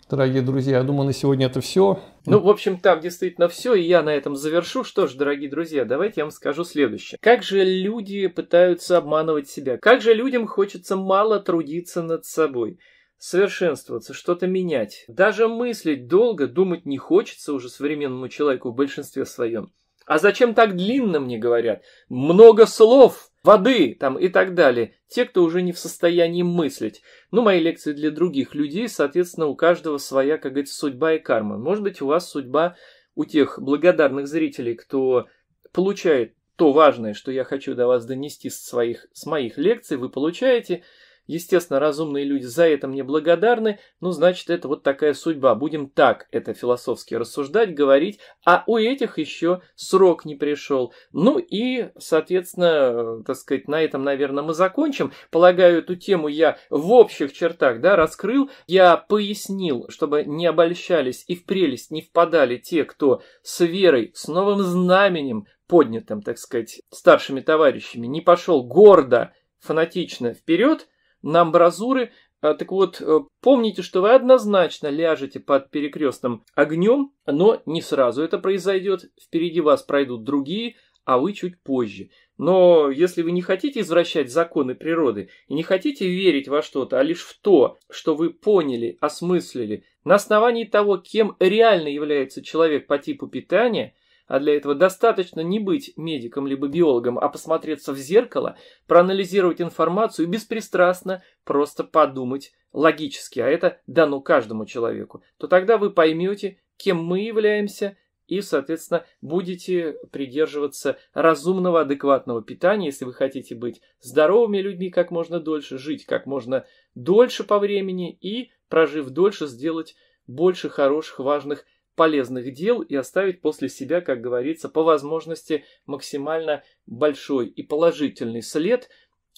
Дорогие друзья, я думаю, на сегодня это все. Ну, в общем, там действительно все, и я на этом завершу. Что ж, дорогие друзья, давайте я вам скажу следующее. Как же люди пытаются обманывать себя? Как же людям хочется мало трудиться над собой? совершенствоваться, что-то менять. Даже мыслить долго, думать не хочется уже современному человеку в большинстве своем. А зачем так длинно, мне говорят? Много слов, воды там и так далее. Те, кто уже не в состоянии мыслить. Ну, мои лекции для других людей, соответственно, у каждого своя, как говорится, судьба и карма. Может быть, у вас судьба у тех благодарных зрителей, кто получает то важное, что я хочу до вас донести с своих, с моих лекций, вы получаете – Естественно, разумные люди за это мне благодарны, но значит, это вот такая судьба. Будем так это философски рассуждать, говорить, а у этих еще срок не пришел. Ну и, соответственно, так сказать, на этом, наверное, мы закончим. Полагаю, эту тему я в общих чертах, да, раскрыл. Я пояснил, чтобы не обольщались и в прелесть не впадали те, кто с верой, с новым знаменем, поднятым, так сказать, старшими товарищами, не пошел гордо, фанатично вперед – на амбразуры. А, так вот, э, помните, что вы однозначно ляжете под перекрестным огнем, но не сразу это произойдет. Впереди вас пройдут другие, а вы чуть позже. Но если вы не хотите извращать законы природы и не хотите верить во что-то, а лишь в то, что вы поняли, осмыслили, на основании того, кем реально является человек по типу питания – а для этого достаточно не быть медиком либо биологом, а посмотреться в зеркало, проанализировать информацию и беспристрастно просто подумать логически, а это дано каждому человеку, то тогда вы поймете, кем мы являемся и, соответственно, будете придерживаться разумного, адекватного питания, если вы хотите быть здоровыми людьми как можно дольше, жить как можно дольше по времени и, прожив дольше, сделать больше хороших, важных полезных дел и оставить после себя, как говорится, по возможности максимально большой и положительный след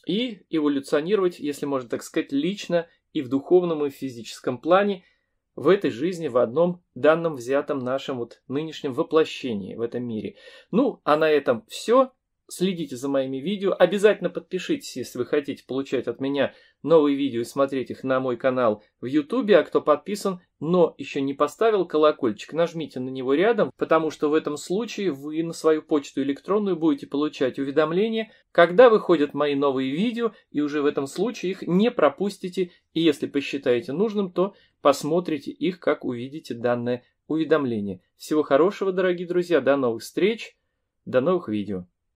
и эволюционировать, если можно так сказать, лично и в духовном, и в физическом плане в этой жизни, в одном данном взятом нашем вот нынешнем воплощении в этом мире. Ну, а на этом все. Следите за моими видео. Обязательно подпишитесь, если вы хотите получать от меня новые видео и смотреть их на мой канал в YouTube, а кто подписан, но еще не поставил колокольчик, нажмите на него рядом, потому что в этом случае вы на свою почту электронную будете получать уведомления, когда выходят мои новые видео, и уже в этом случае их не пропустите, и если посчитаете нужным, то посмотрите их, как увидите данное уведомление. Всего хорошего, дорогие друзья, до новых встреч, до новых видео.